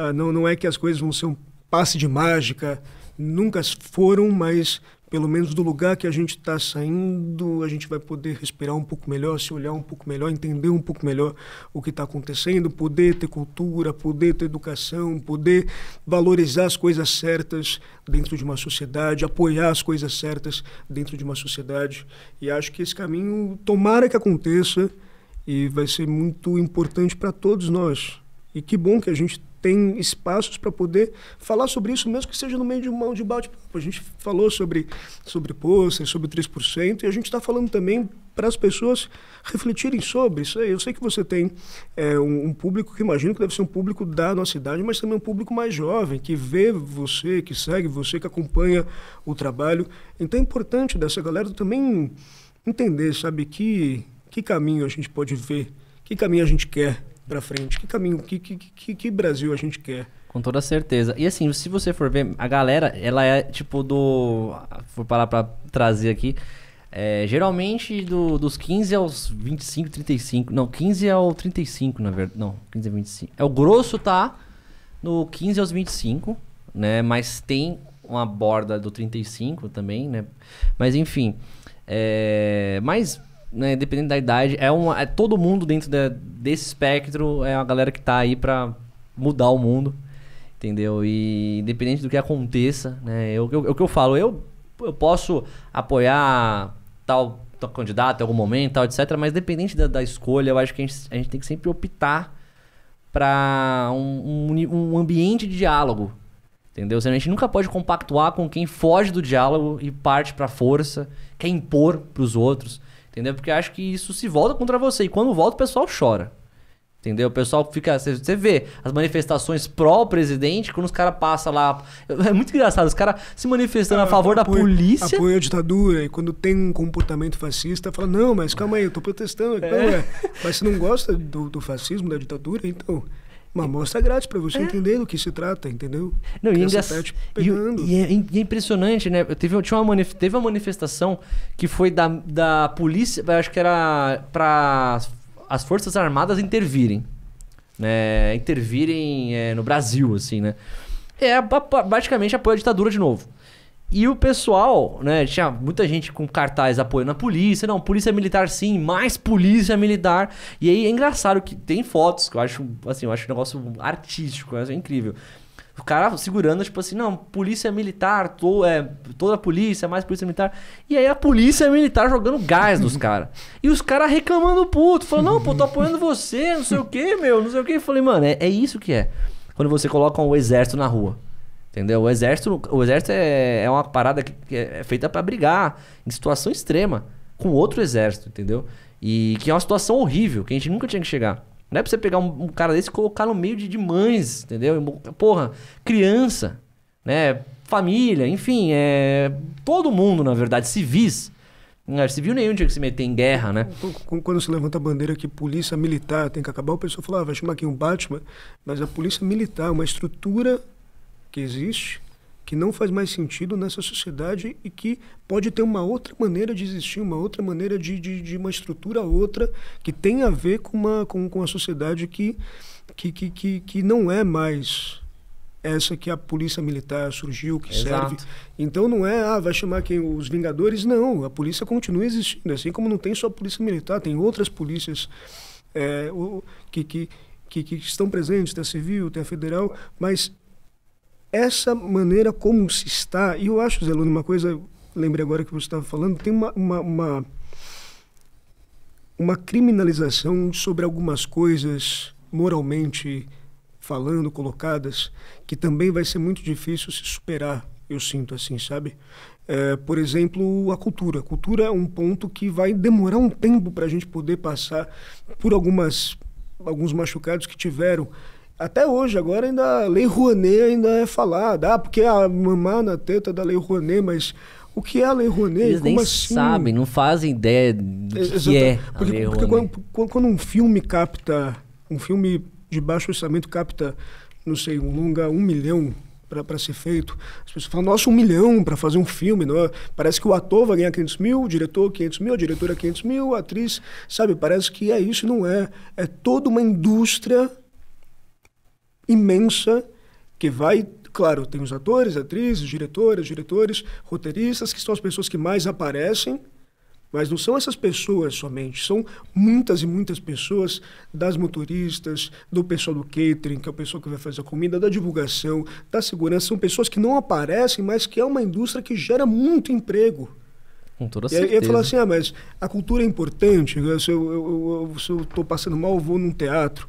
a, não, não é que as coisas vão ser um passe de mágica, nunca foram, mas pelo menos do lugar que a gente está saindo, a gente vai poder respirar um pouco melhor, se olhar um pouco melhor, entender um pouco melhor o que está acontecendo, poder ter cultura, poder ter educação, poder valorizar as coisas certas dentro de uma sociedade, apoiar as coisas certas dentro de uma sociedade. E acho que esse caminho, tomara que aconteça, e vai ser muito importante para todos nós. E que bom que a gente tem espaços para poder falar sobre isso, mesmo que seja no meio de um de A gente falou sobre, sobre pôster, sobre 3%, e a gente está falando também para as pessoas refletirem sobre isso. Eu sei que você tem é, um, um, público que imagino que deve ser um público da nossa idade, mas também um público mais jovem, que vê você, que segue você, que acompanha o trabalho. Então é importante dessa galera também entender, sabe, que que caminho a gente pode ver, que caminho a gente quer para frente, que caminho, que, que, que, que Brasil a gente quer. Com toda certeza. E assim, se você for ver, a galera, ela é tipo do. Vou parar pra trazer aqui. É, geralmente do, dos 15 aos 25, 35. Não, 15 ao 35, na verdade. Não, 15 a 25. É, o grosso tá no 15 aos 25, né? Mas tem uma borda do 35 também, né? Mas enfim. É, mas né, dependendo da idade, é, uma, é todo mundo dentro desse espectro, é a galera que tá aí para mudar o mundo, entendeu? E independente do que aconteça, né, é eu, eu, é o que eu falo, eu, eu posso apoiar tal, tal candidato em algum momento, tal, etc, mas dependente da, da escolha, eu acho que a gente, a gente tem que sempre optar para um, um, um ambiente de diálogo, Entendeu? A gente nunca pode compactuar com quem foge do diálogo e parte para força, quer impor para os outros. Entendeu? Porque acho que isso se volta contra você. E quando volta, o pessoal chora. Entendeu? O pessoal fica. Você vê as manifestações pró-presidente, quando os caras passam lá. É muito engraçado, os caras se manifestando ah, a favor da polícia. Apoio à ditadura, e quando tem um comportamento fascista, fala: não, mas calma aí, eu tô protestando. É. é. Mas você não gosta do, do fascismo, da ditadura? Então. Uma amostra grátis para você é. entender do que se trata, entendeu? Não, e, engas... tá tipo, pegando. E, e, é, e, é, impressionante, né? Eu teve, tinha uma manif... teve uma manifestação que foi da, da polícia, acho que era para as Forças Armadas intervirem. Né? Intervirem é, no Brasil, assim, né? É basicamente apoio à ditadura de novo. E o pessoal, né? Tinha muita gente com cartaz apoiando a polícia. Não, polícia militar sim, mais polícia militar. E aí é engraçado que tem fotos que eu acho, assim, eu acho um negócio artístico, é incrível. O cara segurando, tipo assim, não, polícia militar, tô é, toda a polícia, mais polícia militar. E aí a polícia militar jogando gás nos caras. E os caras reclamando puto, falando, não, pô, tô apoiando você, não sei o que, meu, não sei o que. Eu falei, mano, é, é isso que é. Quando você coloca o um exército na rua. Entendeu? O exército, o exército é, é uma parada que, que é, é feita para brigar em situação extrema com outro exército, entendeu? E que é uma situação horrível, que a gente nunca tinha que chegar. Não é pra você pegar um, um cara desse e colocar no meio de, de mães, entendeu? Porra, criança, né? Família, enfim, é. Todo mundo, na verdade, civis. Não, é, civil nenhum tinha que se meter em guerra, né? Quando se levanta a bandeira que polícia militar tem que acabar, o pessoal fala, ah, vai chamar aqui um Batman, mas a polícia militar, uma estrutura que existe, que não faz mais sentido nessa sociedade e que pode ter uma outra maneira de existir, uma outra maneira de, de, de uma estrutura outra que tem a ver com uma com, com a sociedade que, que, que, que, que não é mais essa que a polícia militar surgiu, que Exato. serve. Então não é, ah, vai chamar quem? Os Vingadores? Não, a polícia continua existindo. Assim como não tem só a polícia militar, tem outras polícias é, que, que, que, que estão presentes, tem a civil, tem a federal, mas essa maneira como se está, e eu acho, Zelone, uma coisa, lembrei agora que você estava falando, tem uma, uma, uma, uma criminalização sobre algumas coisas moralmente falando, colocadas, que também vai ser muito difícil se superar, eu sinto assim, sabe? É, por exemplo, a cultura. A cultura é um ponto que vai demorar um tempo para a gente poder passar por algumas alguns machucados que tiveram até hoje, agora ainda a Lei Rouanet ainda é falada. Ah, porque a mamar na teta da Lei Rouanet, mas o que é a Lei Rouanet? Eles Como nem assim? sabem, não fazem ideia do é, que é porque, a Lei porque Quando, quando, um filme capta, um filme de baixo orçamento capta, não sei, um longa, um milhão para ser feito, as pessoas falam, nossa, um milhão para fazer um filme. Não é? Parece que o ator vai ganhar 500 mil, o diretor 500 mil, a diretora 500 mil, a atriz, sabe? Parece que é isso, não é. É toda uma indústria imensa que vai, claro, tem os atores, atrizes, diretoras, diretores, roteiristas, que são as pessoas que mais aparecem, mas não são essas pessoas somente, são muitas e muitas pessoas, das motoristas, do pessoal do catering, que é o pessoal que vai fazer a comida, da divulgação, da segurança, são pessoas que não aparecem, mas que é uma indústria que gera muito emprego. Com toda certeza. E aí falo assim, ah, mas a cultura é importante, se eu estou passando mal, eu vou num teatro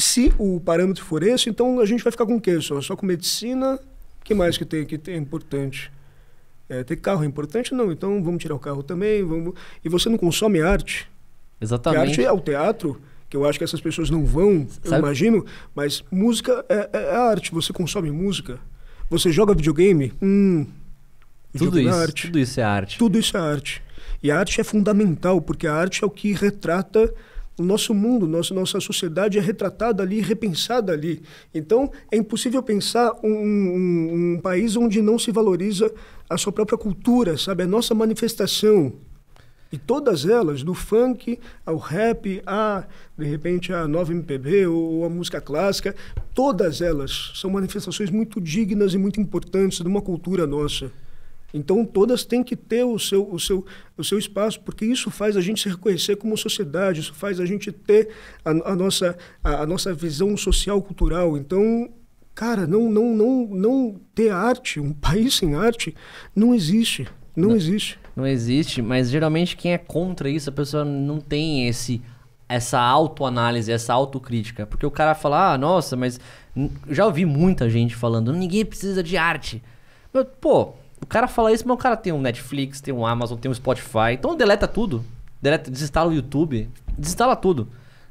se o parâmetro for esse, então a gente vai ficar com o quê? Só, só com medicina? O que mais que tem que é importante? É, ter carro é importante? Não, então vamos tirar o carro também. Vamos... E você não consome arte. Exatamente. Porque arte é o teatro, que eu acho que essas pessoas não vão, Sabe? eu imagino, mas música é, é, é arte. Você consome música. Você joga videogame? Hum, tudo é isso, arte. tudo isso é arte. Tudo isso é arte. E a arte é fundamental, porque a arte é o que retrata o nosso mundo, nossa, nossa sociedade é retratada ali, repensada ali. Então, é impossível pensar um, um, um país onde não se valoriza a sua própria cultura, sabe? A nossa manifestação, e todas elas, do funk ao rap, a de repente a nova MPB ou a música clássica, todas elas são manifestações muito dignas e muito importantes de uma cultura nossa. Então todas têm que ter o seu, o, seu, o seu espaço, porque isso faz a gente se reconhecer como sociedade, isso faz a gente ter a, a nossa, a, a nossa visão social, cultural. Então cara, não, não, não, não ter arte, um país sem arte, não existe. Não, não, existe. Não existe, mas geralmente quem é contra isso, a pessoa não tem esse essa autoanálise, essa autocrítica. Porque o cara fala, ah, nossa, mas já ouvi muita gente falando, ninguém precisa de arte. pô, o cara fala isso, mas o cara tem um Netflix, tem um Amazon, tem um Spotify. Então deleta tudo. Deleta, desinstala o YouTube, desinstala tudo.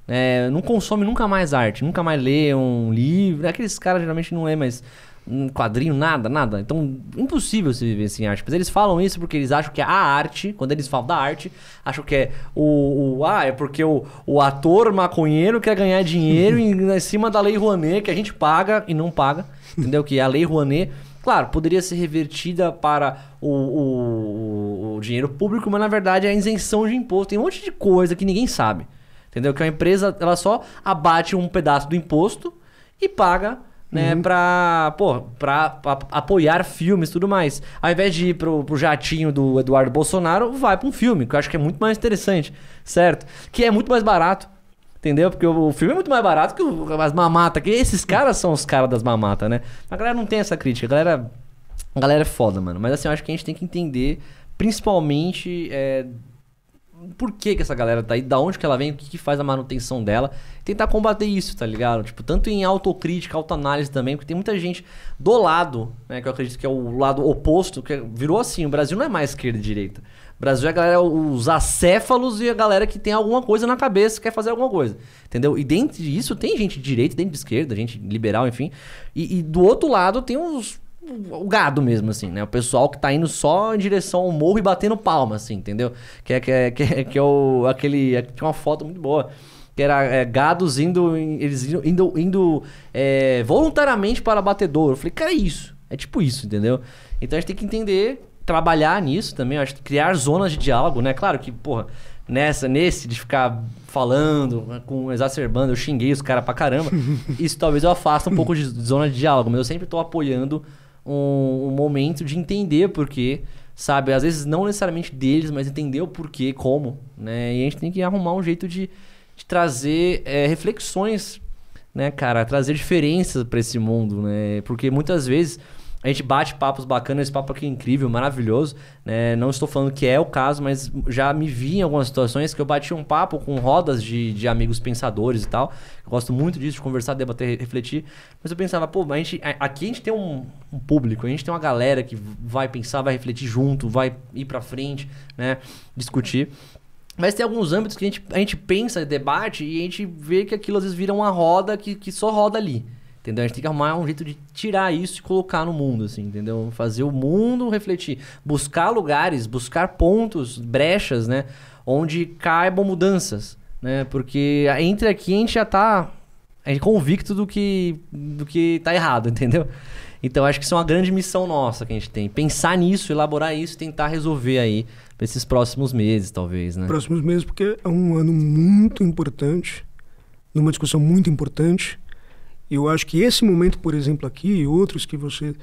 É, não consome nunca mais arte, nunca mais lê um livro. É, aqueles caras geralmente não lê mais um quadrinho, nada, nada. Então, impossível se viver sem arte. Mas eles falam isso porque eles acham que a arte, quando eles falam da arte, acham que é o. o ah, é porque o, o ator maconheiro quer ganhar dinheiro em, em cima da Lei Rouanet, que a gente paga e não paga. Entendeu? Que é a Lei Rouanet Claro, poderia ser revertida para o, o, o dinheiro público, mas na verdade é a isenção de imposto. Tem um monte de coisa que ninguém sabe. Entendeu? Que é a empresa ela só abate um pedaço do imposto e paga né? Uhum. Pra, pô, pra, pra, apoiar filmes e tudo mais. Ao invés de ir pro, pro jatinho do Eduardo Bolsonaro, vai para um filme, que eu acho que é muito mais interessante, certo? Que é muito mais barato. Entendeu? Porque o filme é muito mais barato que as mamatas. Que esses caras são os caras das mamatas, né? A galera não tem essa crítica. A galera, a galera é foda, mano. Mas assim, eu acho que a gente tem que entender, principalmente, é, por que, que essa galera tá aí, da onde que ela vem, o que, que faz a manutenção dela. Tentar combater isso, tá ligado? Tipo, tanto em autocrítica, autoanálise também, porque tem muita gente do lado, né? Que eu acredito que é o lado oposto, que é, virou assim, o Brasil não é mais esquerda e direita. Brasil é a galera, os acéfalos e a galera que tem alguma coisa na cabeça, quer fazer alguma coisa. Entendeu? E dentro disso tem gente de direita, dentro de esquerda, gente liberal, enfim. E, e do outro lado tem os. O gado mesmo, assim, né? O pessoal que tá indo só em direção ao morro e batendo palma, assim, entendeu? Que é, que é, que é, que é o, aquele. É, tinha uma foto muito boa que era é, gados indo, eles indo, indo, indo é, voluntariamente para batedouro. Eu falei, cara, é isso. É tipo isso, entendeu? Então a gente tem que entender trabalhar nisso também, acho que criar zonas de diálogo, né? Claro que, porra, nessa, nesse de ficar falando, com exacerbando, eu xinguei os caras pra caramba. Isso talvez eu afasta um pouco de zona de diálogo, mas eu sempre tô apoiando um, um momento de entender porque sabe? Às vezes não necessariamente deles, mas entender o porquê, como, né? E a gente tem que arrumar um jeito de, de trazer é, reflexões, né, cara? Trazer diferenças para esse mundo, né? Porque muitas vezes a gente bate papos bacanas, esse papo aqui é incrível, maravilhoso. Né? Não estou falando que é o caso, mas já me vi em algumas situações que eu bati um papo com rodas de, de amigos pensadores e tal. Eu gosto muito disso, de conversar, debater, refletir. Mas eu pensava, pô, a gente, aqui a gente tem um, um público, a gente tem uma galera que vai pensar, vai refletir junto, vai ir pra frente, né? Discutir. Mas tem alguns âmbitos que a gente, a gente pensa, debate e a gente vê que aquilo às vezes vira uma roda que, que só roda ali. Entendeu? A gente tem que arrumar um jeito de tirar isso e colocar no mundo, assim, entendeu? Fazer o mundo refletir. Buscar lugares, buscar pontos, brechas, né? Onde caibam mudanças, né? Porque entre aqui a gente já tá é convicto do que, do que tá errado, entendeu? Então acho que isso é uma grande missão nossa que a gente tem. Pensar nisso, elaborar isso e tentar resolver aí nesses esses próximos meses, talvez, né? Próximos meses, porque é um ano muito importante numa discussão muito importante eu acho que esse momento, por exemplo, aqui e outros que você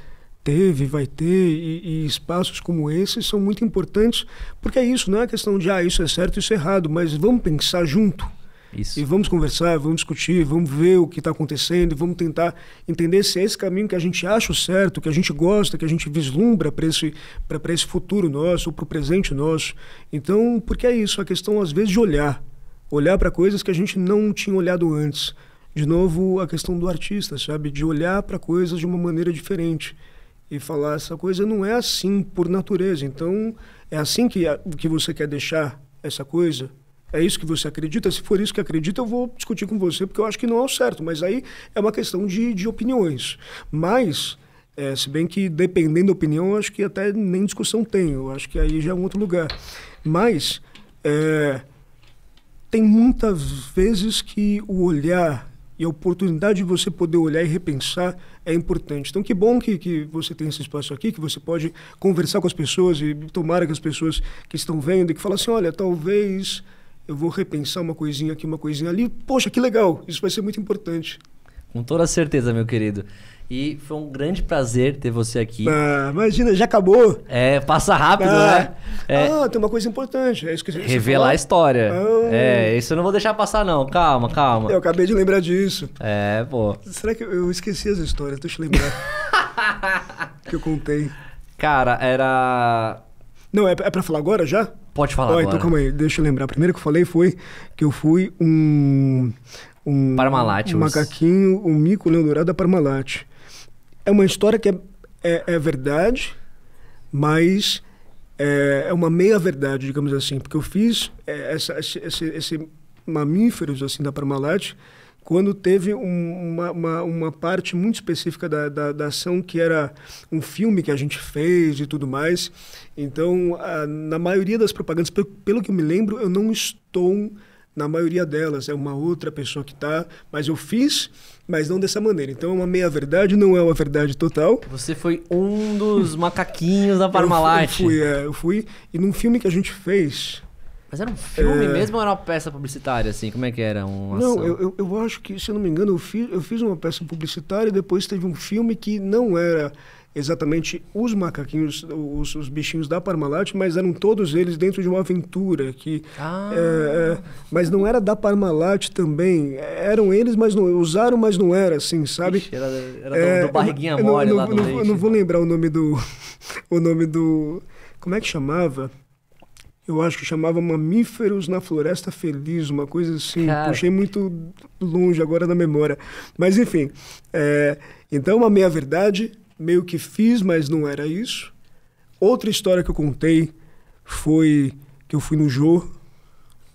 teve, vai ter, e, e, espaços como esse são muito importantes, porque é isso, não é questão de ah, isso é certo, isso é errado, mas vamos pensar junto. Isso. E vamos conversar, vamos discutir, vamos ver o que está acontecendo, e vamos tentar entender se é esse caminho que a gente acha o certo, que a gente gosta, que a gente vislumbra para esse, esse futuro nosso, para o presente nosso. Então, porque é isso, a questão às vezes de olhar. Olhar para coisas que a gente não tinha olhado antes de novo, a questão do artista, sabe? De olhar para coisas de uma maneira diferente e falar essa coisa não é assim por natureza. Então, é assim que, que você quer deixar essa coisa? É isso que você acredita? Se for isso que acredita, eu vou discutir com você, porque eu acho que não é o certo. Mas aí é uma questão de, de opiniões. Mas, é, se bem que dependendo da opinião, acho que até nem discussão tem. Eu acho que aí já é um outro lugar. Mas, é, tem muitas vezes que o olhar e a oportunidade de você poder olhar e repensar é importante. Então, que bom que, que você tem esse espaço aqui, que você pode conversar com as pessoas e tomar com as pessoas que estão vendo e que falam assim: olha, talvez eu vou repensar uma coisinha aqui, uma coisinha ali. Poxa, que legal! Isso vai ser muito importante. Com toda certeza, meu querido. E foi um grande prazer ter você aqui. Ah, imagina, já acabou. É, passa rápido, ah. né? É, ah, tem uma coisa importante. É isso que você Revelar a história. Ah. É, isso eu não vou deixar passar, não. Calma, calma. Eu acabei de lembrar disso. É, pô. Será que eu esqueci as histórias? Deixa eu lembrar. que eu contei. Cara, era. Não, é, é pra falar agora já? Pode falar oh, agora. Então, calma aí, deixa eu lembrar. Primeiro que eu falei foi que eu fui um. Um, Parmalat, um macaquinho, um mico leão dourado da Parmalat é uma história que é, é, é verdade, mas é, é uma meia-verdade, digamos assim. Porque eu fiz é, essa, esse, esse mamíferos assim, da Parmalat quando teve um, uma, uma, uma, parte muito específica da, da, da, ação que era um filme que a gente fez e tudo mais. Então, a, na maioria das propagandas, pelo, pelo que eu me lembro, eu não estou na maioria delas. É uma outra pessoa que está, mas eu fiz mas não dessa maneira. Então é uma meia-verdade, não é uma verdade total. Você foi um dos macaquinhos da Parmalat. Eu fui, eu fui, é, eu fui. E num filme que a gente fez. Mas era um filme é... mesmo ou era uma peça publicitária, assim? Como é que era? um não, eu, eu, eu, acho que, se eu não me engano, eu fiz, eu fiz uma peça publicitária e depois teve um filme que não era exatamente os macaquinhos, os, os, bichinhos da Parmalat, mas eram todos eles dentro de uma aventura que, ah. é, é mas não era da Parmalat também, eram eles, mas não usaram, mas não era, assim, sabe? Ixi, era, era é, do, do, barriguinha mole não, lá no leite. Eu não vou lembrar o nome do, o nome do, como é que chamava? Eu acho que chamava Mamíferos na Floresta Feliz, uma coisa assim. Cara. Puxei muito longe agora da memória. Mas, enfim. É, então, uma meia-verdade meio que fiz, mas não era isso. Outra história que eu contei foi que eu fui no Jô,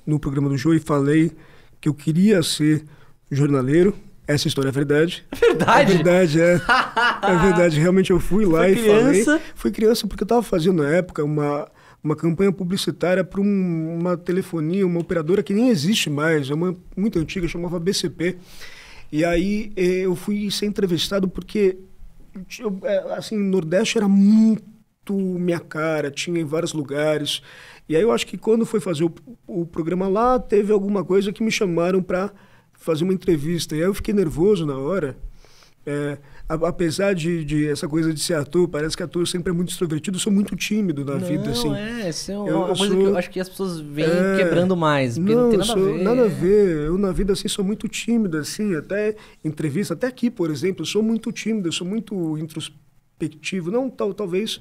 no programa do Jô, e falei que eu queria ser jornaleiro. Essa história é verdade. É verdade? É verdade, é. é verdade. Realmente eu fui lá Foi e criança. falei. Fui criança porque eu estava fazendo na época uma, uma campanha publicitária para um, uma telefonia, uma operadora que nem existe mais, é uma muito antiga, chamava BCP. E aí eh, eu fui ser entrevistado porque eu, é, assim, Nordeste era muito minha cara, tinha em vários lugares. E aí eu acho que quando foi fazer o, o programa lá, teve alguma coisa que me chamaram para fazer uma entrevista. E aí eu fiquei nervoso na hora. É, apesar de, de, essa coisa de ser ator, parece que ator sempre é muito extrovertido, eu sou muito tímido na não, vida, assim. É, isso é uma, eu, uma coisa sou, que eu acho que as pessoas vêm é, quebrando mais, porque não, não tem nada sou, a ver. Nada a ver. Eu na vida assim sou muito tímido, assim, até entrevista, até aqui, por exemplo, eu sou muito tímido, eu sou muito introspectivo, não tal, talvez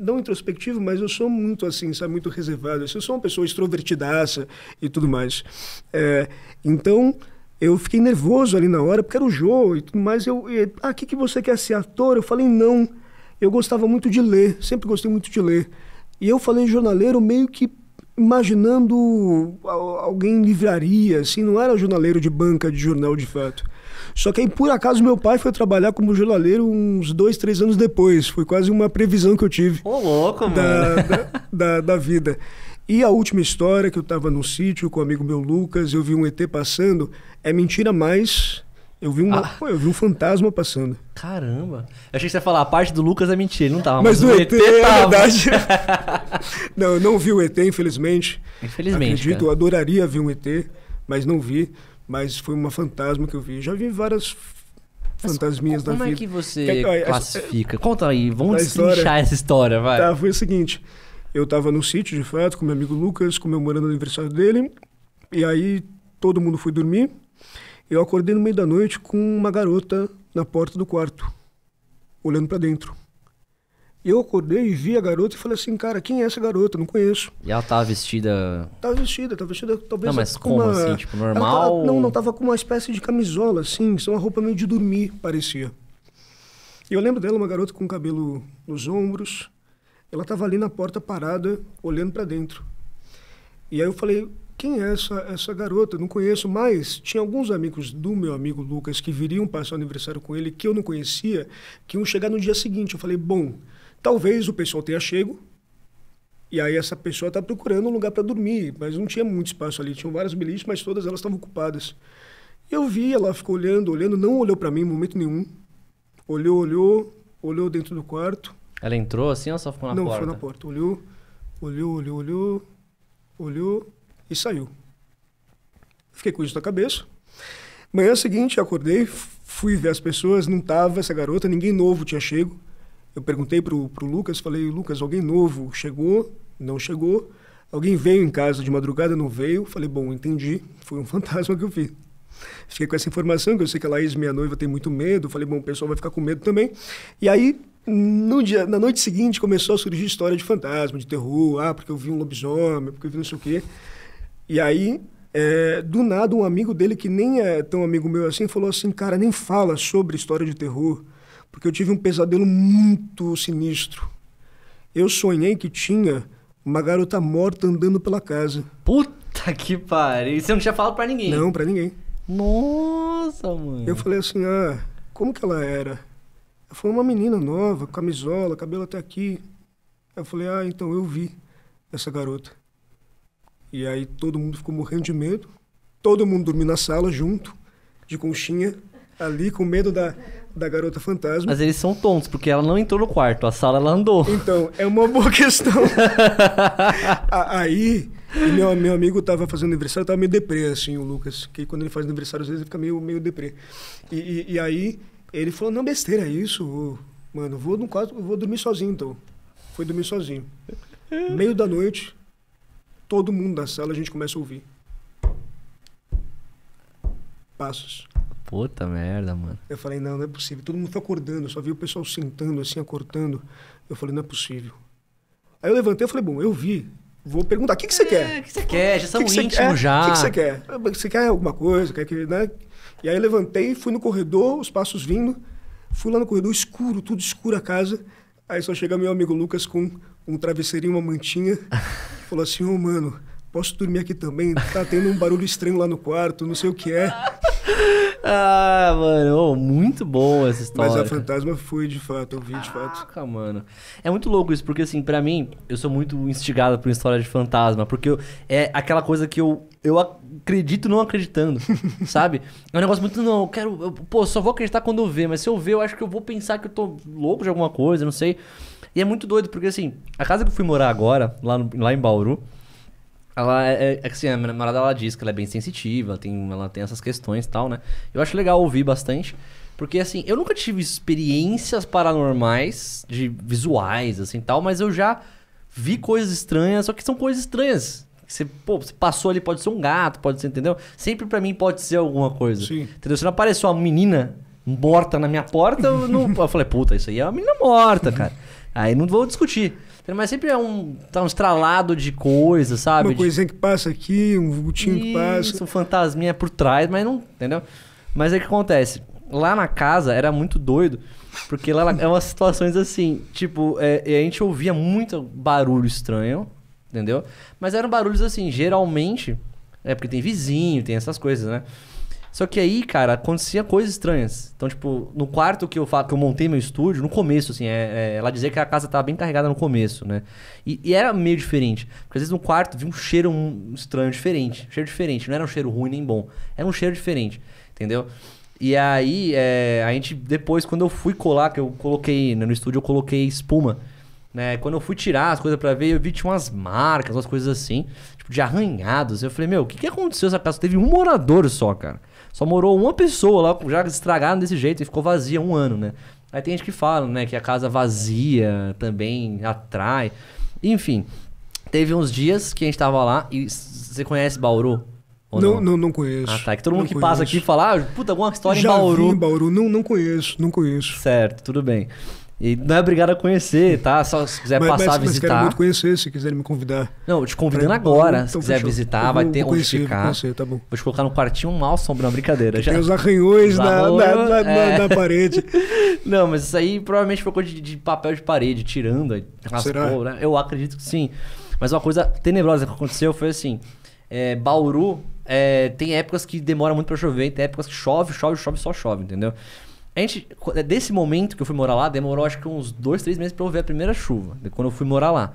não introspectivo, mas eu sou muito assim, sabe, muito reservado. Assim, eu sou uma pessoa extrovertidaça e tudo mais. É, então, eu fiquei nervoso ali na hora, porque era o Jô e tudo mais. Eu, e, ah, que, que você quer ser ator? Eu falei, não. Eu gostava muito de ler, sempre gostei muito de ler. E eu falei jornaleiro meio que imaginando alguém em livraria, assim, não era jornaleiro de banca, de jornal de fato. Só que aí, por acaso, meu pai foi trabalhar como jornaleiro uns dois, três anos depois. Foi quase uma previsão que eu tive. Ô, louco, mano! da, da, da vida. E a última história, que eu estava no sítio com o um amigo meu Lucas, eu vi um ET passando, é mentira mas Eu vi, uma, ah. pô, eu vi um fantasma passando. Caramba. Eu achei que você ia falar, a parte do Lucas é mentira, não tava. Mas, mas o ET, ET é verdade. não, eu não vi o ET, infelizmente. Infelizmente. Acredito, cara. eu adoraria ver um ET, mas não vi. Mas foi uma fantasma que eu vi. Já vi várias fantasminhas da vida. Como é que você classifica? Conta aí, vamos destrinchar história. essa história, vai. Tá, foi o seguinte. Eu estava no sítio, de fato, com meu amigo Lucas, comemorando o aniversário dele. E aí todo mundo foi dormir. Eu acordei no meio da noite com uma garota na porta do quarto, olhando para dentro. Eu acordei e vi a garota e falei assim, cara, quem é essa garota? Não conheço. E ela tava vestida. Tava vestida, tava vestida talvez. Não, mas como uma... assim? Tipo, normal? Tava... Não, não, tava com uma espécie de camisola, assim, uma roupa meio de dormir, parecia. E eu lembro dela, uma garota com cabelo nos ombros, ela estava ali na porta parada, olhando para dentro. E aí eu falei, quem é essa, essa garota? não conheço mais. Tinha alguns amigos do meu amigo Lucas que viriam passar o aniversário com ele, que eu não conhecia, que iam chegar no dia seguinte. Eu falei, bom, talvez o pessoal tenha chego, e aí essa pessoa está procurando um lugar para dormir, mas não tinha muito espaço ali. Tinham várias beliches, mas todas elas estavam ocupadas. Eu vi, ela ficou olhando, olhando, não olhou para mim em momento nenhum. Olhou, olhou, olhou dentro do quarto, ela entrou assim ou só ficou na Não, porta? Não, foi na porta. Olhou, olhou, olhou, olhou, olhou e saiu. Fiquei com isso na cabeça. Manhã seguinte, acordei, fui ver as pessoas, não tava essa garota, ninguém novo tinha chego. Eu perguntei pro, pro Lucas, falei, Lucas, alguém novo chegou? Não chegou. Alguém veio em casa de madrugada, não veio. Falei, bom, entendi, foi um fantasma que eu vi. Fiquei com essa informação, que eu sei que a Laís, minha noiva, tem muito medo. Falei, bom, o pessoal vai ficar com medo também. E aí no dia, na noite seguinte começou a surgir história de fantasma, de terror, ah, porque eu vi um lobisomem, porque eu vi não sei o quê. E aí, é, do nada, um amigo dele, que nem é tão amigo meu assim, falou assim: cara, nem fala sobre história de terror, porque eu tive um pesadelo muito sinistro. Eu sonhei que tinha uma garota morta andando pela casa. Puta que pariu! E você não tinha falado pra ninguém? Não, pra ninguém. Nossa, mano. Eu falei assim: ah, como que ela era? Foi uma menina nova, camisola, cabelo até aqui. Eu falei, ah, então eu vi essa garota. E aí todo mundo ficou morrendo de medo. Todo mundo dormiu na sala junto, de conchinha, ali com medo da, da garota fantasma. Mas eles são tontos, porque ela não entrou no quarto, a sala ela andou. Então, é uma boa questão. aí, meu, meu amigo tava fazendo aniversário, tava meio deprê, assim, o Lucas. Que quando ele faz aniversário, às vezes ele fica meio, meio deprê. E, e, e aí, ele falou, não, besteira é isso. Mano, vou no quarto, vou dormir sozinho então. foi dormir sozinho. Meio da noite, todo mundo da sala, a gente começa a ouvir. Passos. Puta merda, mano. Eu falei, não, não é possível. Todo mundo foi acordando, só vi o pessoal sentando assim, acordando. Eu falei, não é possível. Aí eu levantei e falei, bom, eu vi. Vou perguntar, o que, que você é, quer? O que você quer? Já são que íntimos já. O que, que você quer? Ah, você quer alguma coisa? Quer que, né? E aí levantei, fui no corredor, os passos vindo, fui lá no corredor escuro, tudo escuro a casa. Aí só chega meu amigo Lucas com um travesseirinho, uma mantinha, e falou assim: Ô, oh, mano, posso dormir aqui também? Tá tendo um barulho estranho lá no quarto, não sei o que é. ah, mano, oh, muito bom essa história. Mas a fantasma foi de fato, eu vi de fato. Caraca, mano. É muito louco isso, porque assim, para mim, eu sou muito instigado por história de fantasma, porque eu, é aquela coisa que eu, eu acredito não acreditando, sabe? É um negócio muito, não, eu quero, eu, pô, só vou acreditar quando eu ver, mas se eu ver, eu acho que eu vou pensar que eu tô louco de alguma coisa, não sei. E é muito doido, porque assim, a casa que eu fui morar agora, lá, no, lá em Bauru, ela é, é, é assim, a minha namorada ela diz que ela é bem sensitiva, tem, ela tem essas questões e tal, né? Eu acho legal ouvir bastante, porque assim, eu nunca tive experiências paranormais, de visuais, assim tal, mas eu já vi coisas estranhas, só que são coisas estranhas. Você, pô, você passou ali, pode ser um gato, pode ser, entendeu? Sempre para mim pode ser alguma coisa. Sim. Entendeu? Se não apareceu uma menina morta na minha porta, eu, não, eu falei, puta, isso aí é uma menina morta, cara. Aí não vou discutir. Mas sempre é um, tá um estralado de coisa, sabe? Uma coisinha que passa aqui, um vultinho que passa. Isso, um fantasminha por trás, mas não. Entendeu? Mas é que acontece. Lá na casa era muito doido, porque lá é umas situações assim, tipo, é, a gente ouvia muito barulho estranho, entendeu? Mas eram barulhos assim, geralmente. É porque tem vizinho, tem essas coisas, né? Só que aí, cara, acontecia coisas estranhas. Então, tipo, no quarto que eu falo, que eu montei meu estúdio, no começo, assim, é, é, ela dizia que a casa tava bem carregada no começo, né? E, e, era meio diferente. Porque às vezes no quarto vinha um cheiro estranho, diferente. Um cheiro diferente. Não era um cheiro ruim nem bom. Era um cheiro diferente, entendeu? E aí, é, a gente, depois, quando eu fui colar, que eu coloquei, né, no estúdio eu coloquei espuma. Né? Quando eu fui tirar as coisas para ver, eu vi que tinha umas marcas, umas coisas assim, tipo, de arranhados. Eu falei, meu, o que, que aconteceu essa casa? Teve um morador só, cara. Só morou uma pessoa lá, já estragaram desse jeito e ficou vazia um ano, né? Aí tem gente que fala, né, que a casa vazia também atrai. Enfim, teve uns dias que a gente tava lá e você conhece Bauru? Não, não, não? conheço. Ah, tá. Que todo mundo que conheço. passa aqui fala, ah, puta, alguma história Já em Bauru. Vi em Bauru, não, não conheço, não conheço. Certo, tudo bem. E não é obrigado a conhecer, tá? Só se quiser mas, passar mas, a visitar. Mas quero muito conhecer, se quiserem me convidar. Não, te convidando pra... agora. Então, se quiser fechou. visitar, vou, vai ter onde conhecer, ficar. Vou, conhecer, tá bom. vou te colocar no quartinho mal sombra, é brincadeira. Já... Tem os arranhões na, na, na, é. na, parede. não, mas isso aí provavelmente foi coisa de, de papel de parede, tirando, raspou, né? Eu acredito que sim. Mas uma coisa tenebrosa que aconteceu foi assim: é, Bauru é, tem épocas que demora muito para chover, tem épocas que chove, chove, chove, só chove, entendeu? A gente, é, desse momento que eu fui morar lá, demorou acho que uns dois, três meses para eu ver a primeira chuva, quando eu fui morar lá.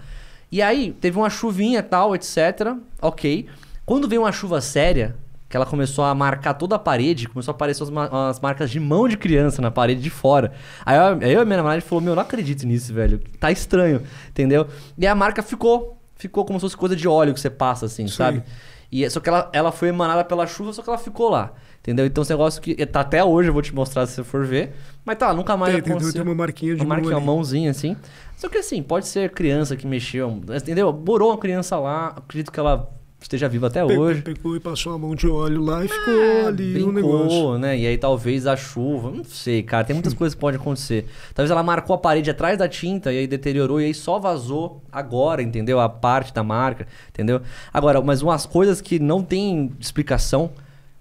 E aí, teve uma chuvinha tal, etc. Ok. Quando veio uma chuva séria, que ela começou a marcar toda a parede, começou a aparecer as, marcas de mão de criança na parede de fora. Aí eu, aí eu e minha namorada falou: Meu, não acredito nisso, velho. Tá estranho, entendeu? E a marca ficou. Ficou como se fosse coisa de óleo que você passa, assim, Sim. sabe? E, é, só que ela, ela foi emanada pela chuva, só que ela ficou lá. Entendeu? Então, esse negócio que tá até hoje, eu vou te mostrar se você for ver. Mas tá, nunca mais tem, aconteceu. Tem uma marquinha de uma marquinha, uma mãozinha assim. Só que assim, pode ser criança que mexeu, entendeu? Morou uma criança lá, acredito que ela esteja viva até pegou, hoje. Pegou e passou a mão de óleo lá e ah, ficou ali brincou, um negócio. né? E aí talvez a chuva, não sei, cara, tem muitas coisas que podem acontecer. Talvez ela marcou a parede atrás da tinta e aí deteriorou e aí só vazou agora, entendeu? A parte da marca, entendeu? Agora, mas umas coisas que não tem explicação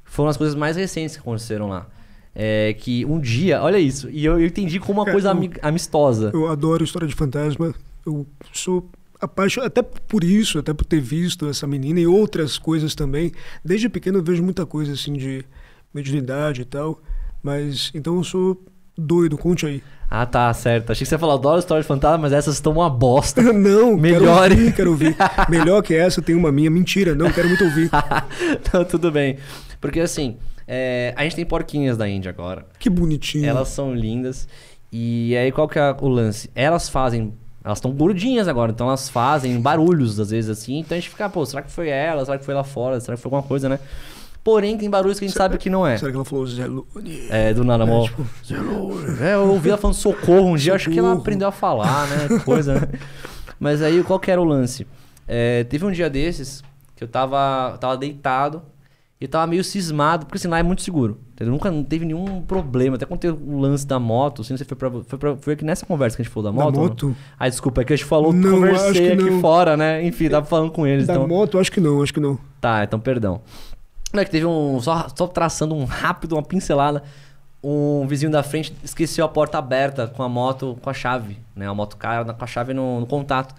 foram as coisas mais recentes que aconteceram lá. É que um dia, olha isso, e eu, eu entendi como uma é, coisa eu, amistosa. Eu adoro história de fantasma. Eu sou apaixonado até por isso, até por ter visto essa menina e outras coisas também. Desde pequeno eu vejo muita coisa assim de mediunidade e tal, mas então eu sou doido, conte aí. Ah, tá, certo. Achei que você ia falar, adoro história de fantasma, mas essas estão uma bosta. não, melhor. Quero ouvir, quero ouvir. Melhor que essa, tem uma minha. Mentira, não, quero muito ouvir. não, tudo bem. Porque assim, é, a gente tem porquinhas da Índia agora. Que bonitinho. Elas são lindas. E aí qual que é o lance? Elas fazem elas estão gordinhas agora, então elas fazem barulhos, às vezes, assim. Então a gente fica, pô, será que foi ela? Será que foi lá fora? Será que foi alguma coisa, né? Porém, tem barulhos que a gente será, sabe que não é. Será que ela falou Zelone? É, do nada, é, amor. É, tipo, É, eu ouvi ela falando socorro um dia, socorro. acho que ela aprendeu a falar, né? Coisa, né? Mas aí, qual que era o lance? É, teve um dia desses que eu tava, eu tava deitado, e tava meio cismado, porque assim, lá é muito seguro. Entendeu? Nunca não teve nenhum problema. Até quando teve o lance da moto, assim, você foi pra. Foi, pra, foi aqui nessa conversa que a gente falou da moto? Da moto? Ah, desculpa, é que a gente falou, não, conversei aqui não. fora, né? Enfim, tava falando com eles. Da então... moto, acho que não, acho que não. Tá, então perdão. Não é que teve um. Só, só traçando um rápido, uma pincelada. Um vizinho da frente esqueceu a porta aberta com a moto, com a chave, né? A moto cara com a chave no, no contato.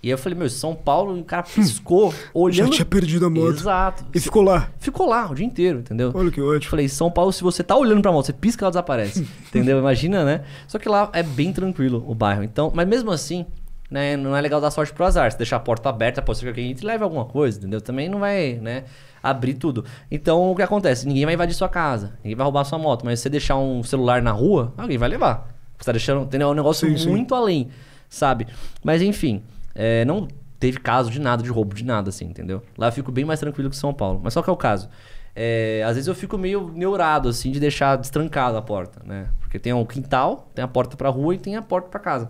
E aí eu falei, meu, São Paulo, o cara piscou, hum, olhando. Já tinha perdido a moto. Exato. E ficou lá. Ficou lá o dia inteiro, entendeu? Olha que ótimo. Eu falei, São Paulo, se você tá olhando pra moto, você pisca, ela desaparece. entendeu? Imagina, né? Só que lá é bem tranquilo o bairro. Então, mas mesmo assim, né, não é legal dar sorte pro azar. Se deixar a porta aberta, pode ser que alguém te leve alguma coisa, entendeu? Também não vai, né? Abrir tudo. Então, o que acontece? Ninguém vai invadir sua casa, ninguém vai roubar sua moto, mas se você deixar um celular na rua, alguém vai levar. Você tá deixando. Entendeu? É um negócio sim, muito sim. além, sabe? Mas enfim. É, não teve caso de nada, de roubo, de nada, assim, entendeu? Lá eu fico bem mais tranquilo que São Paulo. Mas só que é o caso? É, às vezes eu fico meio neurado, assim, de deixar destrancada a porta, né? Porque tem um quintal, tem a porta pra rua e tem a porta pra casa.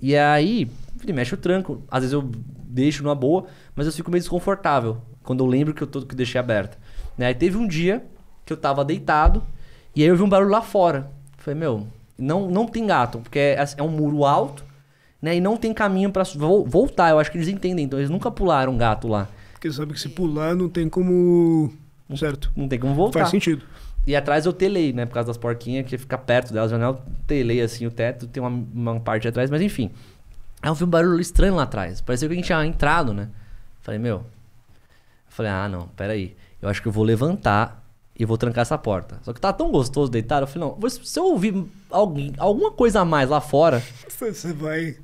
E aí, ele mexe o tranco. Às vezes eu deixo numa boa, mas eu fico meio desconfortável quando eu lembro que eu, tô, que eu deixei aberta. Né? Aí teve um dia que eu tava deitado e aí eu vi um barulho lá fora. falei, meu, não, não tem gato, porque é, é um muro alto né? E não tem caminho para voltar. Eu acho que eles entendem, então eles nunca pularam um gato lá. Porque sabe que se pular não tem como. Certo. Não tem como voltar. Faz sentido. E atrás eu telei, né? Por causa das porquinhas, que fica perto delas, a janela, telei assim o teto, tem uma, uma parte atrás, mas enfim. Aí eu vi um barulho estranho lá atrás. Pareceu que a gente tinha entrado, né? Falei, meu. Falei, ah, não, peraí. Eu acho que eu vou levantar e vou trancar essa porta. Só que tá tão gostoso deitado, eu falei, não, se eu ouvir alguém, alguma coisa a mais lá fora. Você vai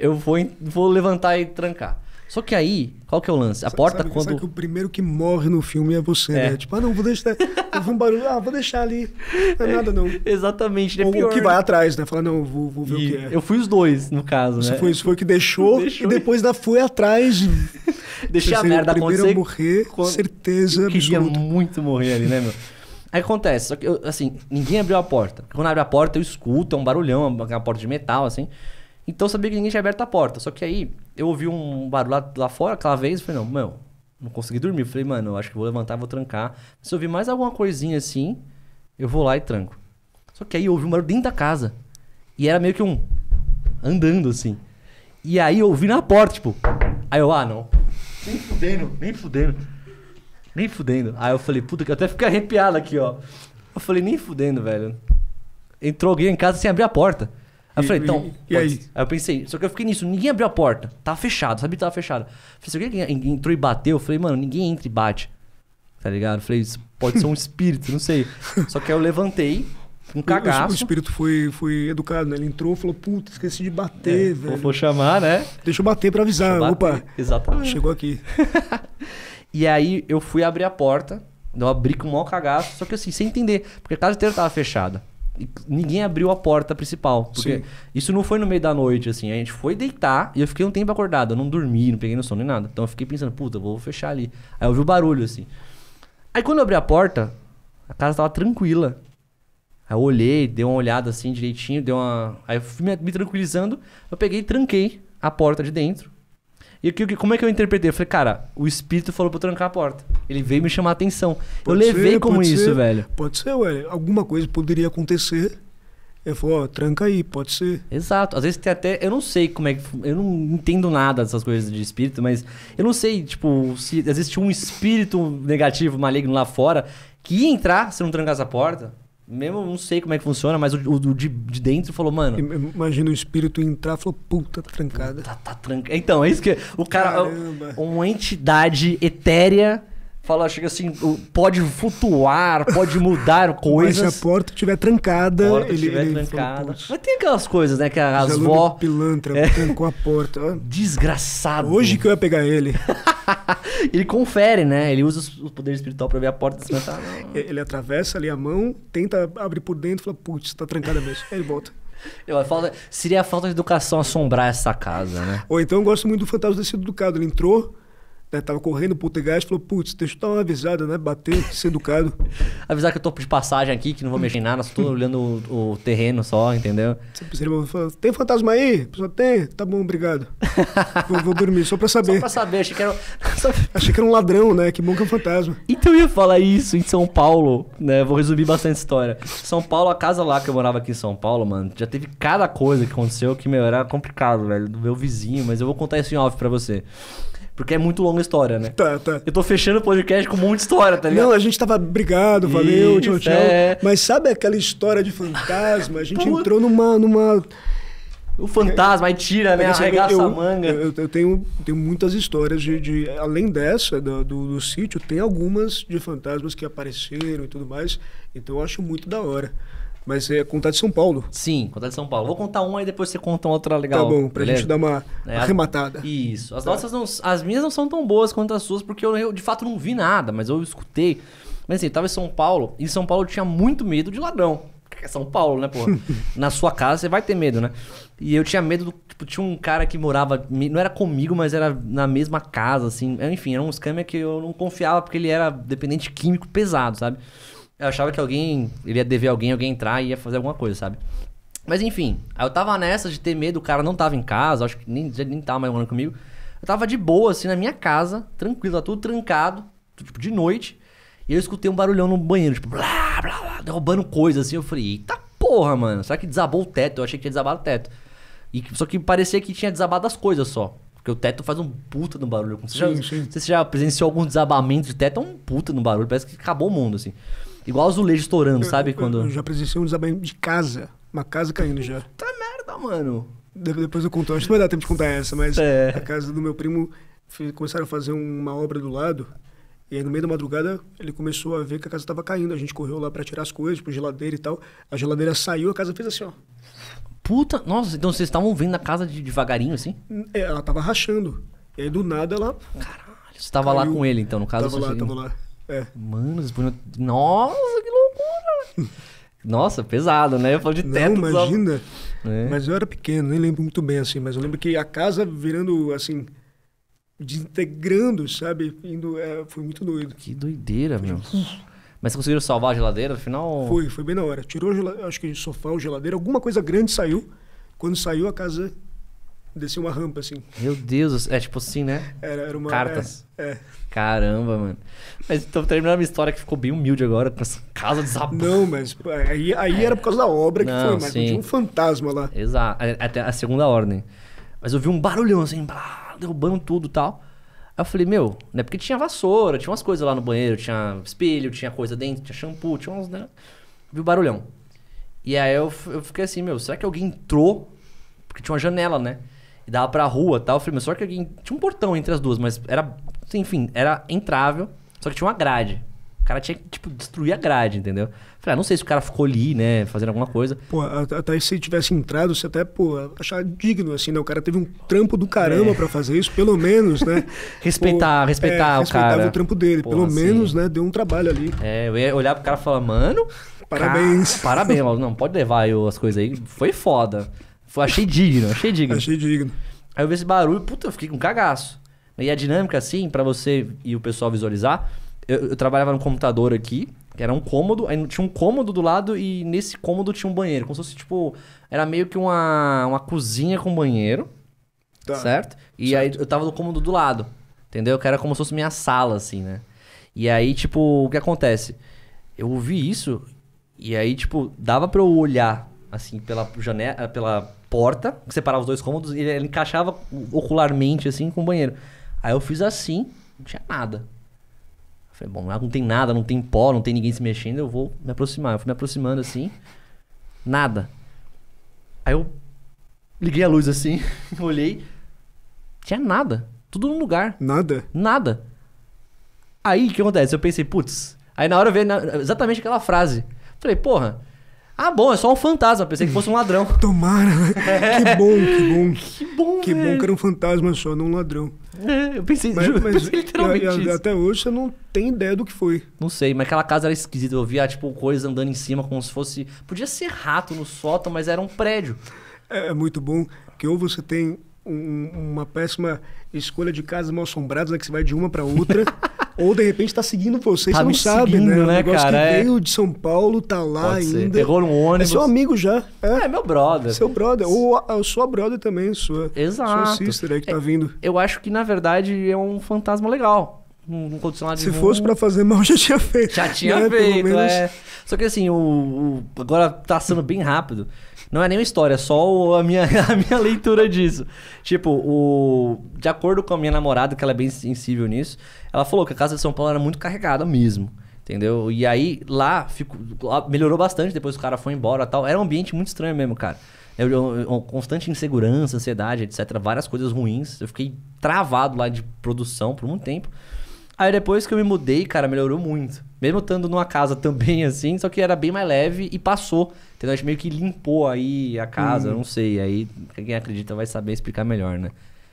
eu vou, vou levantar e trancar. Só que aí, qual que é o lance? A sabe, porta sabe, quando. Sabe que o primeiro que morre no filme é você, é. né? Tipo, ah, não, vou deixar. Vou um barulho, ah, vou deixar ali. Não é, é nada, não. Exatamente, né? Ou pior. o que vai né? atrás, né? Fala, não, vou, vou ver e o que é. Eu fui os dois, no caso, né? Foi, isso foi o que deixou, deixou, e depois ainda foi atrás. Deixei a merda acontecer. primeiro a morrer, certeza. Eu queria muito morrer ali, né, meu? Aí acontece, só que, eu, assim, ninguém abriu a porta. Quando abre a porta, eu escuto, é um barulhão, é uma porta de metal, assim. Então eu sabia que ninguém tinha aberto a porta. Só que aí eu ouvi um barulho lá, lá fora aquela vez e falei, não, meu, não consegui dormir. Eu falei, mano, eu acho que vou levantar, vou trancar. Se eu ouvir mais alguma coisinha assim, eu vou lá e tranco. Só que aí eu ouvi um barulho dentro da casa. E era meio que um. andando assim. E aí eu ouvi na porta, tipo. Aí eu, ah, não. Nem fudendo, nem fudendo. Nem fudendo. Aí eu falei, puta, que eu até fiquei arrepiado aqui, ó. Eu falei, nem fudendo, velho. Entrou alguém em casa sem abrir a porta eu falei, então. E, e aí? aí? eu pensei, só que eu fiquei nisso, ninguém abriu a porta. Tava fechado, sabia que tava fechado. Falei, se alguém entrou e bateu, eu falei, mano, ninguém entra e bate. Tá ligado? Eu falei, isso pode ser um espírito, não sei. Só que aí eu levantei, um cagaço. O espírito foi, foi educado, né? Ele entrou e falou, puta, esqueci de bater, é, velho. Vou chamar, né? Deixa eu bater pra avisar. Bater. Opa. Exatamente. Chegou aqui. e aí eu fui abrir a porta, eu abri com o maior cagaço, só que assim, sem entender, porque a casa inteira tava fechada ninguém abriu a porta principal. Porque Sim. isso não foi no meio da noite, assim. A gente foi deitar e eu fiquei um tempo acordado. Eu não dormi, não peguei no sono nem nada. Então eu fiquei pensando, puta, vou fechar ali. Aí eu ouvi o barulho, assim. Aí quando eu abri a porta, a casa tava tranquila. Aí eu olhei, dei uma olhada assim direitinho, dei uma. Aí eu fui me, me tranquilizando. Eu peguei e tranquei a porta de dentro. E eu, como é que eu interpretei? Eu falei, cara, o espírito falou pra eu trancar a porta. Ele veio me chamar a atenção. Pode eu levei ser, como isso, ser, velho. Pode ser, velho. Alguma coisa poderia acontecer. Eu falou, ó, tranca aí, pode ser. Exato. Às vezes tem até. Eu não sei como é que. Eu não entendo nada dessas coisas de espírito, mas eu não sei, tipo, se às vezes tinha um espírito negativo, maligno lá fora que ia entrar se não trancasse a porta. Mesmo não sei como é que funciona, mas o, o, de, de, dentro falou, mano. Imagina o espírito entrar e falou, puta, tá trancada. Tá, tá trancada. Então, é isso que. O cara. Caramba. Uma entidade etérea fala, chega assim, pode flutuar, pode mudar coisas. Mas se a porta estiver trancada, porta ele, tiver ele trancada. Fala, Mas tem aquelas coisas, né, que as vó pilantra, é. trancou a porta. Ah. Desgraçado. Hoje que eu ia pegar ele. ele confere, né? Ele usa o poder espiritual para ver a porta desmantar. Tá, ele atravessa ali a mão, tenta abrir por dentro, fala, putz, tá trancada mesmo. Aí ele volta. Eu, falta, seria a falta de educação assombrar essa casa, né? Ou então eu gosto muito do fantasma ter educado. Ele entrou, né, tava correndo pro gás, falou, putz, deixa eu dar uma avisada, né? Bater, ser educado. Avisar que eu tô de passagem aqui, que não vou mexer em nada, só tô olhando o, o terreno só, entendeu? Você falar, tem fantasma aí? Só tem? Tá bom, obrigado. vou, vou, dormir, só pra saber. Só pra saber, achei que era... achei que era um ladrão, né? Que bom que é um fantasma. Então eu ia falar isso em São Paulo, né? Vou resumir bastante história. São Paulo, a casa lá que eu morava aqui em São Paulo, mano, já teve cada coisa que aconteceu que, meu, era complicado, velho. Do meu vizinho, mas eu vou contar isso em off pra você. Porque é muito longa a história, né? Tá, tá. Eu tô fechando o podcast com muita história, tá ligado? Não, a gente tava brigado, valeu, Isso, tchau, tchau. É... Mas sabe aquela história de fantasma? A gente Pô. entrou numa. numa... O fantasma, aí tira, né? É arregaça eu, a manga. Eu, eu, tenho, tenho muitas histórias de. de além dessa, do, do, do, sítio, tem algumas de fantasmas que apareceram e tudo mais. Então eu acho muito da hora. Mas é contar de São Paulo. Sim, contar de São Paulo. Vou contar uma e depois você conta uma outra legal. Tá bom, pra beleza? gente dar uma é, arrematada. Isso. As tá. nossas não, As minhas não são tão boas quanto as suas, porque eu, eu, de fato não vi nada, mas eu escutei. Mas assim, eu tava em São Paulo, e em São Paulo eu tinha muito medo de ladrão. É São Paulo, né, pô? Na sua casa você vai ter medo, né? E eu tinha medo do. Tipo, tinha um cara que morava. Não era comigo, mas era na mesma casa, assim. Enfim, era um scammer que eu não confiava porque ele era dependente químico pesado, sabe? Eu achava que alguém iria dever alguém, alguém entrar e ia fazer alguma coisa, sabe? Mas enfim, aí eu tava nessa de ter medo, o cara não tava em casa, acho que nem, nem tava mais morando comigo. Eu tava de boa, assim, na minha casa, tranquilo, tava tudo trancado, tipo, de noite. E eu escutei um barulhão no banheiro, tipo, blá, blá, blá, derrubando coisa, assim. Eu falei, eita porra, mano, será que desabou o teto? Eu achei que tinha desabado o teto. E, só que parecia que tinha desabado as coisas só. Porque o teto faz um puta no barulho. Você, sim, já, sim. você já presenciou algum desabamento de teto? É um puta no barulho, parece que acabou o mundo, assim. Igual azulejo estourando, eu, sabe? Eu, quando... Eu já presenciei um desabamento de casa. Uma casa caindo já. Tá merda, mano. De, depois eu conto. Acho que não vai dar tempo de contar essa, mas é. a casa do meu primo começaram a fazer uma obra do lado. E aí, no meio da madrugada, ele começou a ver que a casa estava caindo. A gente correu lá para tirar as coisas, pro geladeira e tal. A geladeira saiu, a casa fez assim, ó. Puta, nossa, então vocês estavam vendo a casa de, devagarinho, assim? Hum, é, ela tava rachando. E aí, do nada, ela... Caralho, você tava caiu. lá com ele, então, no caso? Tava lá, tava lá. É. Mano, nossa, que loucura! Nossa, pesado, né? Eu falo de teto. Não, imagina. É. Mas eu era pequeno, nem lembro muito bem, assim. Mas eu lembro que a casa virando, assim, desintegrando, sabe? Indo, é, foi muito doido. Que doideira, meu. mas vocês conseguiram salvar a geladeira, no final Foi, foi bem na hora. Tirou, acho que sofá ou geladeira, alguma coisa grande saiu. Quando saiu, a casa Descia uma rampa, assim. Meu Deus, é tipo assim, né? Era, era uma... Cartas. É, é. Caramba, mano. Mas então terminando uma história que ficou bem humilde agora, com essa casa desabando. Não, mas aí, aí é. era por causa da obra que não, foi, mas sim. tinha um fantasma lá. Exato, é, é até a segunda ordem. Mas eu vi um barulhão assim, blá, derrubando tudo e tal. Aí eu falei, meu, né? Porque tinha vassoura, tinha umas coisas lá no banheiro, tinha espelho, tinha coisa dentro, tinha shampoo, tinha uns, né? Vi o barulhão. E aí eu, eu fiquei assim, meu, será que alguém entrou? Porque tinha uma janela, né? E dava pra rua e tal. Eu falei, mas só que tinha um portão entre as duas, mas era. Enfim, era entrável. Só que tinha uma grade. O cara tinha que, tipo, destruir a grade, entendeu? Falei, ah, não sei se o cara ficou ali, né, fazendo alguma coisa. Pô, até se tivesse entrado, você até, pô, achar digno, assim, né? O cara teve um trampo do caramba é. para fazer isso, pelo menos, né? respeitar, pô, respeitar é, o cara. Respeitar o trampo dele, pô, pelo assim, menos, né? Deu um trabalho ali. É, eu ia olhar pro cara e falar, mano. Parabéns. Cara, parabéns, não, pode levar eu as coisas aí. Foi foda achei digno, achei digno. achei digno. Aí eu vi esse barulho, puta, eu fiquei com cagaço. E a dinâmica, assim, para você e o pessoal visualizar, eu, eu trabalhava no computador aqui, que era um cômodo, aí tinha um cômodo do lado e nesse cômodo tinha um banheiro. Como se fosse, tipo, era meio que uma, uma cozinha com banheiro. Tá. Certo? E certo. aí eu tava no cômodo do lado. Entendeu? Que era como se fosse minha sala, assim, né? E aí, tipo, o que acontece? Eu ouvi isso, e aí, tipo, dava pra eu olhar, assim, pela janela, pela porta, que separava os dois cômodos, e ele encaixava ocularmente assim com o banheiro. Aí eu fiz assim, não tinha nada. Eu falei, bom, é, não tem nada, não tem pó, não tem ninguém se mexendo, eu vou me aproximar. Eu fui me aproximando assim, nada. Aí eu liguei a luz assim, olhei, tinha nada. Tudo no lugar. Nada? Nada. Aí o que acontece? Eu pensei, putz. Aí na hora eu vi exatamente aquela frase. Falei, porra, ah, bom, é só um fantasma. Pensei que fosse um ladrão. Tomara. Né? É. Que bom, que bom. Que bom, Que velho. bom que era um fantasma só, não um ladrão. É, eu pensei, mas, juro, mas pensei literalmente isso. Até hoje você não tem ideia do que foi. Não sei, mas aquela casa era esquisita. Eu via, tipo, coisas andando em cima como se fosse... Podia ser rato no sótão, mas era um prédio. É, é muito bom que ou você tem um, uma péssima escolha de casas mal assombradas, né, que você vai de uma para outra... Ou de repente tá seguindo você, tá você não sabe, seguindo, né? É né um cara, que é. veio de São Paulo, tá lá Pode ainda. Pegou um ônibus. É seu amigo já. É, é meu brother. Seu brother. Ou a, a sua brother também, sua. Exato. Sua sister aí que tá é, vindo. Eu acho que, na verdade, é um fantasma legal num, condicionado Se fosse para fazer mal, já tinha feito. Já tinha né? feito, menos... é. Só que assim, o, o, agora tá sendo bem rápido. Não é nenhuma história, é só a, minha, a minha leitura disso. Tipo, o, de acordo com a minha namorada, que ela é bem sensível nisso, ela falou que a casa de São Paulo era muito carregada mesmo. Entendeu? E aí lá ficou, melhorou bastante, depois o cara foi embora tal. Era um ambiente muito estranho mesmo, cara. Eu, eu, eu, constante insegurança, ansiedade, etc. Várias coisas ruins. Eu fiquei travado lá de produção por muito tempo. Aí depois que eu me mudei, cara, melhorou muito. Mesmo estando numa casa também assim, só que era bem mais leve e passou. Entendeu? A gente meio que limpou aí a casa, hum. não sei. Aí quem acredita vai saber explicar melhor, né?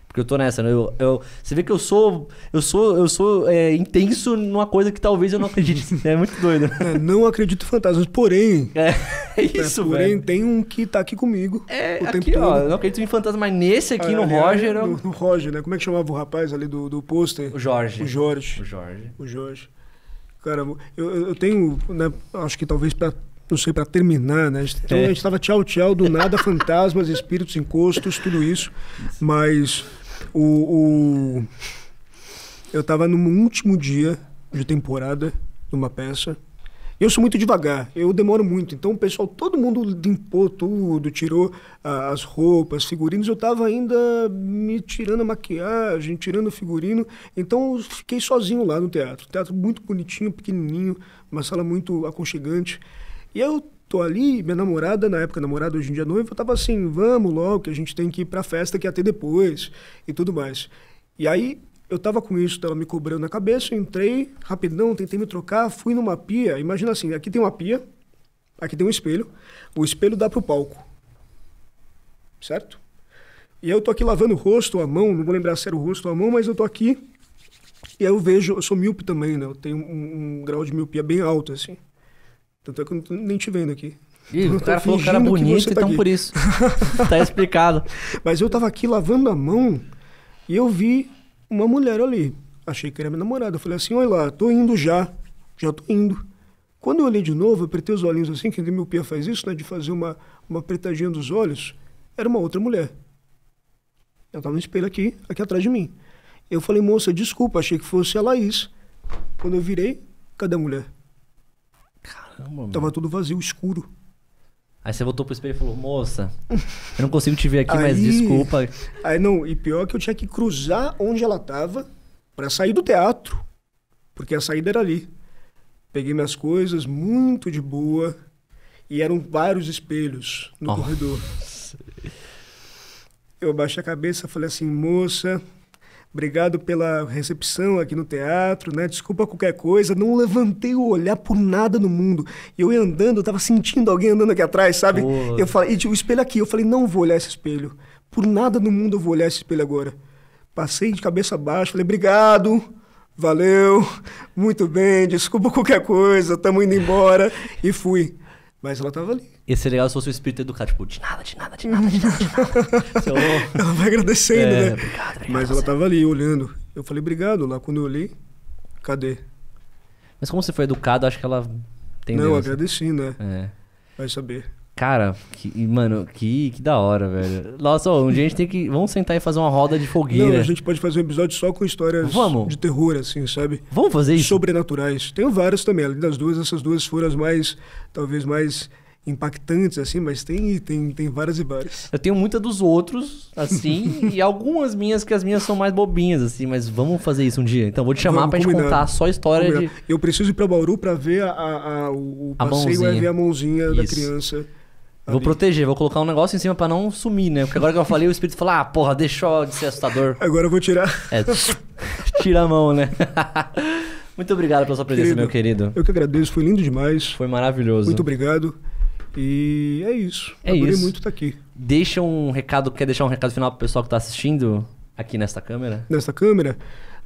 Porque eu tô nessa, né? Eu, eu, você vê que eu sou. Eu sou, eu sou é, intenso numa coisa que talvez eu não acredite. é muito doido. É, não acredito em fantasmas, porém. É, é, é isso, né? Porém, tem um que tá aqui comigo. É, o aqui, tempo ó, todo. Eu não acredito em fantasmas, mas nesse aqui, ah, no ali, é, Roger. Eu... No, no, Roger, né? Como é que chamava o rapaz ali do, do pôster? O Jorge. O Jorge. O Jorge. O Jorge. Cara, eu, eu tenho, né, acho que talvez para não sei, para terminar, né? Então é. a gente estava tchau, tchau, do nada, fantasmas, espíritos, encostos, tudo isso. Mas o, o... Eu estava no último dia de temporada de uma peça. Eu sou muito devagar, eu demoro muito. Então, o pessoal, todo mundo limpou tudo, tirou as roupas, figurinos. Eu estava ainda me tirando a maquiagem, tirando o figurino. Então, eu fiquei sozinho lá no teatro. Teatro muito bonitinho, pequenininho, uma sala muito aconchegante. E eu tô ali, minha namorada, na época namorada, hoje em dia noiva, tava assim, vamos logo, que a gente tem que ir pra festa que até depois e tudo mais. E aí eu tava com isso, ela me cobrando na cabeça, entrei, rapidão, tentei me trocar, fui numa pia, imagina assim, aqui tem uma pia, aqui tem um espelho, o espelho dá pro palco, certo? E eu tô aqui lavando o rosto, a mão, não vou lembrar se era o rosto ou a mão, mas eu tô aqui e aí eu vejo, eu sou míope também, né? Eu tenho um, um grau de miopia bem alto, assim. Tanto é que eu nem te vendo aqui. Ih, o cara falou que era bonito, que tá então aqui. por isso. tá explicado. Mas eu tava aqui lavando a mão e eu vi uma mulher ali. Achei que era minha namorada. Eu falei assim, olha lá, tô indo já. Já tô indo. Quando eu olhei de novo, eu apertei os olhinhos assim, que a miopia faz isso, né? De fazer uma, uma apertadinha dos olhos. Era uma outra mulher. Ela tava no espelho aqui, aqui atrás de mim. Eu falei, moça, desculpa, achei que fosse a Laís. Quando eu virei, cadê a mulher? Caramba, Tava tudo vazio, escuro. Aí você voltou pro espelho e falou, moça, eu não consigo te ver aqui, aí, mas desculpa. Aí não, e pior que eu tinha que cruzar onde ela tava para sair do teatro. Porque a saída era ali. Peguei minhas coisas, muito de boa. E eram vários espelhos no oh. corredor. Eu baixei a cabeça falei assim, moça, Obrigado pela recepção aqui no teatro, né? Desculpa qualquer coisa, não levantei o olhar por nada no mundo. Eu ia andando, eu tava sentindo alguém andando aqui atrás, sabe? Eu falei, e o espelho aqui, eu falei, não vou olhar esse espelho. Por nada no mundo eu vou olhar esse espelho agora. Passei de cabeça baixa, falei, obrigado. Valeu, muito bem, desculpa qualquer coisa, tamo indo embora. E fui. Mas ela tava ali Ia ser legal se fosse o espírito educado, tipo, de nada, de nada, de nada, de nada, de nada. Seu... ela vai agradecendo, é, né? Obrigado, obrigado, Mas ela você. tava ali olhando. Eu falei, obrigado. Lá quando eu olhei, cadê? Mas como você foi educado, acho que ela tem. Não, assim. agradeci, né? É. Vai saber. Cara, que, mano, que, que da hora, velho. Nossa, um dia a gente tem que. Vamos sentar e fazer uma roda de fogueira. Não, a gente pode fazer um episódio só com histórias Vamos. de terror, assim, sabe? Vamos fazer isso? Sobrenaturais. Tenho várias também. Além das duas, essas duas foram as mais. Talvez mais impactantes, assim, mas tem, tem, tem várias e várias. Eu tenho muita dos outros, assim, e algumas minhas que as minhas são mais bobinhas, assim, mas vamos fazer isso um dia. Então vou te chamar vamos, pra gente contar só a história de. Eu preciso ir pra Bauru pra ver a, a, a o a passeio e é ver a mãozinha isso. da criança. Vou proteger, vou colocar um negócio em cima para não sumir, né? Porque agora que eu falei, o espírito fala, ah, porra, deixou de ser assustador. Agora eu vou tirar. É, tira a mão, né? Muito obrigado pela sua presença, querido, meu querido. Eu que agradeço, foi lindo demais. Foi maravilhoso. Muito obrigado. E é isso. É Adorei isso. muito estar aqui. Deixa um recado, quer deixar um recado final pro pessoal que tá assistindo aqui nesta câmera? Nesta câmera?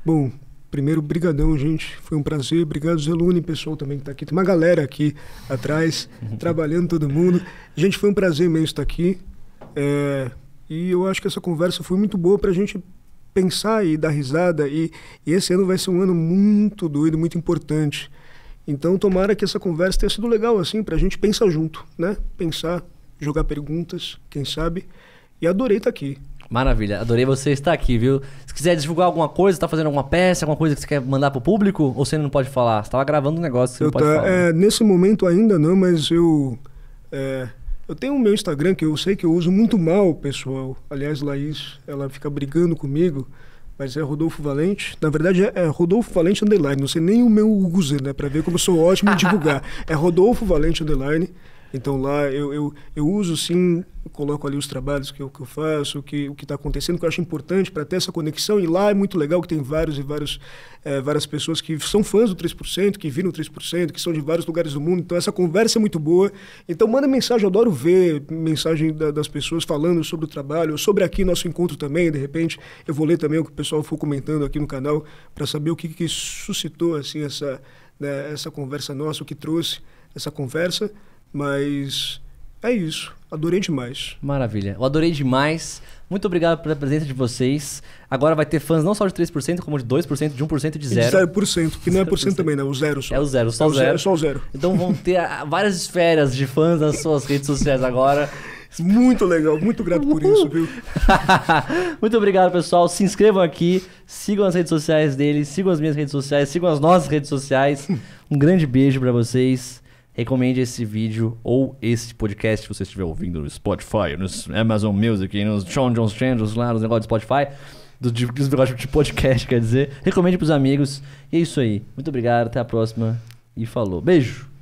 Bom, primeiro, brigadão, gente. Foi um prazer. Obrigado, Zelune, pessoal também que tá aqui. Tem uma galera aqui atrás, trabalhando todo mundo. Gente, foi um prazer mesmo estar aqui. É... E eu acho que essa conversa foi muito boa pra gente pensar e dar risada. E, e esse ano vai ser um ano muito doido, muito importante. Então, tomara que essa conversa tenha sido legal, assim, para a gente pensar junto, né? Pensar, jogar perguntas, quem sabe. E adorei estar tá aqui. Maravilha, adorei você estar aqui, viu? Se quiser divulgar alguma coisa, tá fazendo alguma peça, alguma coisa que você quer mandar pro público, ou você não pode falar? Você tava gravando um negócio que você eu não pode tá, falar. É, nesse momento ainda não, mas eu. É, eu tenho o meu Instagram que eu sei que eu uso muito mal, pessoal. Aliás, Laís, ela fica brigando comigo. Mas é Rodolfo Valente. Na verdade, é, é Rodolfo Valente Underline. Não sei nem o meu user, né? Pra ver como eu sou ótimo em divulgar. É Rodolfo Valente Underline. Então lá eu, eu, eu uso sim, eu coloco ali os trabalhos que eu, que eu faço, o que o está acontecendo, que eu acho importante para ter essa conexão. E lá é muito legal que tem vários e vários, é, várias pessoas que são fãs do 3%, que viram o 3%, que são de vários lugares do mundo. Então essa conversa é muito boa. Então manda mensagem, eu adoro ver mensagem da, das pessoas falando sobre o trabalho, sobre aqui nosso encontro também. De repente eu vou ler também o que o pessoal for comentando aqui no canal para saber o que, que suscitou assim essa, né, essa conversa nossa, o que trouxe essa conversa. Mas é isso. Adorei demais. Maravilha. Eu adorei demais. Muito obrigado pela presença de vocês. Agora vai ter fãs não só de 3%, como de 2%, de 1% e de 0%. E de 0%, que não é por cento também, né? O zero só. É o zero, só é o zero. zero. Só o zero. Então vão ter ah, várias esferas de fãs nas suas redes sociais agora. Muito legal, muito grato por isso, viu? muito obrigado, pessoal. Se inscrevam aqui, sigam as redes sociais dele, sigam as minhas redes sociais, sigam as nossas redes sociais. Um grande beijo para vocês recomende esse vídeo ou esse podcast, se você estiver ouvindo no Spotify, no Amazon Music, nos John Jones Channels, lá nos negócios do Spotify, do, dos negócios de podcast, quer dizer. Recomende pros amigos. E é isso aí. Muito obrigado, até a próxima e falou. Beijo!